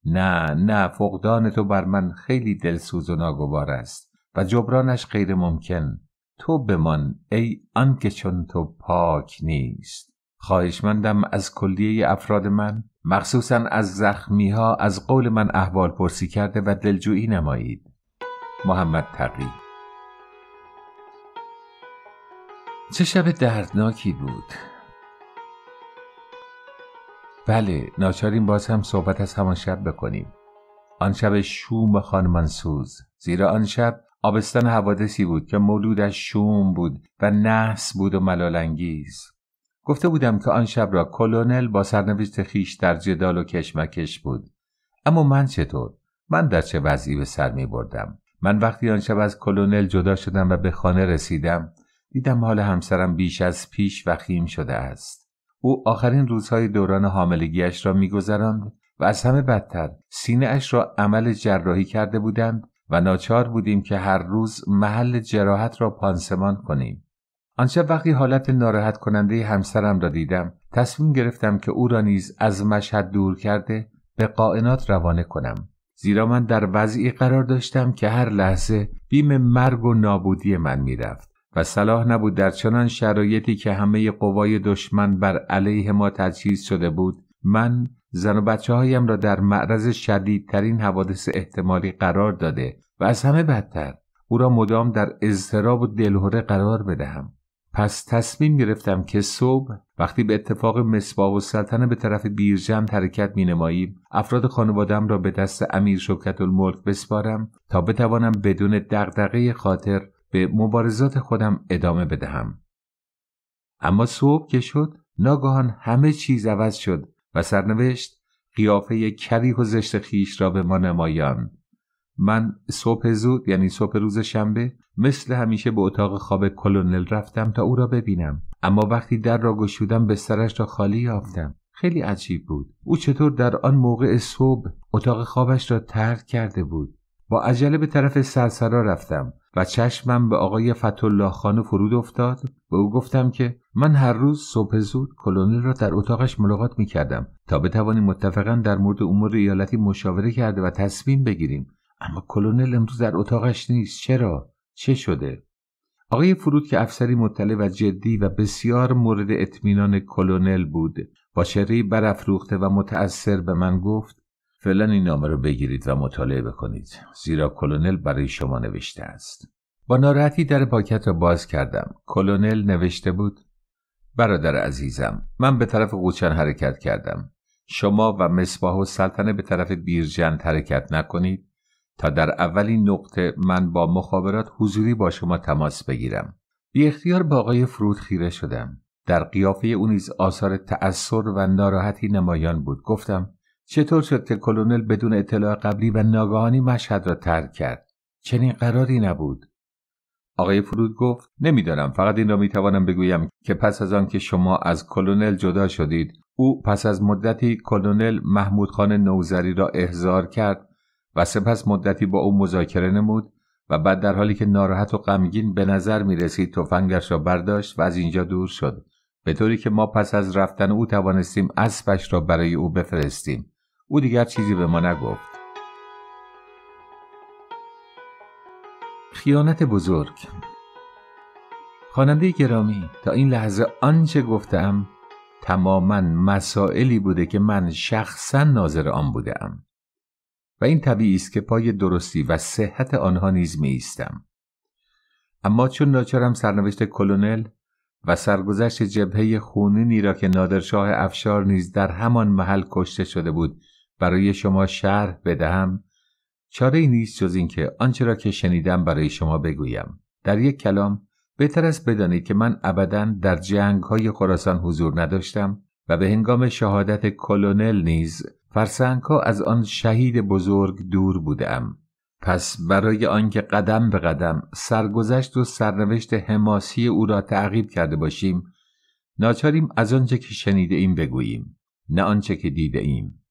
نه نه فقدان تو بر من خیلی دلسوز و ناگوار است و جبرانش غیر ممکن تو من ای آنکه چون تو پاک نیست خواهشمندم از کلیه افراد من مخصوصا از زخمی ها از قول من احوال پرسی کرده و دلجویی نمایید محمد تقی چه شب دردناکی بود بله ناچاریم باز هم صحبت از همان شب بکنیم آن شب شوم خانمانسوز زیرا آن شب آبستان حوادثی بود که مولودش شوم بود و نحس بود و ملالانگیز گفته بودم که آن شب را کلونل با سرنوشت خیش در جدال و کشمکش بود اما من چطور من در چه وضعی به سر می بردم من وقتی آن شب از کلونل جدا شدم و به خانه رسیدم دیدم حال همسرم بیش از پیش وخیم شده است او آخرین روزهای دوران حاملگیش را میگذراند و از همه بدتر سینه را عمل جراحی کرده بودند و ناچار بودیم که هر روز محل جراحت را پانسمان کنیم آن شب وقتی حالت ناراحت کننده همسرم را دیدم تصمیم گرفتم که او را نیز از مشهد دور کرده به قائنات روانه کنم زیرا من در وضعی قرار داشتم که هر لحظه بیم مرگ و نابودی من میرفت و صلاح نبود در چنان شرایطی که همه قوای دشمن بر علیه ما تجهیز شده بود من زن و بچه هایم را در معرض شدیدترین حوادث احتمالی قرار داده و از همه بدتر او را مدام در اضطراب و دلهوره قرار بدهم پس تصمیم گرفتم که صبح وقتی به اتفاق مصباح و سلطنه به طرف بیرجند حرکت مینماییم افراد خانوادم را به دست امیر شوکت الملک بسپارم تا بتوانم بدون دغدغه خاطر به مبارزات خودم ادامه بدهم اما صبح که شد ناگهان همه چیز عوض شد و سرنوشت قیافه کریه و زشت خیش را به ما نمایاند من صبح زود یعنی صبح روز شنبه مثل همیشه به اتاق خواب کلونل رفتم تا او را ببینم اما وقتی در را گشودم سرش را خالی یافتم خیلی عجیب بود او چطور در آن موقع صبح اتاق خوابش را ترک کرده بود با عجله به طرف سرسرا رفتم و چشمم به آقای فتولاه خانه فرود افتاد به او گفتم که من هر روز صبح زود کلونل را در اتاقش ملاقات می کردم تا بتوانیم متفقا در مورد امور ایالتی مشاوره کرده و تصمیم بگیریم اما کلونل امروز در اتاقش نیست چرا چه شده آقای فرود که افسری مطلع و جدی و بسیار مورد اطمینان کلونل بود با چهره برافروخته و متأثر به من گفت فعلا این نامه را بگیرید و مطالعه بکنید زیرا کلونل برای شما نوشته است با ناراحتی در پاکت را باز کردم کلونل نوشته بود برادر عزیزم من به طرف قوچن حرکت کردم شما و مصباح و سلطنه به طرف بیرجند حرکت نکنید تا در اولین نقطه من با مخابرات حضوری با شما تماس بگیرم بی اختیار با آقای فرود خیره شدم در قیافه او نیز آثار تأثر و ناراحتی نمایان بود گفتم چطور شد که کلونل بدون اطلاع قبلی و ناگهانی مشهد را ترک کرد چنین قراری نبود آقای فرود گفت نمیدانم فقط این را میتوانم بگویم که پس از آنکه شما از کلونل جدا شدید او پس از مدتی کلونل محمود خان نوزری را احضار کرد و سپس مدتی با او مذاکره نمود و بعد در حالی که ناراحت و غمگین به نظر می رسید تفنگش را برداشت و از اینجا دور شد به طوری که ما پس از رفتن او توانستیم اسبش را برای او بفرستیم او دیگر چیزی به ما نگفت خیانت بزرگ خواننده گرامی تا این لحظه آنچه گفتم تماما مسائلی بوده که من شخصا ناظر آن بودم و این طبیعی است که پای درستی و صحت آنها نیز می اما چون ناچارم سرنوشت کلونل و سرگذشت جبهه خونینی را که نادرشاه افشار نیز در همان محل کشته شده بود برای شما شرح بدهم چاره ای نیست جز اینکه آنچه را که شنیدم برای شما بگویم در یک کلام بهتر است بدانید که من ابدا در جنگ های خراسان حضور نداشتم و به هنگام شهادت کلونل نیز فرسنگها از آن شهید بزرگ دور بودم پس برای آنکه قدم به قدم سرگذشت و سرنوشت حماسی او را تعقیب کرده باشیم ناچاریم از آنچه که شنیده ایم بگوییم نه آنچه که دیده ایم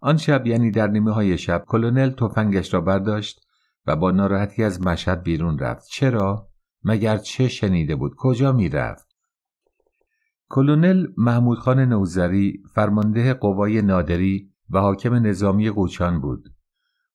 آن شب یعنی در نیمه های شب کلونل تفنگش را برداشت و با ناراحتی از مشهد بیرون رفت چرا مگر چه شنیده بود کجا میرفت کلونل خان نوزری فرمانده قوای نادری و حاکم نظامی قوچان بود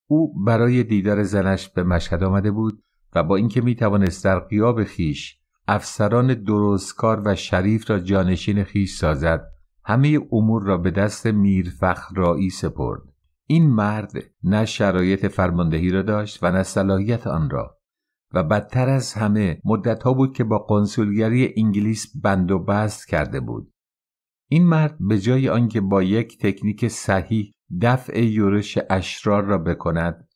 او برای دیدار زنش به مشهد آمده بود و با اینکه می توانست در قیاب خیش افسران درستکار و شریف را جانشین خیش سازد همه امور را به دست میر فخرایی سپرد این مرد نه شرایط فرماندهی را داشت و نه صلاحیت آن را و بدتر از همه مدت ها بود که با کنسولگری انگلیس بند و بست کرده بود این مرد به جای آنکه با یک تکنیک صحیح دفع یورش اشرار را بکند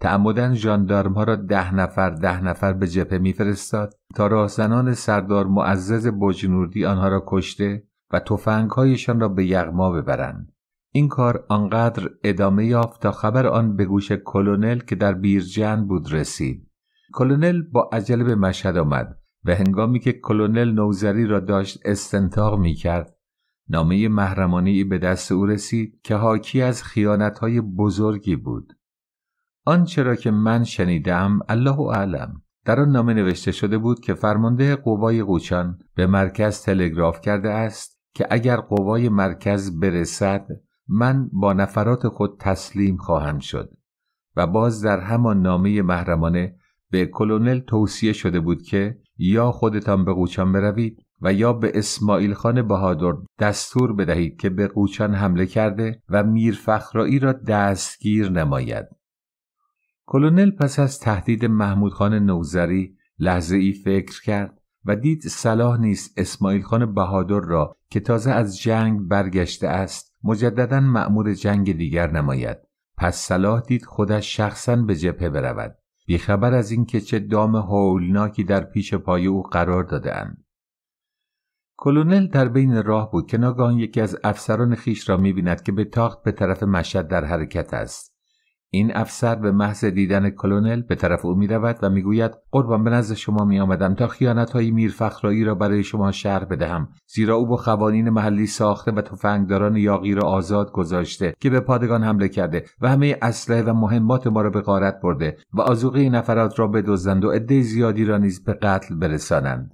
تعمدا ژاندارمها را ده نفر ده نفر به جبهه میفرستاد تا راهزنان سردار معزز بجنوردی آنها را کشته و تفنگهایشان را به یغما ببرند این کار آنقدر ادامه یافت تا خبر آن به گوش کلونل که در بیرجن بود رسید کلونل با عجله به مشهد آمد و هنگامی که کلونل نوزری را داشت استنتاق می کرد نامه محرمانی به دست او رسید که حاکی از خیانتهای بزرگی بود. آنچه را که من شنیدم الله اعلم در آن نامه نوشته شده بود که فرمانده قوای قوچان به مرکز تلگراف کرده است که اگر قوای مرکز برسد من با نفرات خود تسلیم خواهم شد و باز در همان نامه محرمانه به کلونل توصیه شده بود که یا خودتان به قوچان بروید و یا به اسماعیل خان بهادر دستور بدهید که به قوچان حمله کرده و میر را دستگیر نماید. کلونل پس از تهدید محمود خان نوزری لحظه ای فکر کرد و دید صلاح نیست اسماعیل خان بهادر را که تازه از جنگ برگشته است مجددا مأمور جنگ دیگر نماید پس صلاح دید خودش شخصا به جبهه برود بیخبر از اینکه چه دام هولناکی در پیش پای او قرار دادهاند کلونل در بین راه بود که ناگهان یکی از افسران خیش را میبیند که به تاخت به طرف مشهد در حرکت است این افسر به محض دیدن کلونل به طرف او میرود و میگوید قربان به نزد شما میآمدم تا های میرفخرایی را برای شما شرح بدهم زیرا او با قوانین محلی ساخته و تفنگداران یاقی را آزاد گذاشته که به پادگان حمله کرده و همه اسلحه و مهمات ما را به غارت برده و آزوقه نفرات را بدزدند و عده زیادی را نیز به قتل برسانند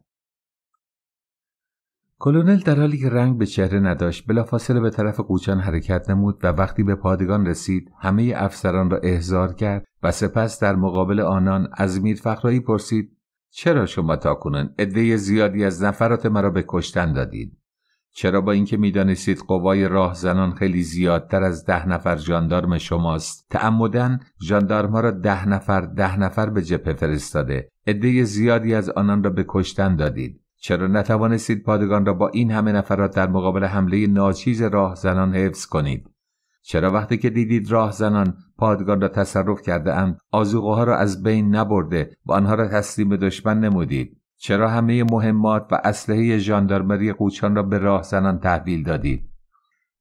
کلونل در حالی که رنگ به چهره نداشت بلافاصله به طرف قوچان حرکت نمود و وقتی به پادگان رسید همه افسران را احضار کرد و سپس در مقابل آنان از میرفخرایی پرسید چرا شما تاکنون عده زیادی از نفرات مرا به کشتن دادید چرا با اینکه میدانستید قوای زنان خیلی زیادتر از ده نفر ژاندارم شماست تعمدا ژاندارمها را ده نفر ده نفر به جبهه فرستاده زیادی از آنان را به کشتن دادید چرا نتوانستید پادگان را با این همه نفرات در مقابل حمله ناچیز راهزنان حفظ کنید چرا وقتی که دیدید راهزنان پادگان را تصرف کرده اند آزوغه ها را از بین نبرده و آنها را تسلیم دشمن نمودید چرا همه مهمات و اسلحه ژاندارمری قوچان را به راهزنان تحویل دادید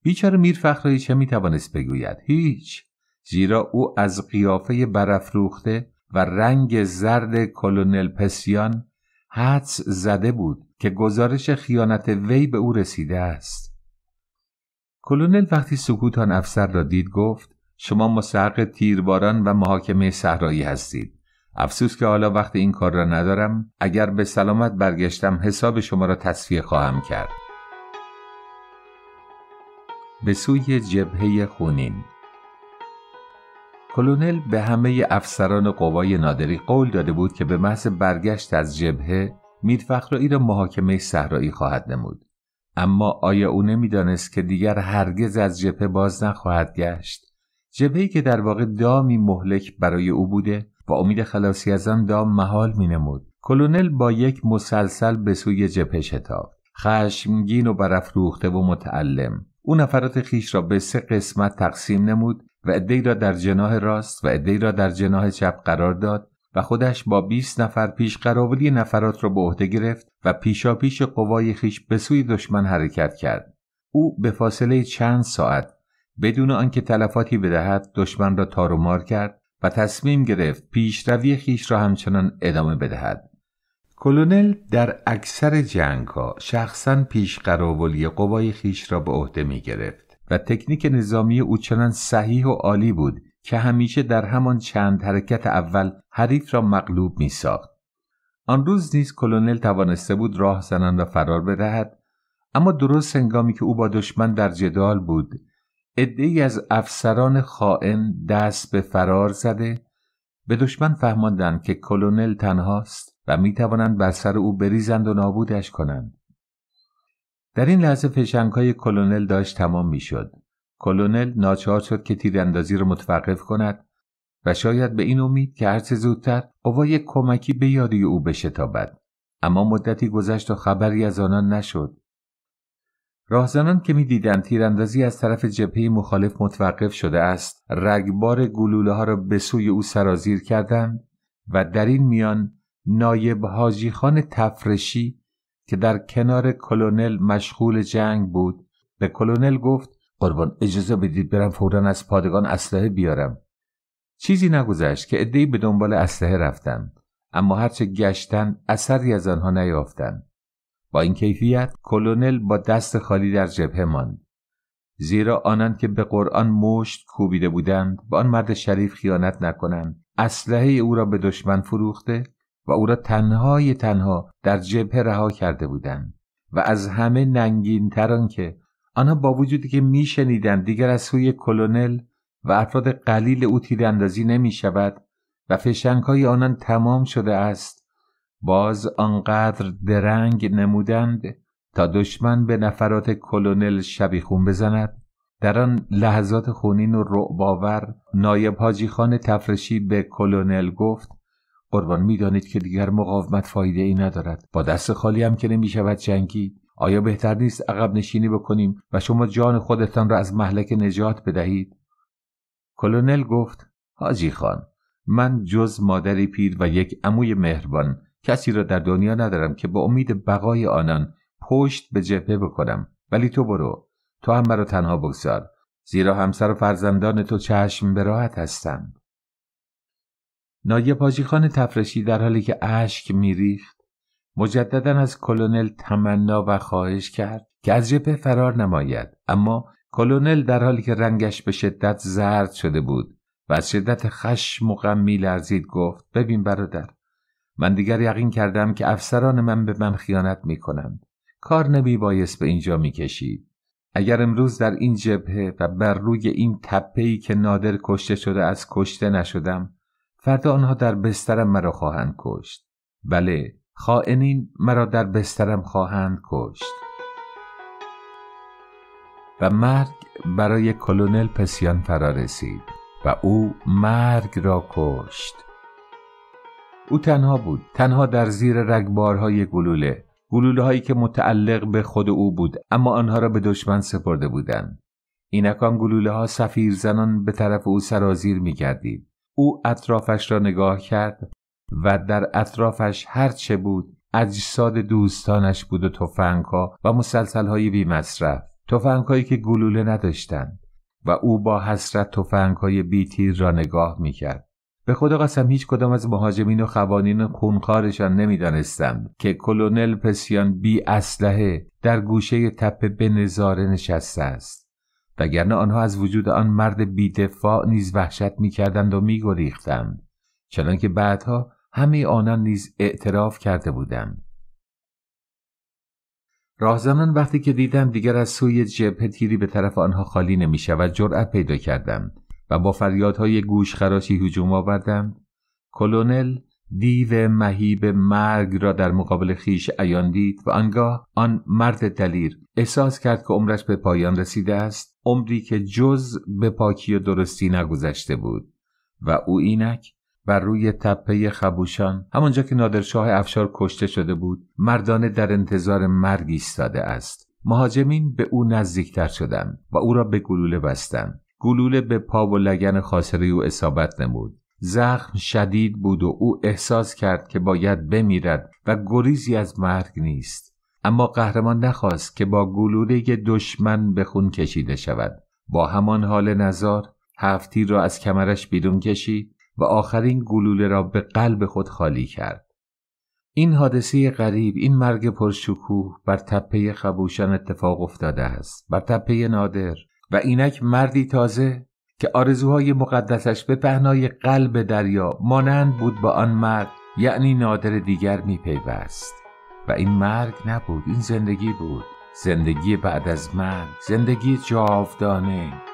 بیچاره میر فخری چه میتوانست بگوید هیچ زیرا او از قیافه برافروخته و رنگ زرد کلونل پسیان حدس زده بود که گزارش خیانت وی به او رسیده است کلونل وقتی سکوت آن افسر را دید گفت شما مستحق تیرباران و محاکمه صحرایی هستید افسوس که حالا وقت این کار را ندارم اگر به سلامت برگشتم حساب شما را تصفیه خواهم کرد به سوی جبهه خونین کلونل به همه افسران قوای نادری قول داده بود که به محض برگشت از جبهه میرفخرایی را محاکمه صحرایی خواهد نمود اما آیا او نمیدانست که دیگر هرگز از جبهه باز نخواهد گشت جبهه‌ای که در واقع دامی مهلک برای او بوده و امید خلاصی از آن دام محال مینمود کلونل با یک مسلسل به سوی جبهه شتافت خشمگین و برافروخته و متعلم او نفرات خیش را به سه قسمت تقسیم نمود و عدهای را در جناه راست و عدهای را در جناه چپ قرار داد و خودش با 20 نفر پیش قراولی نفرات را به عهده گرفت و پیشاپیش قوای خیش به سوی دشمن حرکت کرد. او به فاصله چند ساعت بدون آنکه تلفاتی بدهد دشمن را تار و مار کرد و تصمیم گرفت پیشروی خیش را همچنان ادامه بدهد. کلونل در اکثر جنگ ها شخصا پیش قراولی قوای خیش را به عهده می گرفت. و تکنیک نظامی او چنان صحیح و عالی بود که همیشه در همان چند حرکت اول حریف را مغلوب می ساخت. آن روز نیز کلونل توانسته بود راه زنند و فرار بدهد اما درست هنگامی که او با دشمن در جدال بود ادهی از افسران خائن دست به فرار زده به دشمن فهماندند که کلونل تنهاست و توانند بر سر او بریزند و نابودش کنند در این لحظه های کلونل داشت تمام میشد. کلونل ناچار شد که تیراندازی را متوقف کند و شاید به این امید که هرچه زودتر قوای کمکی به یاری او بشتابد اما مدتی گذشت و خبری از آنان نشد راهزنان که میدیدند تیراندازی از طرف جبهه مخالف متوقف شده است رگبار گلوله ها را به سوی او سرازیر کردند و در این میان نایب حاجی خان تفرشی که در کنار کلونل مشغول جنگ بود به کلونل گفت قربان اجازه بدید برم فورا از پادگان اسلحه بیارم چیزی نگذشت که عدهای به دنبال اسلحه رفتند اما هرچه گشتن اثری از آنها نیافتند با این کیفیت کلونل با دست خالی در جبهه ماند زیرا آنان که به قرآن مشت کوبیده بودند با آن مرد شریف خیانت نکنند اسلحه او را به دشمن فروخته و او را تنهای تنها در جبهه رها کرده بودند و از همه ننگینتر که آنها با وجودی که میشنیدند دیگر از سوی کلونل و افراد قلیل او تیراندازی نمی شود و های آنان تمام شده است باز آنقدر درنگ نمودند تا دشمن به نفرات کلونل شبیخون بزند در آن لحظات خونین و رعباور نایب حاجی خان تفرشی به کلونل گفت قربان میدانید که دیگر مقاومت فایده ای ندارد با دست خالی هم که نمیشود جنگی آیا بهتر نیست عقب نشینی بکنیم و شما جان خودتان را از محلک نجات بدهید کلونل گفت حاجی خان من جز مادری پیر و یک عموی مهربان کسی را در دنیا ندارم که به امید بقای آنان پشت به جبهه بکنم ولی تو برو تو هم مرا تنها بگذار زیرا همسر و فرزندان تو چشم به راحت هستند نادیا پاجیخان تفرشی در حالی که اشک میریخت مجددا از کلونل تمنا و خواهش کرد که از جبه فرار نماید اما کلونل در حالی که رنگش به شدت زرد شده بود و از شدت خشم و غم میلرزید گفت ببین برادر من دیگر یقین کردم که افسران من به من خیانت میکنند کار نبی بایست به اینجا میکشید اگر امروز در این جبهه و بر روی این تپهی که نادر کشته شده از کشته نشدم فردا آنها در بسترم مرا خواهند کشت بله خائنین مرا در بسترم خواهند کشت و مرگ برای کلونل پسیان فرا رسید و او مرگ را کشت او تنها بود تنها در زیر رگبارهای گلوله گلوله هایی که متعلق به خود او بود اما آنها را به دشمن سپرده بودند اینکان گلوله ها سفیر زنان به طرف او سرازیر می او اطرافش را نگاه کرد و در اطرافش هر چه بود اجساد دوستانش بود و تفنگها و مسلسلهای بی مصرف تفنگهایی که گلوله نداشتند و او با حسرت تفنگهای بی را نگاه میکرد به خدا قسم هیچ کدام از مهاجمین و قوانین خونخوارشان نمیدانستند که کلونل پسیان بی اسلحه در گوشه تپه به نظاره نشسته است وگرنه آنها از وجود آن مرد بیدفاع نیز وحشت میکردند و میگریختند چنانکه بعدها همه آنان نیز اعتراف کرده بودند راهزنان وقتی که دیدم دیگر از سوی جبهه تیری به طرف آنها خالی نمی شود جرأت پیدا کردم و با فریادهای گوش خراشی هجوم آوردم کلونل دیو مهیب مرگ را در مقابل خیش عیان دید و آنگاه آن مرد دلیر احساس کرد که عمرش به پایان رسیده است عمری که جز به پاکی و درستی نگذشته بود و او اینک بر روی تپه خبوشان همانجا که نادرشاه افشار کشته شده بود مردانه در انتظار مرگ ایستاده است مهاجمین به او نزدیکتر شدند و او را به گلوله بستند گلوله به پا و لگن خاصره او اصابت نمود زخم شدید بود و او احساس کرد که باید بمیرد و گریزی از مرگ نیست اما قهرمان نخواست که با گلوله دشمن به خون کشیده شود با همان حال نزار هفتی را از کمرش بیرون کشید و آخرین گلوله را به قلب خود خالی کرد این حادثه غریب این مرگ پرشکوه بر تپه خبوشان اتفاق افتاده است بر تپه نادر و اینک مردی تازه که آرزوهای مقدسش به پهنای قلب دریا مانند بود با آن مرد یعنی نادر دیگر میپیوست و این مرگ نبود این زندگی بود زندگی بعد از مرگ زندگی جاودانه